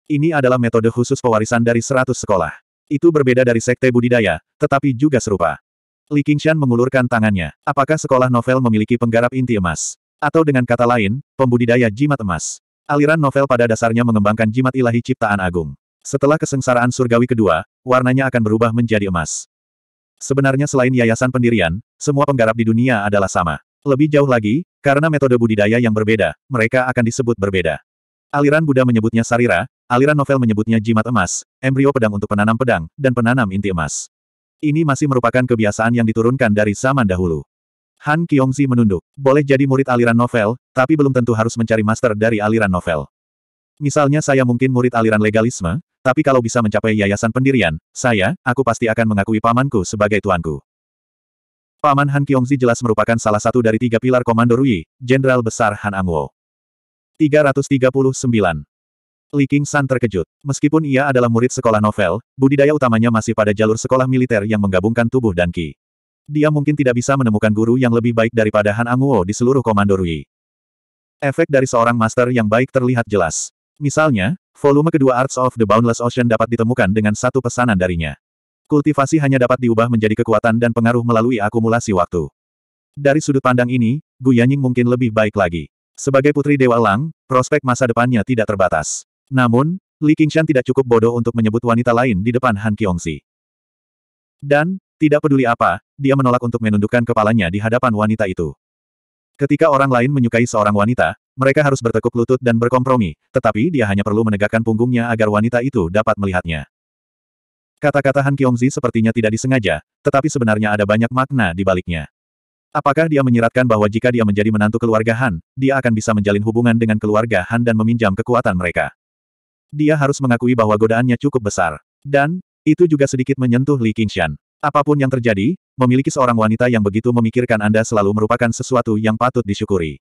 Ini adalah metode khusus pewarisan dari seratus sekolah. Itu berbeda dari sekte budidaya, tetapi juga serupa. Li Qingshan mengulurkan tangannya. Apakah sekolah novel memiliki penggarap inti emas? Atau dengan kata lain, pembudidaya jimat emas. Aliran novel pada dasarnya mengembangkan jimat ilahi ciptaan agung. Setelah kesengsaraan surgawi kedua, warnanya akan berubah menjadi emas. Sebenarnya selain yayasan pendirian, semua penggarap di dunia adalah sama. Lebih jauh lagi, karena metode budidaya yang berbeda, mereka akan disebut berbeda. Aliran Buddha menyebutnya sarira, aliran novel menyebutnya jimat emas, embrio pedang untuk penanam pedang, dan penanam inti emas. Ini masih merupakan kebiasaan yang diturunkan dari zaman dahulu. Han Kyongzi menunduk. Boleh jadi murid aliran novel, tapi belum tentu harus mencari master dari aliran novel. Misalnya saya mungkin murid aliran legalisme, tapi kalau bisa mencapai yayasan pendirian, saya, aku pasti akan mengakui pamanku sebagai tuanku. Paman Han Kyongzi jelas merupakan salah satu dari tiga pilar Komando Rui, Jenderal Besar Han Angwo. 339. Li Qing San terkejut. Meskipun ia adalah murid sekolah novel, budidaya utamanya masih pada jalur sekolah militer yang menggabungkan tubuh dan ki. Dia mungkin tidak bisa menemukan guru yang lebih baik daripada Han Anguo di seluruh Komando Rui. Efek dari seorang master yang baik terlihat jelas. Misalnya, volume kedua Arts of the Boundless Ocean dapat ditemukan dengan satu pesanan darinya. Kultivasi hanya dapat diubah menjadi kekuatan dan pengaruh melalui akumulasi waktu. Dari sudut pandang ini, Gu Yanying mungkin lebih baik lagi. Sebagai putri Dewa Lang, prospek masa depannya tidak terbatas. Namun, Li Qingshan tidak cukup bodoh untuk menyebut wanita lain di depan Han Kiongsi. Dan, tidak peduli apa, dia menolak untuk menundukkan kepalanya di hadapan wanita itu. Ketika orang lain menyukai seorang wanita, mereka harus bertekuk lutut dan berkompromi, tetapi dia hanya perlu menegakkan punggungnya agar wanita itu dapat melihatnya. Kata-kata Han Kiongzi sepertinya tidak disengaja, tetapi sebenarnya ada banyak makna di baliknya. Apakah dia menyiratkan bahwa jika dia menjadi menantu keluarga Han, dia akan bisa menjalin hubungan dengan keluarga Han dan meminjam kekuatan mereka? Dia harus mengakui bahwa godaannya cukup besar. Dan, itu juga sedikit menyentuh Li Qingshan. Apapun yang terjadi, memiliki seorang wanita yang begitu memikirkan Anda selalu merupakan sesuatu yang patut disyukuri.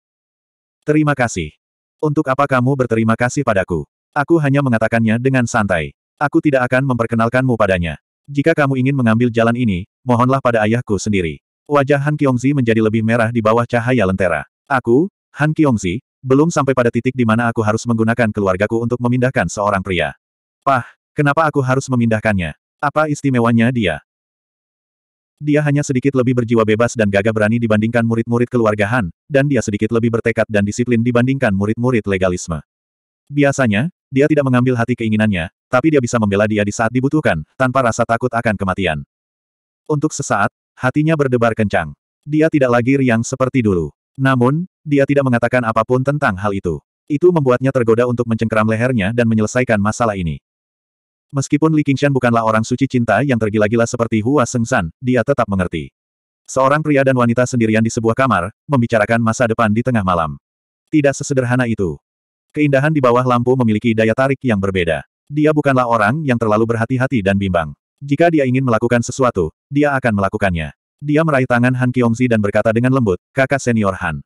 Terima kasih. Untuk apa kamu berterima kasih padaku? Aku hanya mengatakannya dengan santai. Aku tidak akan memperkenalkanmu padanya. Jika kamu ingin mengambil jalan ini, mohonlah pada ayahku sendiri. Wajah Han Kiongzi menjadi lebih merah di bawah cahaya lentera. Aku, Han Kiongzi, belum sampai pada titik di mana aku harus menggunakan keluargaku untuk memindahkan seorang pria. Pah, kenapa aku harus memindahkannya? Apa istimewanya dia? Dia hanya sedikit lebih berjiwa bebas dan gagah berani dibandingkan murid-murid keluarga Han, dan dia sedikit lebih bertekad dan disiplin dibandingkan murid-murid legalisme. Biasanya, dia tidak mengambil hati keinginannya, tapi dia bisa membela dia di saat dibutuhkan, tanpa rasa takut akan kematian. Untuk sesaat, Hatinya berdebar kencang. Dia tidak lagi riang seperti dulu. Namun, dia tidak mengatakan apapun tentang hal itu. Itu membuatnya tergoda untuk mencengkeram lehernya dan menyelesaikan masalah ini. Meskipun Li Qingshan bukanlah orang suci cinta yang tergila-gila seperti Hua Sengsan, dia tetap mengerti. Seorang pria dan wanita sendirian di sebuah kamar, membicarakan masa depan di tengah malam. Tidak sesederhana itu. Keindahan di bawah lampu memiliki daya tarik yang berbeda. Dia bukanlah orang yang terlalu berhati-hati dan bimbang. Jika dia ingin melakukan sesuatu, dia akan melakukannya. Dia meraih tangan Han Kiongzi dan berkata dengan lembut, kakak senior Han.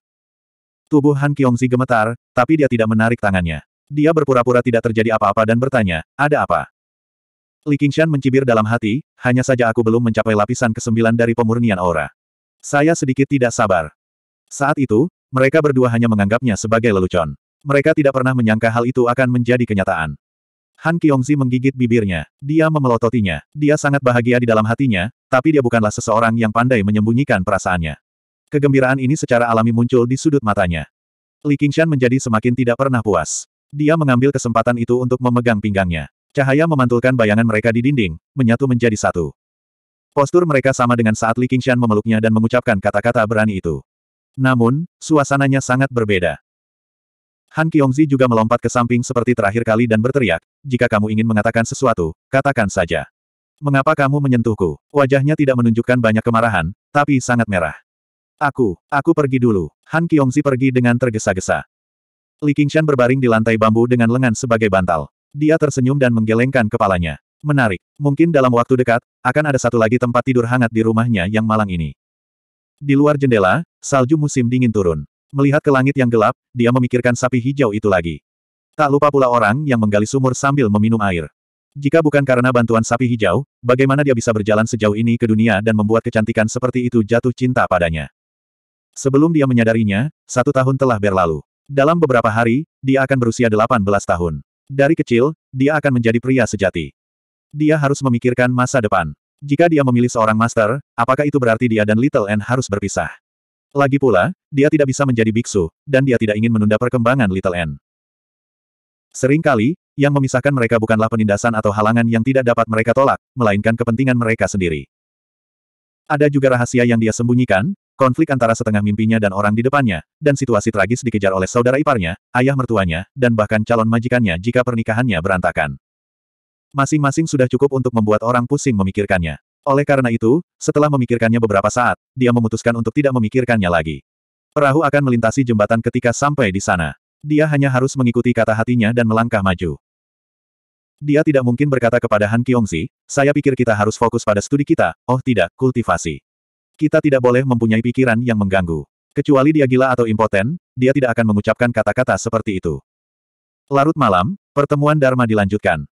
Tubuh Han Kiongzi gemetar, tapi dia tidak menarik tangannya. Dia berpura-pura tidak terjadi apa-apa dan bertanya, ada apa? Li Qingshan mencibir dalam hati, hanya saja aku belum mencapai lapisan kesembilan dari pemurnian aura. Saya sedikit tidak sabar. Saat itu, mereka berdua hanya menganggapnya sebagai lelucon. Mereka tidak pernah menyangka hal itu akan menjadi kenyataan. Han Kiongzi menggigit bibirnya. Dia memelototinya. Dia sangat bahagia di dalam hatinya, tapi dia bukanlah seseorang yang pandai menyembunyikan perasaannya. Kegembiraan ini secara alami muncul di sudut matanya. Li Qingshan menjadi semakin tidak pernah puas. Dia mengambil kesempatan itu untuk memegang pinggangnya. Cahaya memantulkan bayangan mereka di dinding, menyatu menjadi satu. Postur mereka sama dengan saat Li Qingshan memeluknya dan mengucapkan kata-kata berani itu. Namun, suasananya sangat berbeda. Han Kiongzi juga melompat ke samping seperti terakhir kali dan berteriak, jika kamu ingin mengatakan sesuatu, katakan saja. Mengapa kamu menyentuhku? Wajahnya tidak menunjukkan banyak kemarahan, tapi sangat merah. Aku, aku pergi dulu. Han Kiongzi pergi dengan tergesa-gesa. Li Qingshan berbaring di lantai bambu dengan lengan sebagai bantal. Dia tersenyum dan menggelengkan kepalanya. Menarik. Mungkin dalam waktu dekat, akan ada satu lagi tempat tidur hangat di rumahnya yang malang ini. Di luar jendela, salju musim dingin turun. Melihat ke langit yang gelap, dia memikirkan sapi hijau itu lagi. Tak lupa pula orang yang menggali sumur sambil meminum air. Jika bukan karena bantuan sapi hijau, bagaimana dia bisa berjalan sejauh ini ke dunia dan membuat kecantikan seperti itu jatuh cinta padanya? Sebelum dia menyadarinya, satu tahun telah berlalu. Dalam beberapa hari, dia akan berusia 18 tahun. Dari kecil, dia akan menjadi pria sejati. Dia harus memikirkan masa depan. Jika dia memilih seorang master, apakah itu berarti dia dan Little N harus berpisah? Lagi pula, dia tidak bisa menjadi biksu, dan dia tidak ingin menunda perkembangan Little N. Seringkali, yang memisahkan mereka bukanlah penindasan atau halangan yang tidak dapat mereka tolak, melainkan kepentingan mereka sendiri. Ada juga rahasia yang dia sembunyikan, konflik antara setengah mimpinya dan orang di depannya, dan situasi tragis dikejar oleh saudara iparnya, ayah mertuanya, dan bahkan calon majikannya jika pernikahannya berantakan. Masing-masing sudah cukup untuk membuat orang pusing memikirkannya. Oleh karena itu, setelah memikirkannya beberapa saat, dia memutuskan untuk tidak memikirkannya lagi. Perahu akan melintasi jembatan ketika sampai di sana. Dia hanya harus mengikuti kata hatinya dan melangkah maju. Dia tidak mungkin berkata kepada Han Kyongzi, saya pikir kita harus fokus pada studi kita, oh tidak, kultivasi. Kita tidak boleh mempunyai pikiran yang mengganggu. Kecuali dia gila atau impoten, dia tidak akan mengucapkan kata-kata seperti itu. Larut malam, pertemuan Dharma dilanjutkan.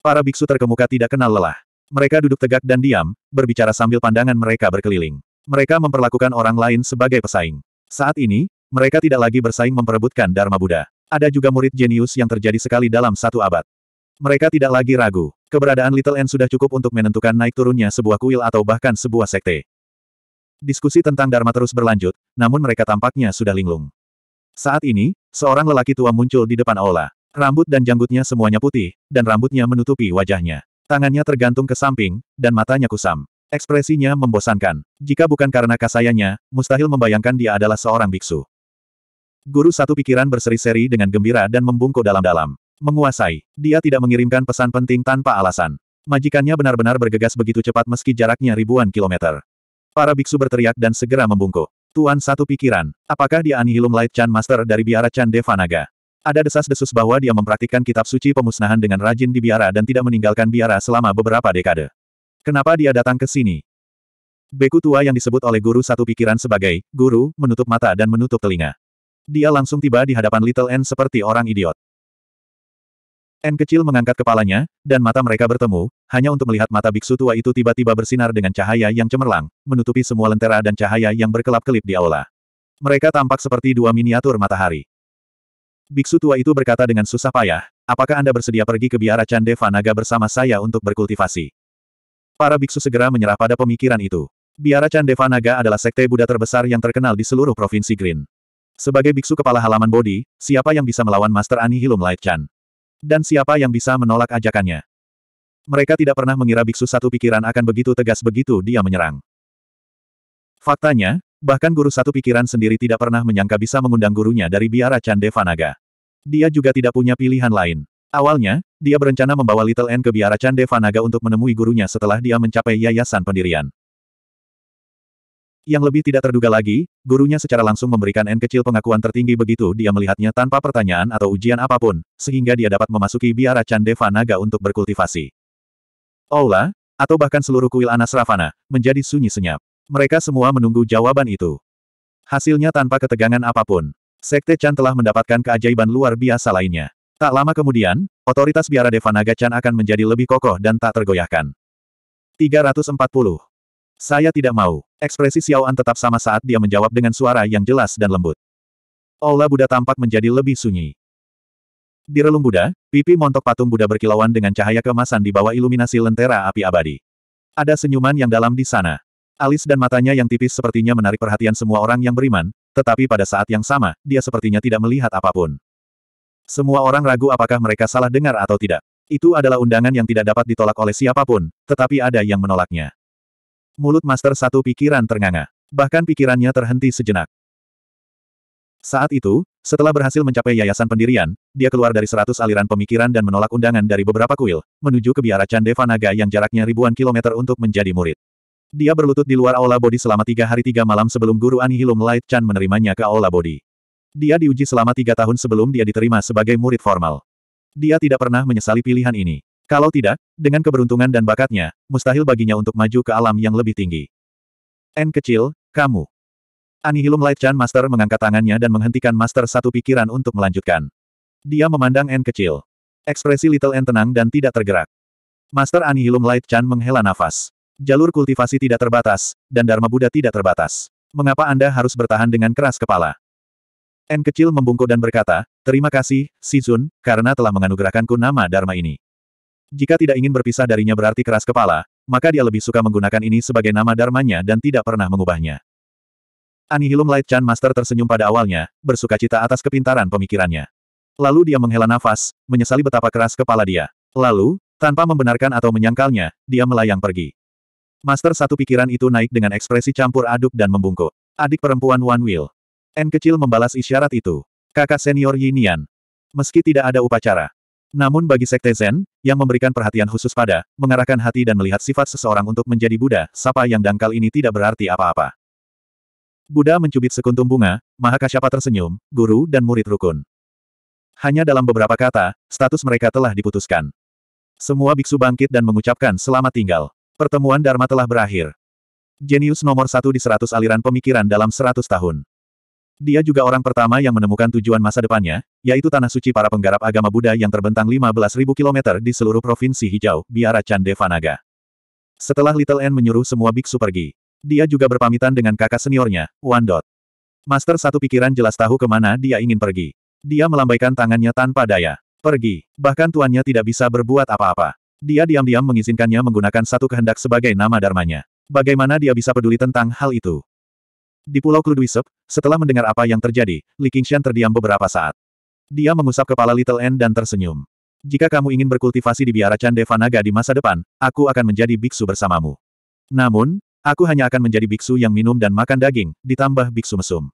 Para biksu terkemuka tidak kenal lelah. Mereka duduk tegak dan diam, berbicara sambil pandangan mereka berkeliling. Mereka memperlakukan orang lain sebagai pesaing. Saat ini, mereka tidak lagi bersaing memperebutkan Dharma Buddha. Ada juga murid jenius yang terjadi sekali dalam satu abad. Mereka tidak lagi ragu. Keberadaan Little N sudah cukup untuk menentukan naik turunnya sebuah kuil atau bahkan sebuah sekte. Diskusi tentang Dharma terus berlanjut, namun mereka tampaknya sudah linglung. Saat ini, seorang lelaki tua muncul di depan aula. Rambut dan janggutnya semuanya putih, dan rambutnya menutupi wajahnya. Tangannya tergantung ke samping, dan matanya kusam. Ekspresinya membosankan. Jika bukan karena kasayanya, mustahil membayangkan dia adalah seorang biksu. Guru satu pikiran berseri-seri dengan gembira dan membungkuk dalam-dalam. Menguasai. Dia tidak mengirimkan pesan penting tanpa alasan. Majikannya benar-benar bergegas begitu cepat meski jaraknya ribuan kilometer. Para biksu berteriak dan segera membungkuk. Tuan satu pikiran, apakah dia Anihilum Light Chan Master dari biara Chan Devanaga? Ada desas-desus bahwa dia mempraktikkan kitab suci pemusnahan dengan rajin di biara dan tidak meninggalkan biara selama beberapa dekade. Kenapa dia datang ke sini? Beku tua yang disebut oleh guru satu pikiran sebagai guru menutup mata dan menutup telinga. Dia langsung tiba di hadapan Little N seperti orang idiot. N kecil mengangkat kepalanya, dan mata mereka bertemu, hanya untuk melihat mata biksu tua itu tiba-tiba bersinar dengan cahaya yang cemerlang, menutupi semua lentera dan cahaya yang berkelap-kelip di aula. Mereka tampak seperti dua miniatur matahari. Biksu tua itu berkata dengan susah payah, apakah Anda bersedia pergi ke biara Chandeva Naga bersama saya untuk berkultivasi? Para biksu segera menyerah pada pemikiran itu. Biara Chandeva Naga adalah sekte Buddha terbesar yang terkenal di seluruh Provinsi Green. Sebagai biksu kepala halaman bodi, siapa yang bisa melawan Master Anihilum Light Chan? Dan siapa yang bisa menolak ajakannya? Mereka tidak pernah mengira biksu satu pikiran akan begitu tegas begitu dia menyerang. Faktanya, bahkan guru satu pikiran sendiri tidak pernah menyangka bisa mengundang gurunya dari biara Chandeva Naga. Dia juga tidak punya pilihan lain. Awalnya, dia berencana membawa Little N ke biara Cande Vanaga untuk menemui gurunya setelah dia mencapai yayasan pendirian. Yang lebih tidak terduga lagi, gurunya secara langsung memberikan N kecil pengakuan tertinggi begitu dia melihatnya tanpa pertanyaan atau ujian apapun, sehingga dia dapat memasuki biara Cande Naga untuk berkultivasi. Aula, atau bahkan seluruh kuil Anasravana, menjadi sunyi senyap. Mereka semua menunggu jawaban itu. Hasilnya tanpa ketegangan apapun. Sekte Chan telah mendapatkan keajaiban luar biasa lainnya. Tak lama kemudian, otoritas biara Devanaga Chan akan menjadi lebih kokoh dan tak tergoyahkan. 340. Saya tidak mau. Ekspresi Xiao An tetap sama saat dia menjawab dengan suara yang jelas dan lembut. Aula Buddha tampak menjadi lebih sunyi. Di relung Buddha, pipi montok patung Buddha berkilauan dengan cahaya kemasan di bawah iluminasi lentera api abadi. Ada senyuman yang dalam di sana. Alis dan matanya yang tipis sepertinya menarik perhatian semua orang yang beriman, tetapi pada saat yang sama, dia sepertinya tidak melihat apapun. Semua orang ragu apakah mereka salah dengar atau tidak. Itu adalah undangan yang tidak dapat ditolak oleh siapapun, tetapi ada yang menolaknya. Mulut Master Satu pikiran ternganga. Bahkan pikirannya terhenti sejenak. Saat itu, setelah berhasil mencapai yayasan pendirian, dia keluar dari seratus aliran pemikiran dan menolak undangan dari beberapa kuil, menuju ke biara candevanaga yang jaraknya ribuan kilometer untuk menjadi murid. Dia berlutut di luar Aula Bodi selama tiga hari tiga malam sebelum Guru Anihilum Light Chan menerimanya ke Aula Bodi. Dia diuji selama tiga tahun sebelum dia diterima sebagai murid formal. Dia tidak pernah menyesali pilihan ini. Kalau tidak, dengan keberuntungan dan bakatnya, mustahil baginya untuk maju ke alam yang lebih tinggi. N kecil, kamu. Anihilum Light Chan Master mengangkat tangannya dan menghentikan Master satu pikiran untuk melanjutkan. Dia memandang N kecil. Ekspresi Little N tenang dan tidak tergerak. Master Anihilum Light Chan menghela nafas. Jalur kultivasi tidak terbatas, dan Dharma Buddha tidak terbatas. Mengapa Anda harus bertahan dengan keras kepala? N kecil membungkuk dan berkata, Terima kasih, Sizun, karena telah menganugerahkanku nama Dharma ini. Jika tidak ingin berpisah darinya berarti keras kepala, maka dia lebih suka menggunakan ini sebagai nama Dharmanya dan tidak pernah mengubahnya. Anihilum Light Chan Master tersenyum pada awalnya, bersuka cita atas kepintaran pemikirannya. Lalu dia menghela nafas, menyesali betapa keras kepala dia. Lalu, tanpa membenarkan atau menyangkalnya, dia melayang pergi. Master satu pikiran itu naik dengan ekspresi campur aduk dan membungkuk. Adik perempuan Wan Will. N kecil membalas isyarat itu. Kakak senior Yin Yan. Meski tidak ada upacara. Namun bagi Sekte Zen, yang memberikan perhatian khusus pada, mengarahkan hati dan melihat sifat seseorang untuk menjadi Buddha, sapa yang dangkal ini tidak berarti apa-apa. Buddha mencubit sekuntum bunga, maha kasyapa tersenyum, guru dan murid rukun. Hanya dalam beberapa kata, status mereka telah diputuskan. Semua biksu bangkit dan mengucapkan selamat tinggal. Pertemuan Dharma telah berakhir. Jenius nomor satu di seratus aliran pemikiran dalam seratus tahun. Dia juga orang pertama yang menemukan tujuan masa depannya, yaitu Tanah Suci para penggarap agama Buddha yang terbentang 15.000 km di seluruh Provinsi Hijau, Biara Chandevanaga. Setelah Little N menyuruh semua biksu pergi, dia juga berpamitan dengan kakak seniornya, Wan Dot. Master satu pikiran jelas tahu kemana dia ingin pergi. Dia melambaikan tangannya tanpa daya. Pergi. Bahkan tuannya tidak bisa berbuat apa-apa. Dia diam-diam mengizinkannya menggunakan satu kehendak sebagai nama dharmanya. Bagaimana dia bisa peduli tentang hal itu? Di Pulau Kluduisep, setelah mendengar apa yang terjadi, Li Qingshan terdiam beberapa saat. Dia mengusap kepala Little N dan tersenyum. Jika kamu ingin berkultivasi di biara Chandeva Naga di masa depan, aku akan menjadi biksu bersamamu. Namun, aku hanya akan menjadi biksu yang minum dan makan daging, ditambah biksu mesum.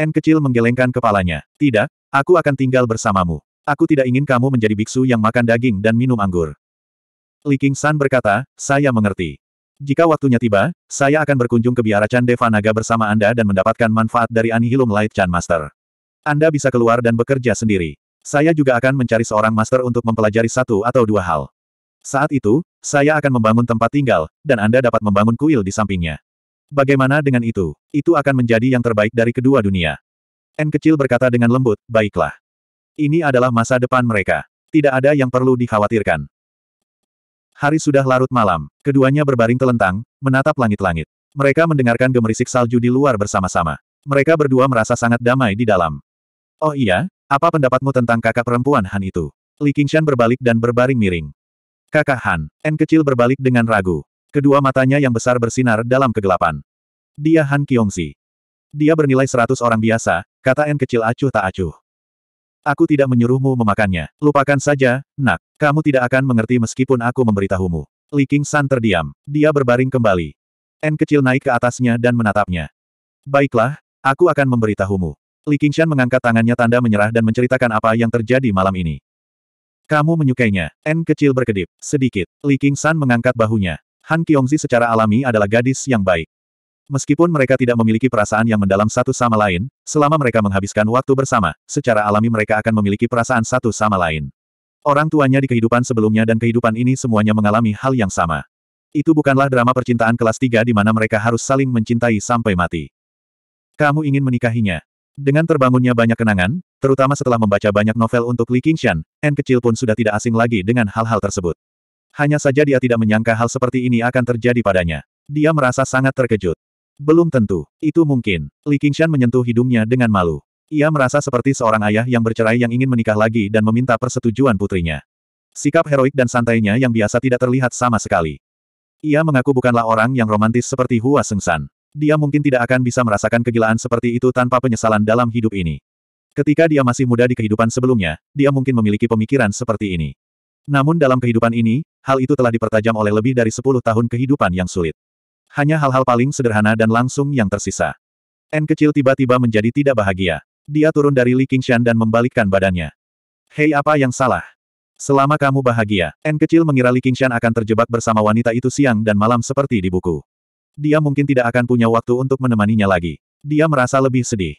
N kecil menggelengkan kepalanya. Tidak, aku akan tinggal bersamamu. Aku tidak ingin kamu menjadi biksu yang makan daging dan minum anggur. Li San berkata, saya mengerti. Jika waktunya tiba, saya akan berkunjung ke biara Chan Deva Naga bersama Anda dan mendapatkan manfaat dari Anihilum Light Chan Master. Anda bisa keluar dan bekerja sendiri. Saya juga akan mencari seorang master untuk mempelajari satu atau dua hal. Saat itu, saya akan membangun tempat tinggal, dan Anda dapat membangun kuil di sampingnya. Bagaimana dengan itu? Itu akan menjadi yang terbaik dari kedua dunia. N kecil berkata dengan lembut, baiklah. Ini adalah masa depan mereka. Tidak ada yang perlu dikhawatirkan. Hari sudah larut malam, keduanya berbaring telentang, menatap langit-langit. Mereka mendengarkan gemerisik salju di luar bersama-sama. Mereka berdua merasa sangat damai di dalam. Oh iya, apa pendapatmu tentang kakak perempuan Han itu? Li Qingshan berbalik dan berbaring miring. Kakak Han, N kecil berbalik dengan ragu. Kedua matanya yang besar bersinar dalam kegelapan. Dia Han Kiongsi. Dia bernilai seratus orang biasa, kata N kecil acuh tak acuh. Aku tidak menyuruhmu memakannya. Lupakan saja, nak. Kamu tidak akan mengerti meskipun aku memberitahumu. Li King San terdiam. Dia berbaring kembali. N kecil naik ke atasnya dan menatapnya. Baiklah, aku akan memberitahumu. Li Shan mengangkat tangannya tanda menyerah dan menceritakan apa yang terjadi malam ini. Kamu menyukainya. N kecil berkedip. Sedikit. Li San mengangkat bahunya. Han Kiongzi secara alami adalah gadis yang baik. Meskipun mereka tidak memiliki perasaan yang mendalam satu sama lain, selama mereka menghabiskan waktu bersama, secara alami mereka akan memiliki perasaan satu sama lain. Orang tuanya di kehidupan sebelumnya dan kehidupan ini semuanya mengalami hal yang sama. Itu bukanlah drama percintaan kelas 3 di mana mereka harus saling mencintai sampai mati. Kamu ingin menikahinya. Dengan terbangunnya banyak kenangan, terutama setelah membaca banyak novel untuk Li Qingshan, N kecil pun sudah tidak asing lagi dengan hal-hal tersebut. Hanya saja dia tidak menyangka hal seperti ini akan terjadi padanya. Dia merasa sangat terkejut. Belum tentu. Itu mungkin. Li Qingshan menyentuh hidungnya dengan malu. Ia merasa seperti seorang ayah yang bercerai yang ingin menikah lagi dan meminta persetujuan putrinya. Sikap heroik dan santainya yang biasa tidak terlihat sama sekali. Ia mengaku bukanlah orang yang romantis seperti Hua Sengsan. Dia mungkin tidak akan bisa merasakan kegilaan seperti itu tanpa penyesalan dalam hidup ini. Ketika dia masih muda di kehidupan sebelumnya, dia mungkin memiliki pemikiran seperti ini. Namun dalam kehidupan ini, hal itu telah dipertajam oleh lebih dari 10 tahun kehidupan yang sulit. Hanya hal-hal paling sederhana dan langsung yang tersisa. N kecil tiba-tiba menjadi tidak bahagia. Dia turun dari Li Qingshan dan membalikkan badannya. Hei apa yang salah? Selama kamu bahagia, N kecil mengira Li Qingshan akan terjebak bersama wanita itu siang dan malam seperti di buku. Dia mungkin tidak akan punya waktu untuk menemaninya lagi. Dia merasa lebih sedih.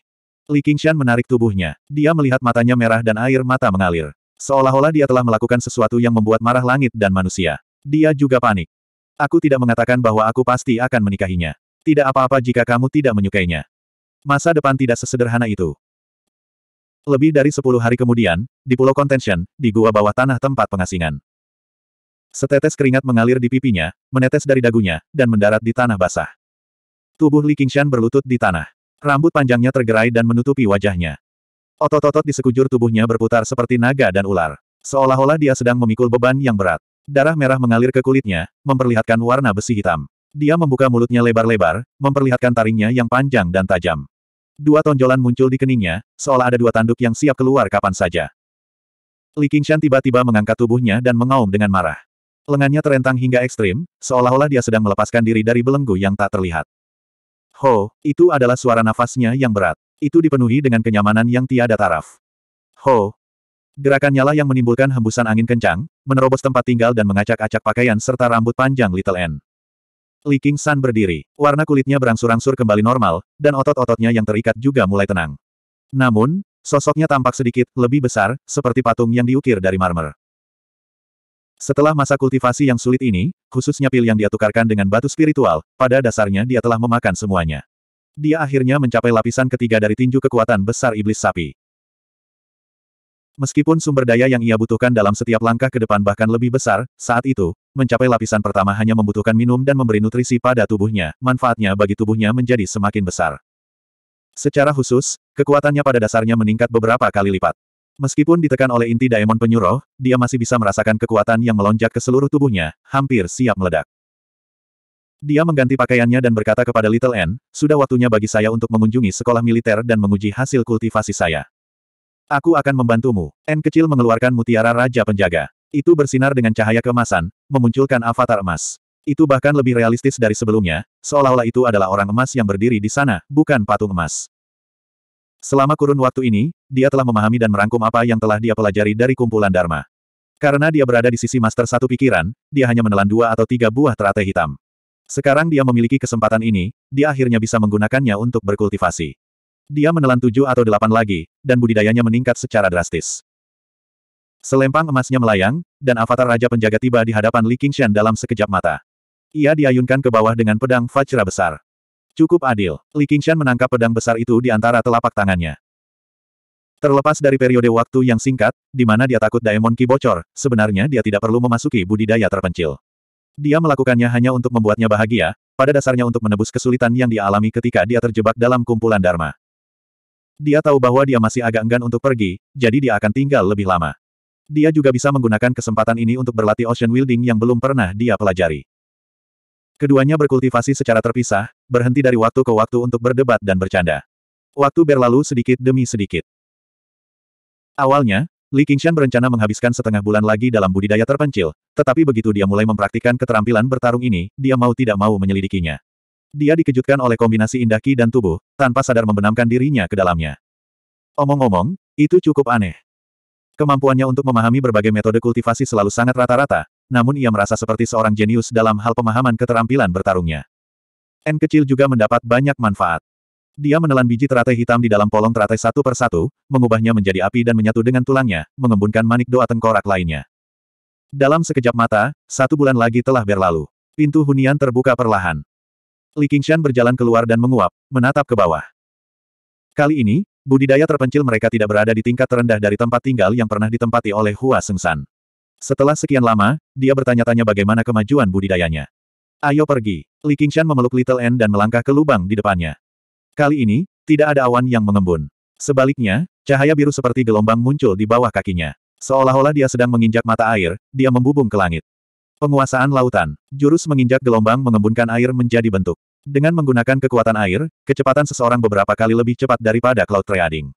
Li Qingshan menarik tubuhnya. Dia melihat matanya merah dan air mata mengalir. Seolah-olah dia telah melakukan sesuatu yang membuat marah langit dan manusia. Dia juga panik. Aku tidak mengatakan bahwa aku pasti akan menikahinya. Tidak apa-apa jika kamu tidak menyukainya. Masa depan tidak sesederhana itu. Lebih dari sepuluh hari kemudian, di Pulau Contention, di gua bawah tanah tempat pengasingan. Setetes keringat mengalir di pipinya, menetes dari dagunya, dan mendarat di tanah basah. Tubuh Li Qingshan berlutut di tanah. Rambut panjangnya tergerai dan menutupi wajahnya. Otot-otot di sekujur tubuhnya berputar seperti naga dan ular. Seolah-olah dia sedang memikul beban yang berat. Darah merah mengalir ke kulitnya, memperlihatkan warna besi hitam. Dia membuka mulutnya lebar-lebar, memperlihatkan taringnya yang panjang dan tajam. Dua tonjolan muncul di keningnya, seolah ada dua tanduk yang siap keluar kapan saja. Li Qingshan tiba-tiba mengangkat tubuhnya dan mengaum dengan marah. Lengannya terentang hingga ekstrim, seolah-olah dia sedang melepaskan diri dari belenggu yang tak terlihat. Ho, itu adalah suara nafasnya yang berat. Itu dipenuhi dengan kenyamanan yang tiada taraf. Ho, Gerakannya lah yang menimbulkan hembusan angin kencang, menerobos tempat tinggal dan mengacak-acak pakaian serta rambut panjang Little N. Li King San berdiri. Warna kulitnya berangsur-angsur kembali normal, dan otot-ototnya yang terikat juga mulai tenang. Namun, sosoknya tampak sedikit lebih besar, seperti patung yang diukir dari marmer. Setelah masa kultivasi yang sulit ini, khususnya pil yang dia tukarkan dengan batu spiritual, pada dasarnya dia telah memakan semuanya. Dia akhirnya mencapai lapisan ketiga dari tinju kekuatan besar iblis sapi. Meskipun sumber daya yang ia butuhkan dalam setiap langkah ke depan bahkan lebih besar, saat itu, mencapai lapisan pertama hanya membutuhkan minum dan memberi nutrisi pada tubuhnya, manfaatnya bagi tubuhnya menjadi semakin besar. Secara khusus, kekuatannya pada dasarnya meningkat beberapa kali lipat. Meskipun ditekan oleh inti Daemon penyuruh, dia masih bisa merasakan kekuatan yang melonjak ke seluruh tubuhnya, hampir siap meledak. Dia mengganti pakaiannya dan berkata kepada Little N, sudah waktunya bagi saya untuk mengunjungi sekolah militer dan menguji hasil kultivasi saya. Aku akan membantumu. N kecil mengeluarkan mutiara Raja Penjaga. Itu bersinar dengan cahaya kemasan, memunculkan avatar emas. Itu bahkan lebih realistis dari sebelumnya, seolah-olah itu adalah orang emas yang berdiri di sana, bukan patung emas. Selama kurun waktu ini, dia telah memahami dan merangkum apa yang telah dia pelajari dari kumpulan Dharma. Karena dia berada di sisi Master Satu Pikiran, dia hanya menelan dua atau tiga buah teratai hitam. Sekarang dia memiliki kesempatan ini, dia akhirnya bisa menggunakannya untuk berkultivasi. Dia menelan tujuh atau delapan lagi, dan budidayanya meningkat secara drastis. Selempang emasnya melayang, dan avatar Raja Penjaga tiba di hadapan Li Qingshan dalam sekejap mata. Ia diayunkan ke bawah dengan pedang Fajra besar. Cukup adil, Li Qingshan menangkap pedang besar itu di antara telapak tangannya. Terlepas dari periode waktu yang singkat, di mana dia takut Daemon Ki bocor, sebenarnya dia tidak perlu memasuki budidaya terpencil. Dia melakukannya hanya untuk membuatnya bahagia, pada dasarnya untuk menebus kesulitan yang dialami ketika dia terjebak dalam kumpulan Dharma. Dia tahu bahwa dia masih agak enggan untuk pergi, jadi dia akan tinggal lebih lama. Dia juga bisa menggunakan kesempatan ini untuk berlatih ocean wielding yang belum pernah dia pelajari. Keduanya berkultivasi secara terpisah, berhenti dari waktu ke waktu untuk berdebat dan bercanda. Waktu berlalu sedikit demi sedikit. Awalnya, Li Qingshan berencana menghabiskan setengah bulan lagi dalam budidaya terpencil, tetapi begitu dia mulai mempraktikkan keterampilan bertarung ini, dia mau tidak mau menyelidikinya. Dia dikejutkan oleh kombinasi indah ki dan tubuh, tanpa sadar membenamkan dirinya ke dalamnya. Omong-omong, itu cukup aneh. Kemampuannya untuk memahami berbagai metode kultivasi selalu sangat rata-rata, namun ia merasa seperti seorang jenius dalam hal pemahaman keterampilan bertarungnya. N kecil juga mendapat banyak manfaat. Dia menelan biji teratai hitam di dalam polong teratai satu persatu, mengubahnya menjadi api dan menyatu dengan tulangnya, mengembunkan manik doa tengkorak lainnya. Dalam sekejap mata, satu bulan lagi telah berlalu. Pintu hunian terbuka perlahan. Li Qingshan berjalan keluar dan menguap, menatap ke bawah. Kali ini, budidaya terpencil mereka tidak berada di tingkat terendah dari tempat tinggal yang pernah ditempati oleh Hua Sengsan. Setelah sekian lama, dia bertanya-tanya bagaimana kemajuan budidayanya. Ayo pergi. Li Qingshan memeluk Little N dan melangkah ke lubang di depannya. Kali ini, tidak ada awan yang mengembun. Sebaliknya, cahaya biru seperti gelombang muncul di bawah kakinya. Seolah-olah dia sedang menginjak mata air, dia membubung ke langit. Penguasaan lautan. Jurus menginjak gelombang mengembunkan air menjadi bentuk. Dengan menggunakan kekuatan air, kecepatan seseorang beberapa kali lebih cepat daripada Cloud trading.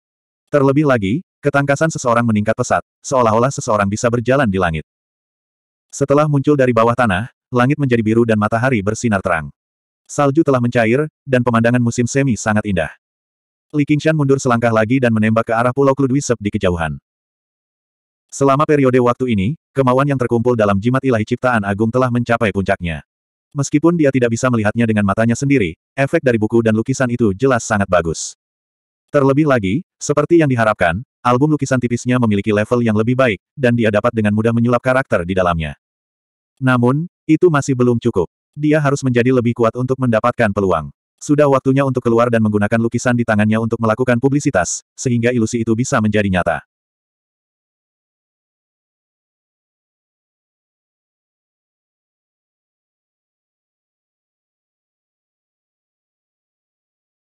Terlebih lagi, ketangkasan seseorang meningkat pesat, seolah-olah seseorang bisa berjalan di langit. Setelah muncul dari bawah tanah, langit menjadi biru dan matahari bersinar terang. Salju telah mencair, dan pemandangan musim semi sangat indah. Li Qingshan mundur selangkah lagi dan menembak ke arah Pulau Kludwisep di kejauhan. Selama periode waktu ini, kemauan yang terkumpul dalam jimat ilahi ciptaan agung telah mencapai puncaknya. Meskipun dia tidak bisa melihatnya dengan matanya sendiri, efek dari buku dan lukisan itu jelas sangat bagus. Terlebih lagi, seperti yang diharapkan, album lukisan tipisnya memiliki level yang lebih baik, dan dia dapat dengan mudah menyulap karakter di dalamnya. Namun, itu masih belum cukup. Dia harus menjadi lebih kuat untuk mendapatkan peluang. Sudah waktunya untuk keluar dan menggunakan lukisan di tangannya untuk melakukan publisitas, sehingga ilusi itu bisa menjadi nyata.